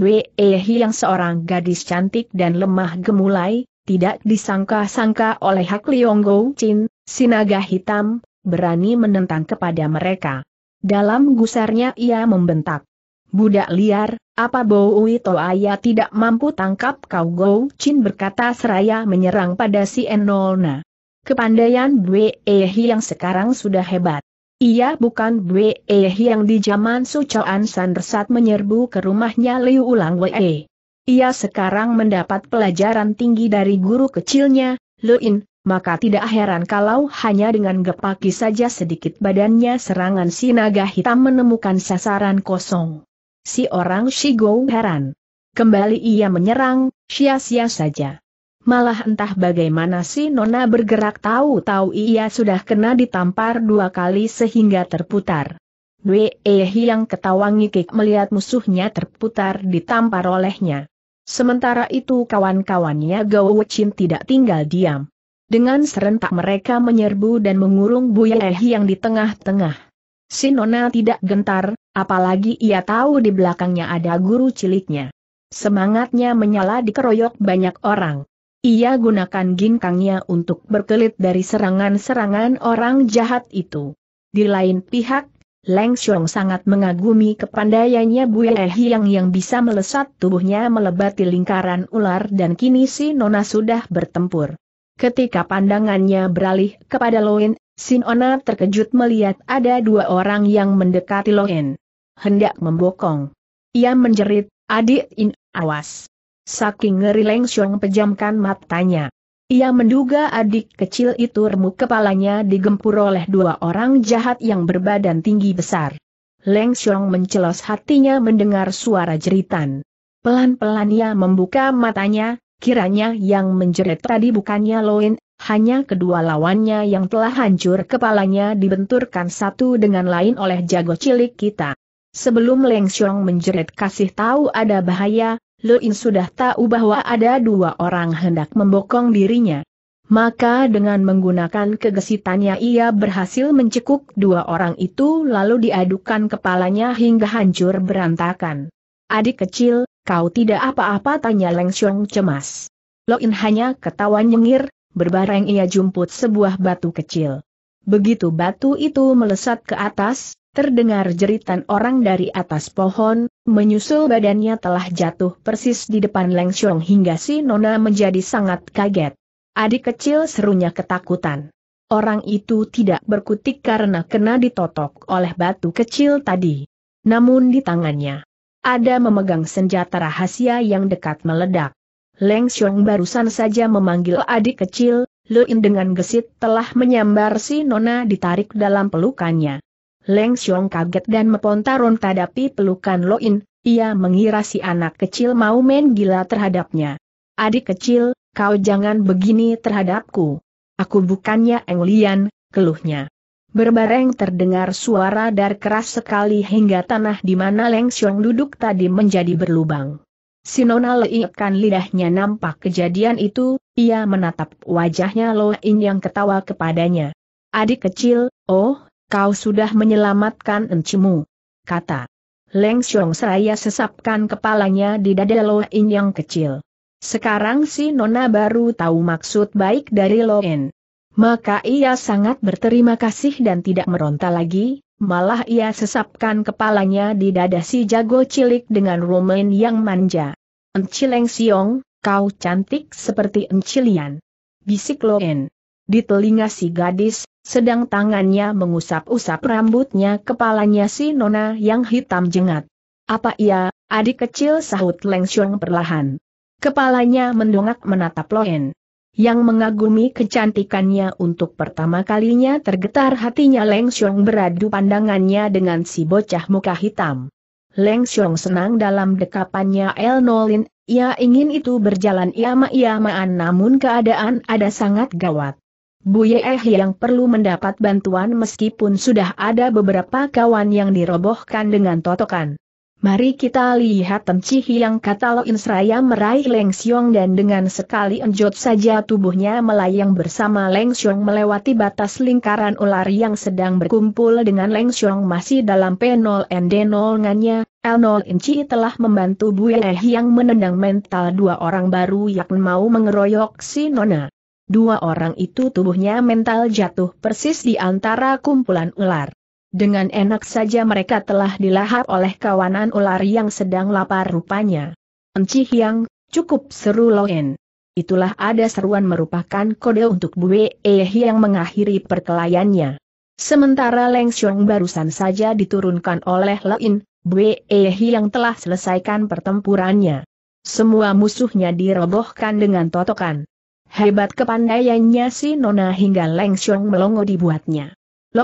Wehi eh, yang seorang gadis cantik dan lemah gemulai, tidak disangka-sangka oleh Hak Lionggo Chin, Sinaga Hitam, berani menentang kepada mereka. Dalam gusarnya ia membentak. Budak liar, apa bau itu Aya tidak mampu tangkap kau Go Chin berkata seraya menyerang pada si Enolna. Kepandaian Bwe Ehi yang sekarang sudah hebat. Ia bukan Bwe Ehi yang di zaman Sucoan San Resat menyerbu ke rumahnya Liu Ulang Wei. Ia sekarang mendapat pelajaran tinggi dari guru kecilnya, Luin, maka tidak heran kalau hanya dengan gepaki saja sedikit badannya serangan si naga hitam menemukan sasaran kosong si orang Shigou heran. Kembali ia menyerang, sia-sia saja. Malah entah bagaimana si Nona bergerak tahu-tahu ia sudah kena ditampar dua kali sehingga terputar. Wei e yang ketawa ngikik melihat musuhnya terputar ditampar olehnya. Sementara itu kawan-kawannya Gao Wuchin tidak tinggal diam. Dengan serentak mereka menyerbu dan mengurung Buya Ehi yang di tengah-tengah. Si Nona tidak gentar, apalagi ia tahu di belakangnya ada guru ciliknya. Semangatnya menyala dikeroyok banyak orang. Ia gunakan ginkangnya untuk berkelit dari serangan-serangan orang jahat itu. Di lain pihak, Leng Xiong sangat mengagumi kepandaiannya Bue Hiang yang bisa melesat tubuhnya melebati lingkaran ular dan kini si Nona sudah bertempur. Ketika pandangannya beralih kepada Loin Sinona terkejut melihat ada dua orang yang mendekati Loen. Hendak membokong. Ia menjerit, adik In, awas. Saking ngeri Leng Xiong pejamkan matanya. Ia menduga adik kecil itu remuk kepalanya digempur oleh dua orang jahat yang berbadan tinggi besar. Leng Xiong mencelos hatinya mendengar suara jeritan. Pelan-pelan ia membuka matanya, kiranya yang menjerit tadi bukannya Loen hanya kedua lawannya yang telah hancur kepalanya dibenturkan satu dengan lain oleh jago cilik kita. Sebelum Leng Xiong menjerit kasih tahu ada bahaya, In sudah tahu bahwa ada dua orang hendak membokong dirinya. Maka dengan menggunakan kegesitannya ia berhasil mencekuk dua orang itu lalu diadukan kepalanya hingga hancur berantakan. Adik kecil, kau tidak apa-apa tanya Leng Xiong cemas. Loin hanya ketawa nyengir, berbareng ia jumput sebuah batu kecil. Begitu batu itu melesat ke atas, terdengar jeritan orang dari atas pohon, menyusul badannya telah jatuh persis di depan Leng Xiong hingga si Nona menjadi sangat kaget. Adik kecil serunya ketakutan. Orang itu tidak berkutik karena kena ditotok oleh batu kecil tadi. Namun di tangannya, ada memegang senjata rahasia yang dekat meledak. Leng Xiong barusan saja memanggil adik kecil, In dengan gesit telah menyambar si Nona ditarik dalam pelukannya. Leng Xiong kaget dan meponta-ronta dapi pelukan In, ia mengira si anak kecil mau main gila terhadapnya. Adik kecil, kau jangan begini terhadapku. Aku bukannya Englian, keluhnya. Berbareng terdengar suara dar keras sekali hingga tanah di mana Leng Xiong duduk tadi menjadi berlubang. Sinona leikan lidahnya nampak kejadian itu, ia menatap wajahnya Loin yang ketawa kepadanya. Adik kecil, oh, kau sudah menyelamatkan encimu. Kata. Leng Xiong seraya sesapkan kepalanya di dada Loin yang kecil. Sekarang si Nona baru tahu maksud baik dari Loin. Maka ia sangat berterima kasih dan tidak meronta lagi, malah ia sesapkan kepalanya di dada si jago cilik dengan rumen yang manja. Encileng siong, kau cantik seperti encilian. Bisik loen. Di telinga si gadis, sedang tangannya mengusap-usap rambutnya kepalanya si nona yang hitam jengat. Apa ia, adik kecil sahut Leng Siong perlahan. Kepalanya mendongak menatap Loen yang mengagumi kecantikannya untuk pertama kalinya tergetar hatinya Leng Xiong beradu pandangannya dengan si bocah muka hitam. Leng Xiong senang dalam dekapannya El Nolin, ia ingin itu berjalan iama-iamaan namun keadaan ada sangat gawat. Bu Eh yang perlu mendapat bantuan meskipun sudah ada beberapa kawan yang dirobohkan dengan totokan. Mari kita lihat Tenci Hiang kata Lo Insraya meraih Leng Xiong dan dengan sekali enjot saja tubuhnya melayang bersama Leng Xiong melewati batas lingkaran ular yang sedang berkumpul dengan Leng Xiong masih dalam P0 and D0 nganya, L0 Inci telah membantu Bue Hiang menendang mental dua orang baru yang mau mengeroyok si Nona. Dua orang itu tubuhnya mental jatuh persis di antara kumpulan ular. Dengan enak saja mereka telah dilahap oleh kawanan ular yang sedang lapar rupanya. Enci Hiang, cukup seru Loen. Itulah ada seruan merupakan kode untuk Bue E yang mengakhiri perkelayannya. Sementara Leng Xiong barusan saja diturunkan oleh Lein, Bue E yang telah selesaikan pertempurannya. Semua musuhnya dirobohkan dengan totokan. Hebat kepandaiannya si Nona hingga Leng Xiong melongo dibuatnya.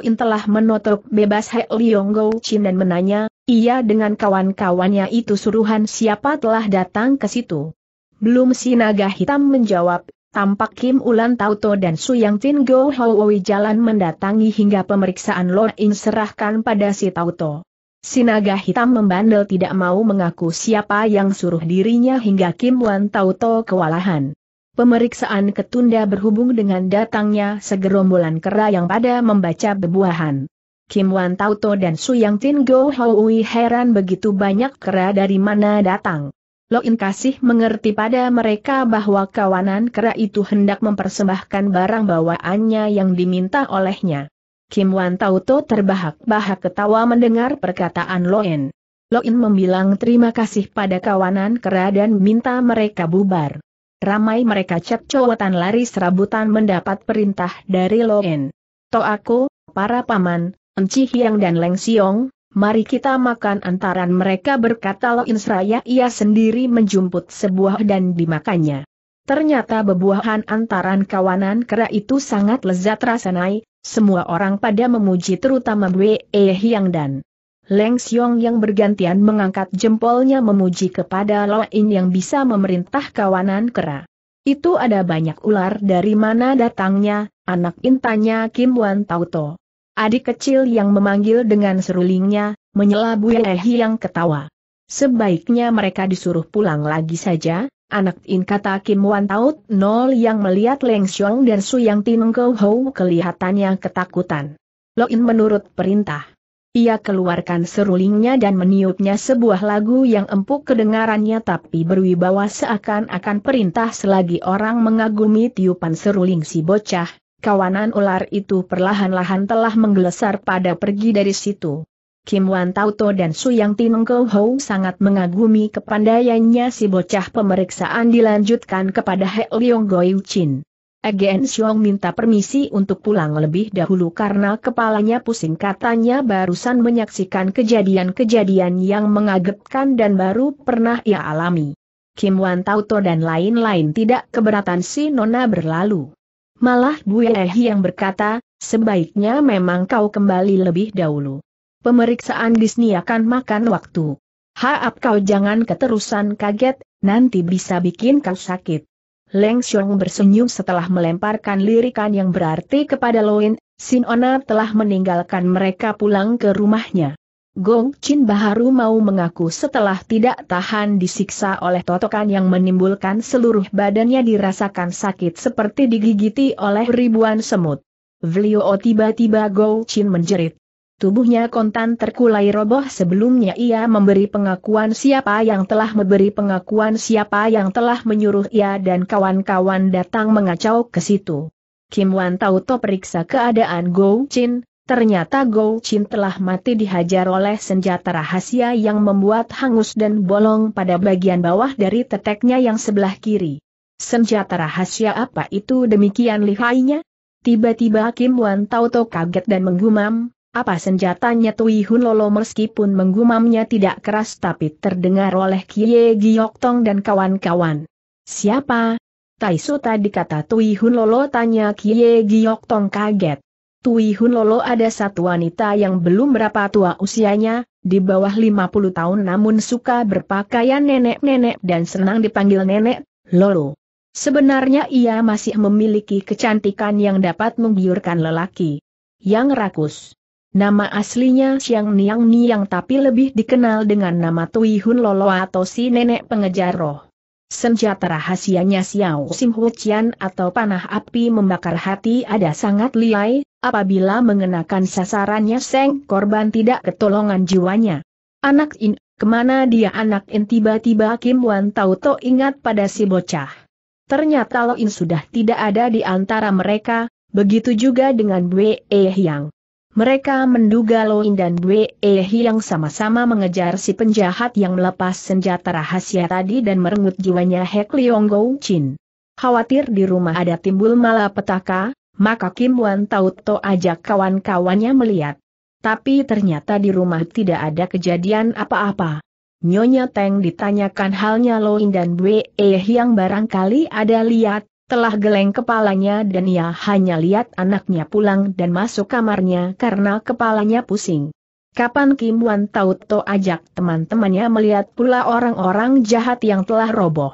In telah menotok bebas He Liong Go Chin dan menanya, ia dengan kawan-kawannya itu suruhan siapa telah datang ke situ. Belum si naga hitam menjawab, tampak Kim Ulan Tauto dan Su Yang Tin Go Howi jalan mendatangi hingga pemeriksaan In serahkan pada si Tauto. Si naga hitam membandel tidak mau mengaku siapa yang suruh dirinya hingga Kim Wan Tauto kewalahan pemeriksaan ketunda berhubung dengan datangnya segerombolan kera yang pada membaca bebuahan. Kim Wan Tauto dan Su Yang Tin Go Houi heran begitu banyak kera dari mana datang. Loin kasih mengerti pada mereka bahwa kawanan kera itu hendak mempersembahkan barang bawaannya yang diminta olehnya. Kim Wan Tauto terbahak-bahak ketawa mendengar perkataan Loin. Loin membilang terima kasih pada kawanan kera dan minta mereka bubar. Ramai mereka cowotan lari serabutan mendapat perintah dari Loen. aku, para paman, Enci Hiang dan Leng Siong, mari kita makan antaran mereka berkata Loen Seraya ia sendiri menjumput sebuah dan dimakannya. Ternyata bebuahan antaran kawanan kera itu sangat lezat rasanai, semua orang pada memuji terutama Bwe Hiang dan Leng Xiong yang bergantian mengangkat jempolnya memuji kepada Loin yang bisa memerintah kawanan kera. Itu ada banyak ular dari mana datangnya, anak intanya Kim Wan Tauto. Adik kecil yang memanggil dengan serulingnya, menyela Buyehi yang ketawa. Sebaiknya mereka disuruh pulang lagi saja, anak in kata Kim Wan Taut Nol yang melihat Leng Xiong dan Su Yang Tin Hou kelihatannya ketakutan. Lo In menurut perintah. Ia keluarkan serulingnya dan meniupnya sebuah lagu yang empuk kedengarannya tapi berwibawa seakan-akan perintah selagi orang mengagumi tiupan seruling si bocah, kawanan ular itu perlahan-lahan telah menggelesar pada pergi dari situ. Kim Wan Tauto dan Yang Tin Ko Ho sangat mengagumi kepandaiannya si bocah pemeriksaan dilanjutkan kepada He Leong Goi Chin. Egen Xiong minta permisi untuk pulang lebih dahulu karena kepalanya pusing katanya barusan menyaksikan kejadian-kejadian yang mengagetkan dan baru pernah ia alami. Kim Wan Tauto dan lain-lain tidak keberatan si Nona berlalu. Malah Bu Ehi yang berkata, sebaiknya memang kau kembali lebih dahulu. Pemeriksaan Disney akan makan waktu. Haap kau jangan keterusan kaget, nanti bisa bikin kau sakit. Leng Xiong bersenyum setelah melemparkan lirikan yang berarti kepada Loin, Sinona telah meninggalkan mereka pulang ke rumahnya. Gong Chin Baharu mau mengaku setelah tidak tahan disiksa oleh totokan yang menimbulkan seluruh badannya dirasakan sakit seperti digigiti oleh ribuan semut. Vlio tiba-tiba Gong Chin menjerit. Tubuhnya kontan terkulai roboh sebelumnya ia memberi pengakuan siapa yang telah memberi pengakuan siapa yang telah menyuruh ia dan kawan-kawan datang mengacau ke situ. Kim Wan to periksa keadaan Go Chin, ternyata Go Chin telah mati dihajar oleh senjata rahasia yang membuat hangus dan bolong pada bagian bawah dari teteknya yang sebelah kiri. Senjata rahasia apa itu demikian lihainya? Tiba-tiba Kim Wan Tauto kaget dan menggumam, apa senjatanya Tui Hun Lolo meskipun menggumamnya tidak keras tapi terdengar oleh Kie Giok Tong dan kawan-kawan. Siapa? Taisho tadi kata Tui Hun Lolo tanya Kie Giok Tong kaget. Tui Hun Lolo ada satu wanita yang belum berapa tua usianya, di bawah 50 tahun namun suka berpakaian nenek-nenek dan senang dipanggil nenek, Lolo. Sebenarnya ia masih memiliki kecantikan yang dapat menggiurkan lelaki. Yang rakus Nama aslinya Siang Niang Niang tapi lebih dikenal dengan nama Tui Hun Lolo atau si nenek pengejar roh. Senjata rahasianya Xiao Sim Qian atau panah api membakar hati ada sangat liai, apabila mengenakan sasarannya Seng korban tidak ketolongan jiwanya. Anak In, kemana dia anak In tiba-tiba Kim Wan to ingat pada si bocah. Ternyata Lo In sudah tidak ada di antara mereka, begitu juga dengan Wei Yang. Mereka menduga Loin dan Bwe yang sama-sama mengejar si penjahat yang melepas senjata rahasia tadi dan merenggut jiwanya Hek Leong Chin. Khawatir di rumah ada timbul malapetaka, maka Kim Wan To ajak kawan-kawannya melihat. Tapi ternyata di rumah tidak ada kejadian apa-apa. Nyonya Teng ditanyakan halnya Loin dan Bwe yang barangkali ada lihat, telah geleng kepalanya dan ia hanya lihat anaknya pulang dan masuk kamarnya karena kepalanya pusing. Kapan Kim Wan to ajak teman-temannya melihat pula orang-orang jahat yang telah roboh.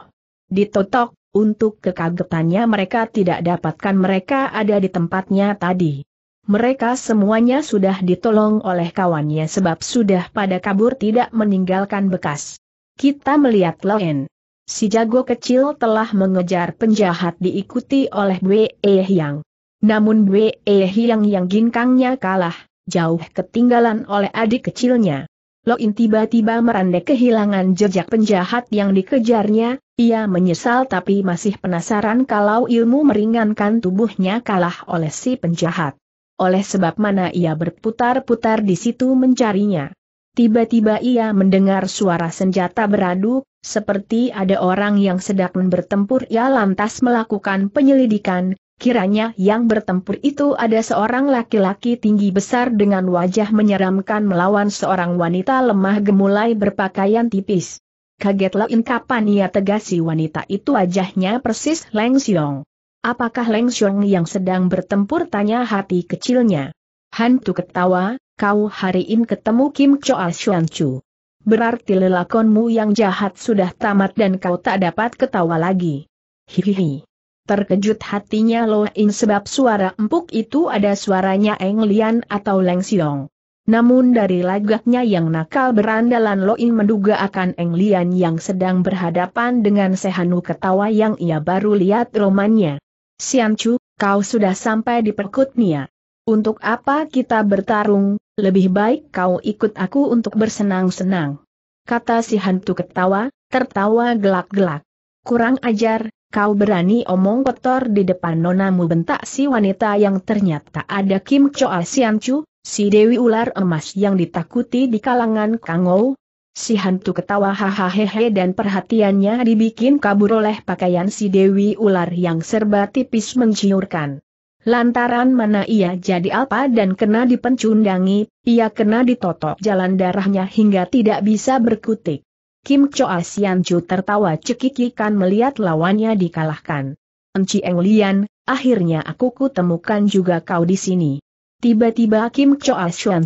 Ditotok, untuk kekagetannya mereka tidak dapatkan mereka ada di tempatnya tadi. Mereka semuanya sudah ditolong oleh kawannya sebab sudah pada kabur tidak meninggalkan bekas. Kita melihat Loen si jago kecil telah mengejar penjahat diikuti oleh Bwe Yang. E Namun Bwe Yang e yang ginkangnya kalah, jauh ketinggalan oleh adik kecilnya. Loin tiba-tiba merandek kehilangan jejak penjahat yang dikejarnya, ia menyesal tapi masih penasaran kalau ilmu meringankan tubuhnya kalah oleh si penjahat. Oleh sebab mana ia berputar-putar di situ mencarinya. Tiba-tiba ia mendengar suara senjata beradu, seperti ada orang yang sedang bertempur ia lantas melakukan penyelidikan, kiranya yang bertempur itu ada seorang laki-laki tinggi besar dengan wajah menyeramkan melawan seorang wanita lemah gemulai berpakaian tipis. Kagetlah inkapan ia tegasi wanita itu wajahnya persis Leng Xiong. Apakah Leng Xiong yang sedang bertempur tanya hati kecilnya? Hantu ketawa, kau hari ini ketemu Kim Choa Xuan Chu. Berarti lelakonmu yang jahat sudah tamat dan kau tak dapat ketawa lagi. Hihihi. Terkejut hatinya Lo In sebab suara empuk itu ada suaranya Eng Lian atau Leng Xiong. Namun dari lagaknya yang nakal berandalan Lo In menduga akan Eng Lian yang sedang berhadapan dengan Sehanu ketawa yang ia baru lihat romannya. Sian Chu, kau sudah sampai di Perkutnia. Untuk apa kita bertarung, lebih baik kau ikut aku untuk bersenang-senang. Kata si hantu ketawa, tertawa gelak-gelak. Kurang ajar, kau berani omong kotor di depan nonamu bentak si wanita yang ternyata ada Kim Choa Sian Chu, si Dewi Ular Emas yang ditakuti di kalangan Kangou. Si hantu ketawa hahaha dan perhatiannya dibikin kabur oleh pakaian si Dewi Ular yang serba tipis menciurkan. Lantaran mana ia jadi apa dan kena dipencundangi, ia kena ditotok jalan darahnya hingga tidak bisa berkutik. Kim Choa Sian tertawa cekikikan melihat lawannya dikalahkan. Enci Eng Lian, akhirnya aku kutemukan juga kau di sini. Tiba-tiba Kim Choa Sian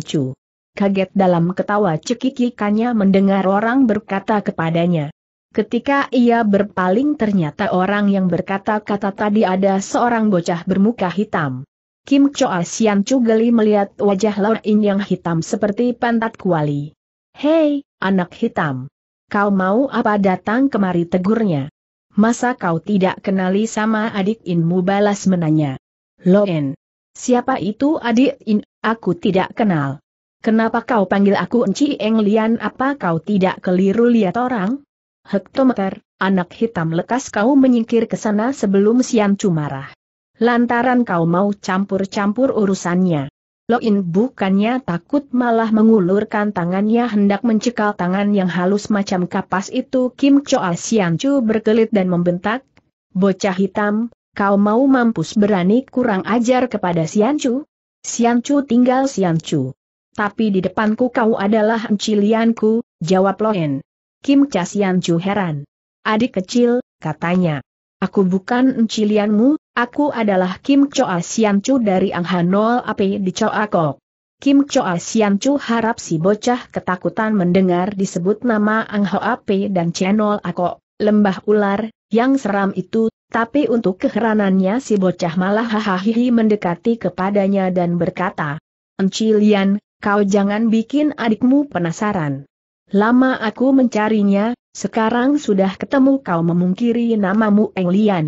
kaget dalam ketawa cekikikannya mendengar orang berkata kepadanya. Ketika ia berpaling ternyata orang yang berkata-kata tadi ada seorang bocah bermuka hitam. Kim Choa Sian Cugeli melihat wajah In yang hitam seperti pantat kuali. Hei, anak hitam. Kau mau apa datang kemari tegurnya? Masa kau tidak kenali sama adik Inmu balas menanya. In. Siapa itu adik In? Aku tidak kenal. Kenapa kau panggil aku Enci Eng Lian apa kau tidak keliru lihat orang? Hektometer, anak hitam lekas kau menyingkir ke sana sebelum Sian marah. Lantaran kau mau campur-campur urusannya. Loin bukannya takut malah mengulurkan tangannya hendak mencekal tangan yang halus macam kapas itu Kim Choa Sian Chu berkelit dan membentak, Bocah hitam, kau mau mampus berani kurang ajar kepada Sian Chu? Sian Chu tinggal Sian Chu. Tapi di depanku kau adalah encilianku, jawab Loin. Kim Chasian Chu heran. Adik kecil, katanya. Aku bukan encilianmu, aku adalah Kim Choa Sian Chu dari Anghanol Ap di Choa Kok. Kim Choa Sian Chu harap si bocah ketakutan mendengar disebut nama Ang Ho Ap dan Chenol Akok, lembah ular, yang seram itu, tapi untuk keheranannya si bocah malah hahaha mendekati kepadanya dan berkata, Encilian, kau jangan bikin adikmu penasaran. Lama aku mencarinya, sekarang sudah ketemu kau memungkiri namamu Eng Lian.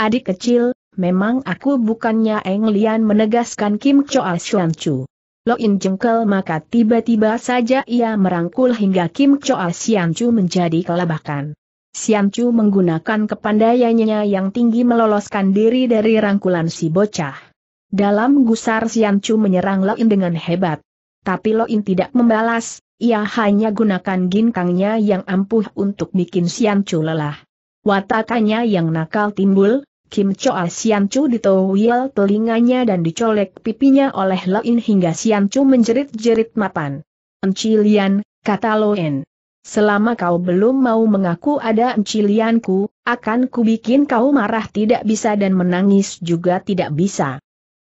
Adik kecil, memang aku bukannya Eng Lian menegaskan Kim Choa Xuan Chu. Lo In jengkel maka tiba-tiba saja ia merangkul hingga Kim Choa Shuan Chu menjadi kelabakan. Shuan Chu menggunakan kepandaiannya yang tinggi meloloskan diri dari rangkulan si bocah. Dalam gusar Shuan Chu menyerang Lo In dengan hebat. Tapi Lo In tidak membalas, ia hanya gunakan ginkangnya yang ampuh untuk bikin Siancu lelah. Watakannya yang nakal timbul, Kim Choa Chu ditowil telinganya dan dicolek pipinya oleh Lain hingga Siancu menjerit-jerit mapan. Encilian, kata Loen. Selama kau belum mau mengaku ada encilianku, akan ku bikin kau marah tidak bisa dan menangis juga tidak bisa.